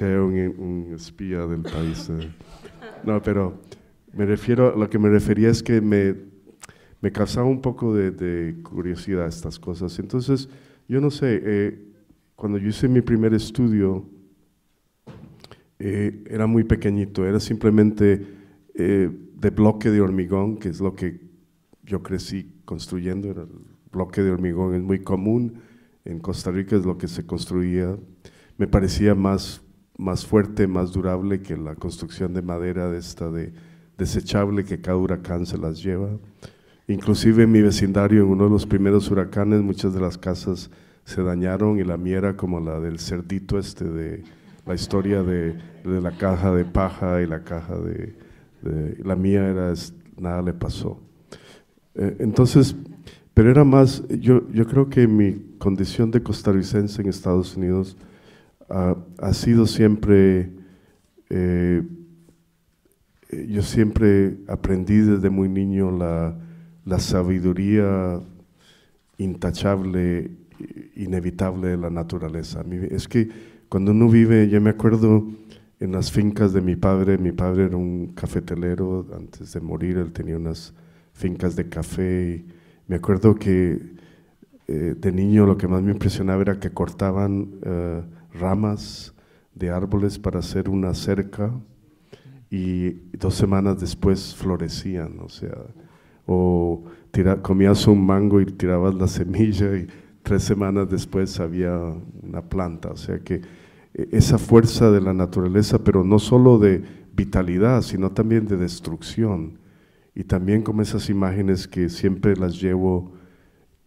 <laughs> un, espía del país. Eh. No, pero me refiero, lo que me refería es que me me causaba un poco de, curiosidad estas cosas. Entonces, yo no sé, eh, cuando yo hice mi primer estudio, eh, era muy pequeñito, era simplemente eh, de bloque de hormigón, que es lo que yo crecí construyendo, el bloque de hormigón es muy común, en Costa Rica es lo que se construía, me parecía más, más fuerte, más durable que la construcción de madera de esta de desechable que cada huracán se las lleva. Inclusive en mi vecindario, en uno de los primeros huracanes, muchas de las casas se dañaron y la mía era como la del cerdito este de la historia de, la caja de paja y la caja de... la mía era, nada le pasó. Eh, entonces, pero era más, yo, yo creo que mi condición de costarricense en Estados Unidos ha sido siempre, eh, yo siempre aprendí desde muy niño la la sabiduría intachable, inevitable de la naturaleza. Es que cuando uno vive, yo me acuerdo en las fincas de mi padre, mi padre era un cafetelero, antes de morir él tenía unas fincas de café, me acuerdo que eh, de niño lo que más me impresionaba era que cortaban eh, ramas de árboles para hacer una cerca y dos semanas después florecían, o sea, o comías un mango y tirabas la semilla y tres semanas después había una planta. O sea que e, esa fuerza de la naturaleza, pero no solo de vitalidad, sino también de destrucción. Y también como esas imágenes que siempre las llevo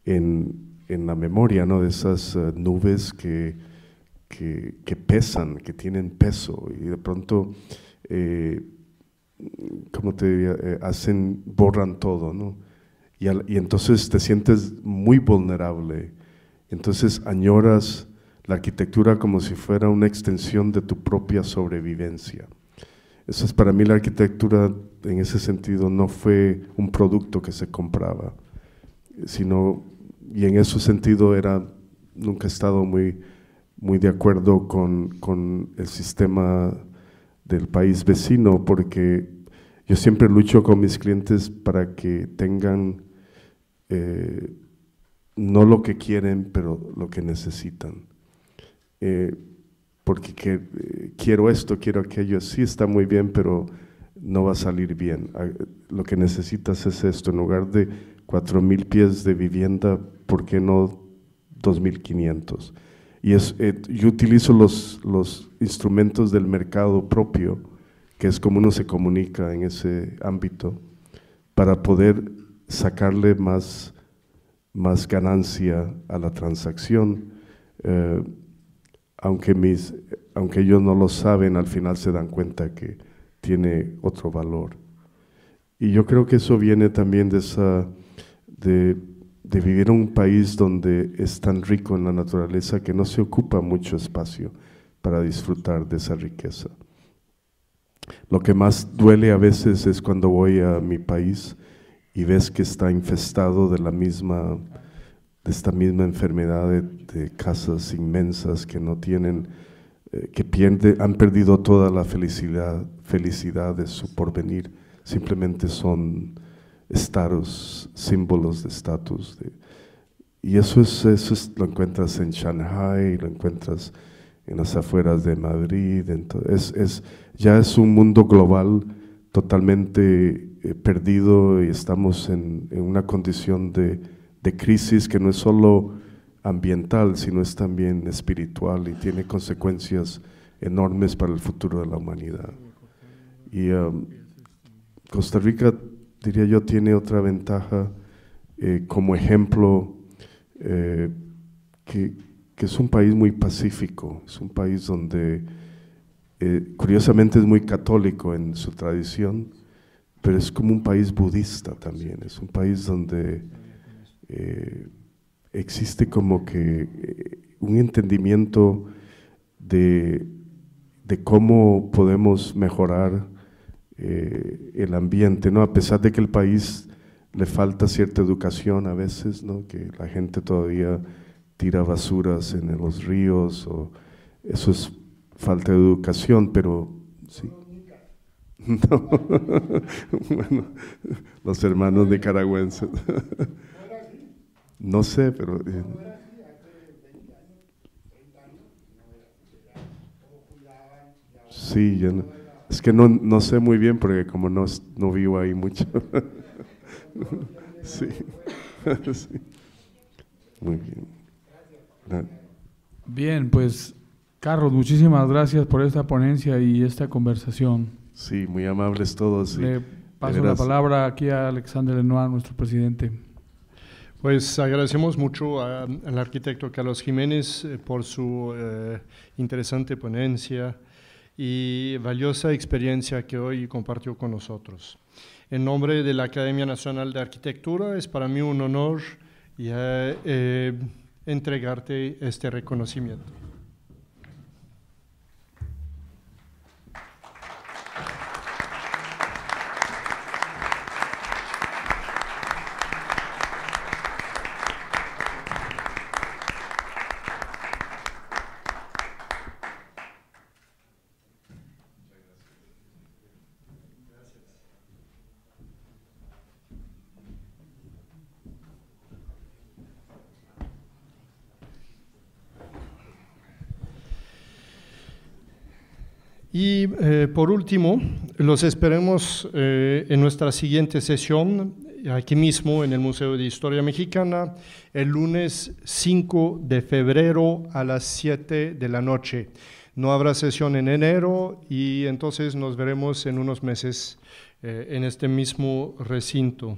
en, la memoria, ¿no? De esas eh, nubes que, que, pesan, que tienen peso. Y de pronto... Eh, como te diría, eh, hacen, borran todo, ¿no? Y, entonces te sientes muy vulnerable. Entonces añoras la arquitectura como si fuera una extensión de tu propia sobrevivencia. Eso es para mí la arquitectura en ese sentido no fue un producto que se compraba, sino y en ese sentido era nunca he estado muy muy de acuerdo con, con el sistema del país vecino, porque yo siempre lucho con mis clientes para que tengan eh, no lo que quieren, pero lo que necesitan. Eh, porque eh, quiero esto, quiero aquello, sí está muy bien, pero no va a salir bien. Ah, lo que necesitas es esto, en lugar de 4.000 pies de vivienda, ¿por qué no 2.500? Y eh, yo utilizo los, los instrumentos del mercado propio, que es como uno se comunica en ese ámbito, para poder sacarle más, más ganancia a la transacción. Eh, aunque, mis, aunque ellos no lo saben, al final se dan cuenta que tiene otro valor. Y yo creo que eso viene también de esa, de, de vivir en un país donde es tan rico en la naturaleza que no se ocupa mucho espacio para disfrutar de esa riqueza. Lo que más duele a veces es cuando voy a mi país y ves que está infestado de la misma, de esta misma enfermedad de, casas inmensas que no tienen, eh, que han perdido toda la felicidad, felicidad de su porvenir, simplemente son estados, símbolos de estatus. Y eso, es, eso lo encuentras en Shanghai, lo encuentras en las afueras de Madrid. Entonces, es, ya es un mundo global totalmente eh, perdido y estamos en, una condición de, crisis que no es solo ambiental, sino es también espiritual y tiene consecuencias enormes para el futuro de la humanidad. Y um, Costa Rica diría yo, tiene otra ventaja eh, como ejemplo eh, que, es un país muy pacífico, es un país donde eh, curiosamente es muy católico en su tradición, pero es como un país budista también, es un país donde existe como que un entendimiento de, de cómo podemos mejorar eh, el ambiente, ¿no? A pesar de que el país le falta cierta educación a veces, ¿no? Que la gente todavía tira basuras en los ríos, o eso es falta de educación, pero sí. <laughs> <laughs> los hermanos nicaragüenses. no sé, pero... Eh, sí, ya no. Es que no, sé muy bien porque como no, vivo ahí mucho. <laughs> <laughs> sí. Muy bien. Bien, pues Carlos, muchísimas gracias por esta ponencia y esta conversación. Sí, muy amables todos. Le paso la palabra aquí a Alexander Lenoir, nuestro presidente. Pues agradecemos mucho al arquitecto Carlos Jiménez eh, por su eh, interesante ponencia y valiosa experiencia que hoy compartió con nosotros. En nombre de la Academia Nacional de Arquitectura es para mí un honor y, eh, eh, entregarte este reconocimiento. Y eh, por último, los esperemos eh, en nuestra siguiente sesión, aquí mismo en el Museo de Historia Mexicana, el lunes 5 de febrero a las 7 de la noche. No habrá sesión en enero y entonces nos veremos en unos meses eh, en este mismo recinto.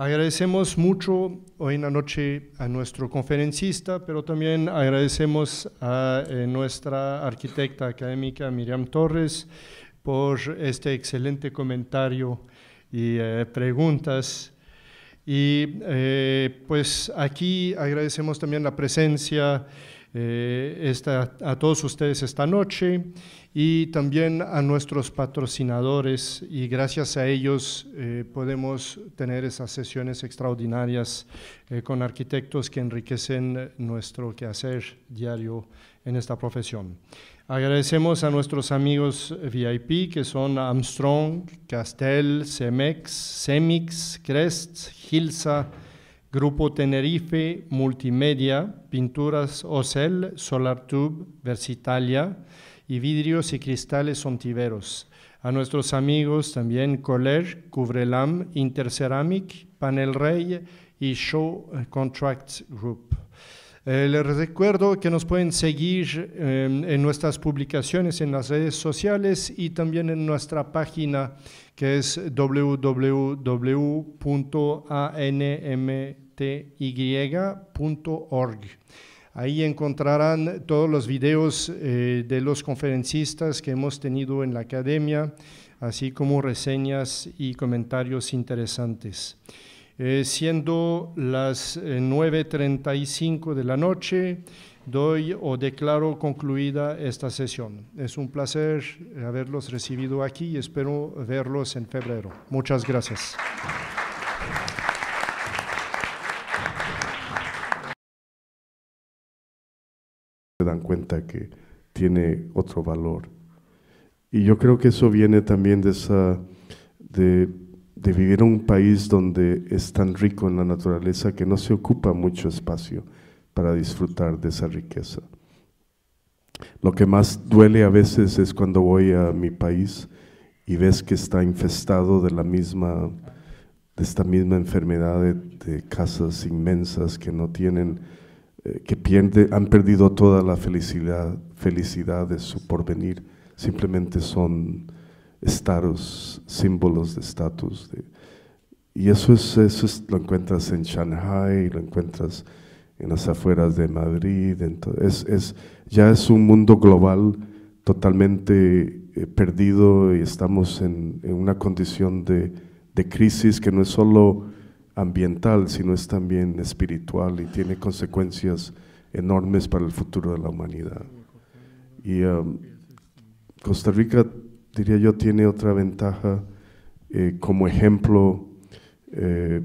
Agradecemos mucho hoy en la noche a nuestro conferencista, pero también agradecemos a eh, nuestra arquitecta académica Miriam Torres por este excelente comentario y eh, preguntas. Y eh, pues aquí agradecemos también la presencia a todos ustedes esta noche y también a nuestros patrocinadores y gracias a ellos eh, podemos tener esas sesiones extraordinarias eh, con arquitectos que enriquecen nuestro quehacer diario en esta profesión. Agradecemos a nuestros amigos VIP que son Armstrong, Castel, Cemex, Cemix, Crest, Gilsa, Grupo Tenerife, Multimedia, Pinturas Ocel, SolarTube, Versitalia, y vidrios y cristales sontiveros. A nuestros amigos también Coller, Cubrelam, Interceramic, Panel Rey y Show Contract Group. Eh, les recuerdo que nos pueden seguir em, en nuestras publicaciones en las redes sociales y también en nuestra página que es www.anmty.org. Ahí encontrarán todos los videos eh, de los conferencistas que hemos tenido en la academia, así como reseñas y comentarios interesantes. Eh, siendo las 9.35 eh, de la noche, doy o declaro concluida esta sesión. Es un placer haberlos recibido aquí y espero verlos en febrero. Muchas gracias. se dan cuenta que tiene otro valor. Y yo creo que eso viene también de, esa, de, vivir en un país donde es tan rico en la naturaleza que no se ocupa mucho espacio para disfrutar de esa riqueza. Lo que más duele a veces es cuando voy a mi país y ves que está infestado de la misma, de esta misma enfermedad de casas inmensas que no tienen eh, que han perdido toda la felicidad, de su porvenir, simplemente son estados, símbolos de estatus. y eso es, eso lo encuentras en Shanghai, lo encuentras en las afueras de Madrid, es, ya es un mundo global totalmente eh, perdido y estamos en, una condición de, de crisis que no es solo ambiental, sino es también espiritual y tiene consecuencias enormes para el futuro de la humanidad. Y um, Costa Rica, diría yo, tiene otra ventaja eh, como ejemplo eh,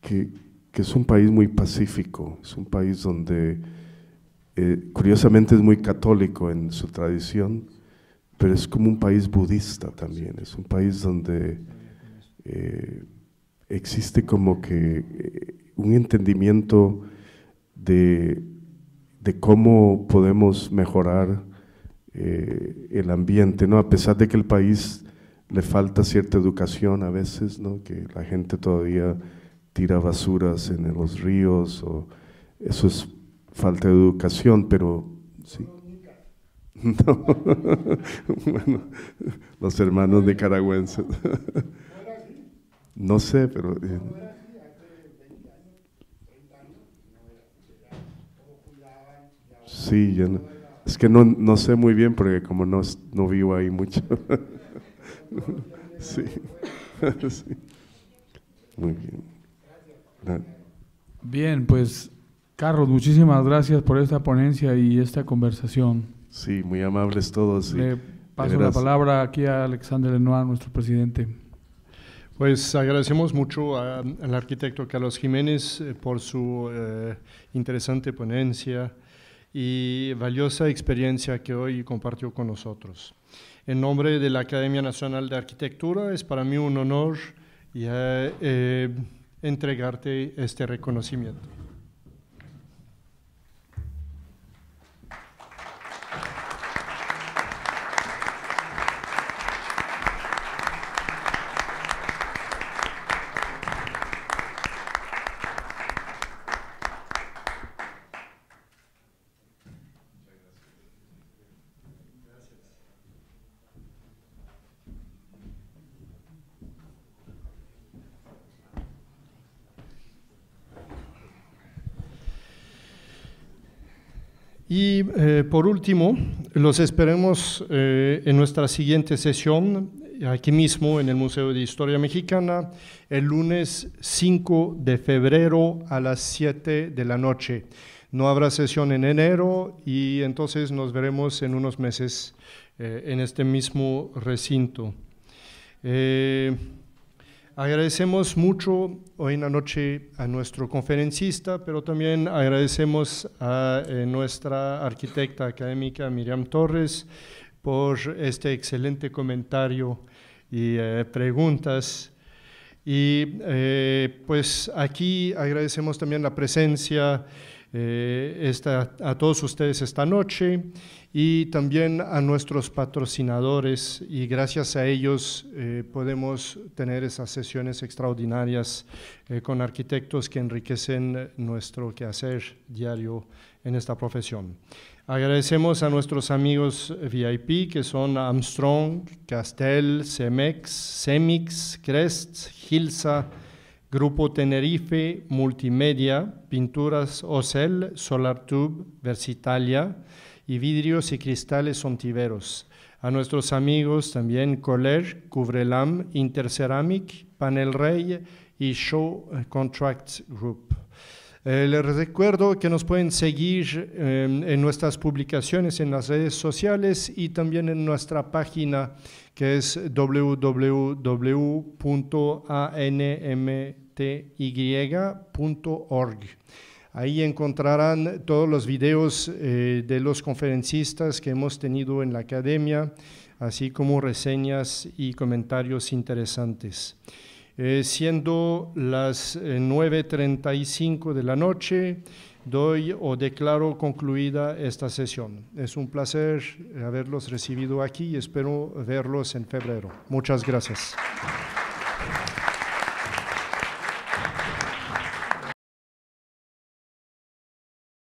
que, es un país muy pacífico, es un país donde eh, curiosamente es muy católico en su tradición, pero es como un país budista también, es un país donde existe como que eh, un entendimiento de, de cómo podemos mejorar eh, el ambiente, ¿no? A pesar de que el país le falta cierta educación a veces, ¿no? Que la gente todavía tira basuras en los ríos, o eso es falta de educación, pero sí. <laughs> <laughs> bueno, los hermanos nicaragüenses. <laughs> No sé, pero... Eh, sí, es que no, sé muy bien porque como no, no vivo ahí mucho. <laughs> <laughs> sí, Muy bien. Bien, pues Carlos, muchísimas gracias por esta ponencia y esta conversación. Sí, muy amables todos. Le paso la palabra aquí a Alexander Lenoir, nuestro presidente. Pues agradecemos mucho al arquitecto Carlos Jiménez eh, por su eh, interesante ponencia y valiosa experiencia que hoy compartió con nosotros. En nombre de la Academia Nacional de Arquitectura es para mí un honor eh, entregarte este reconocimiento. Y eh, por último, los esperemos eh, en nuestra siguiente sesión, aquí mismo en el Museo de Historia Mexicana, el lunes 5 de febrero a las 7 de la noche. No habrá sesión en enero y entonces nos veremos en unos meses eh, en este mismo recinto. Agradecemos mucho hoy en la noche a nuestro conferencista, pero también agradecemos a eh, nuestra arquitecta académica Miriam Torres por este excelente comentario y eh, preguntas. Y eh, pues aquí agradecemos también la presencia eh, a todos ustedes esta noche y también a nuestros patrocinadores y gracias a ellos eh, podemos tener esas sesiones extraordinarias eh, con arquitectos que enriquecen nuestro quehacer diario en esta profesión. Agradecemos a nuestros amigos VIP que son Armstrong, castell, Cemex, CEMIX, Crest, Gilsa, Grupo Tenerife Multimedia, Pinturas Ocel, Tube, Versitalia y Vidrios y Cristales Ontiveros. A nuestros amigos también Coller, Cubrelam, Interceramic, Panel Rey y Show Contracts Group. Eh, les recuerdo que nos pueden seguir em, en nuestras publicaciones en las redes sociales y también en nuestra página que es www.anm.com y.org. Ahí encontrarán todos los videos eh, de los conferencistas que hemos tenido en la academia, así como reseñas y comentarios interesantes. Eh, siendo las 9.35 eh, de la noche, doy o declaro concluida esta sesión. Es un placer haberlos recibido aquí y espero verlos en febrero. Muchas gracias.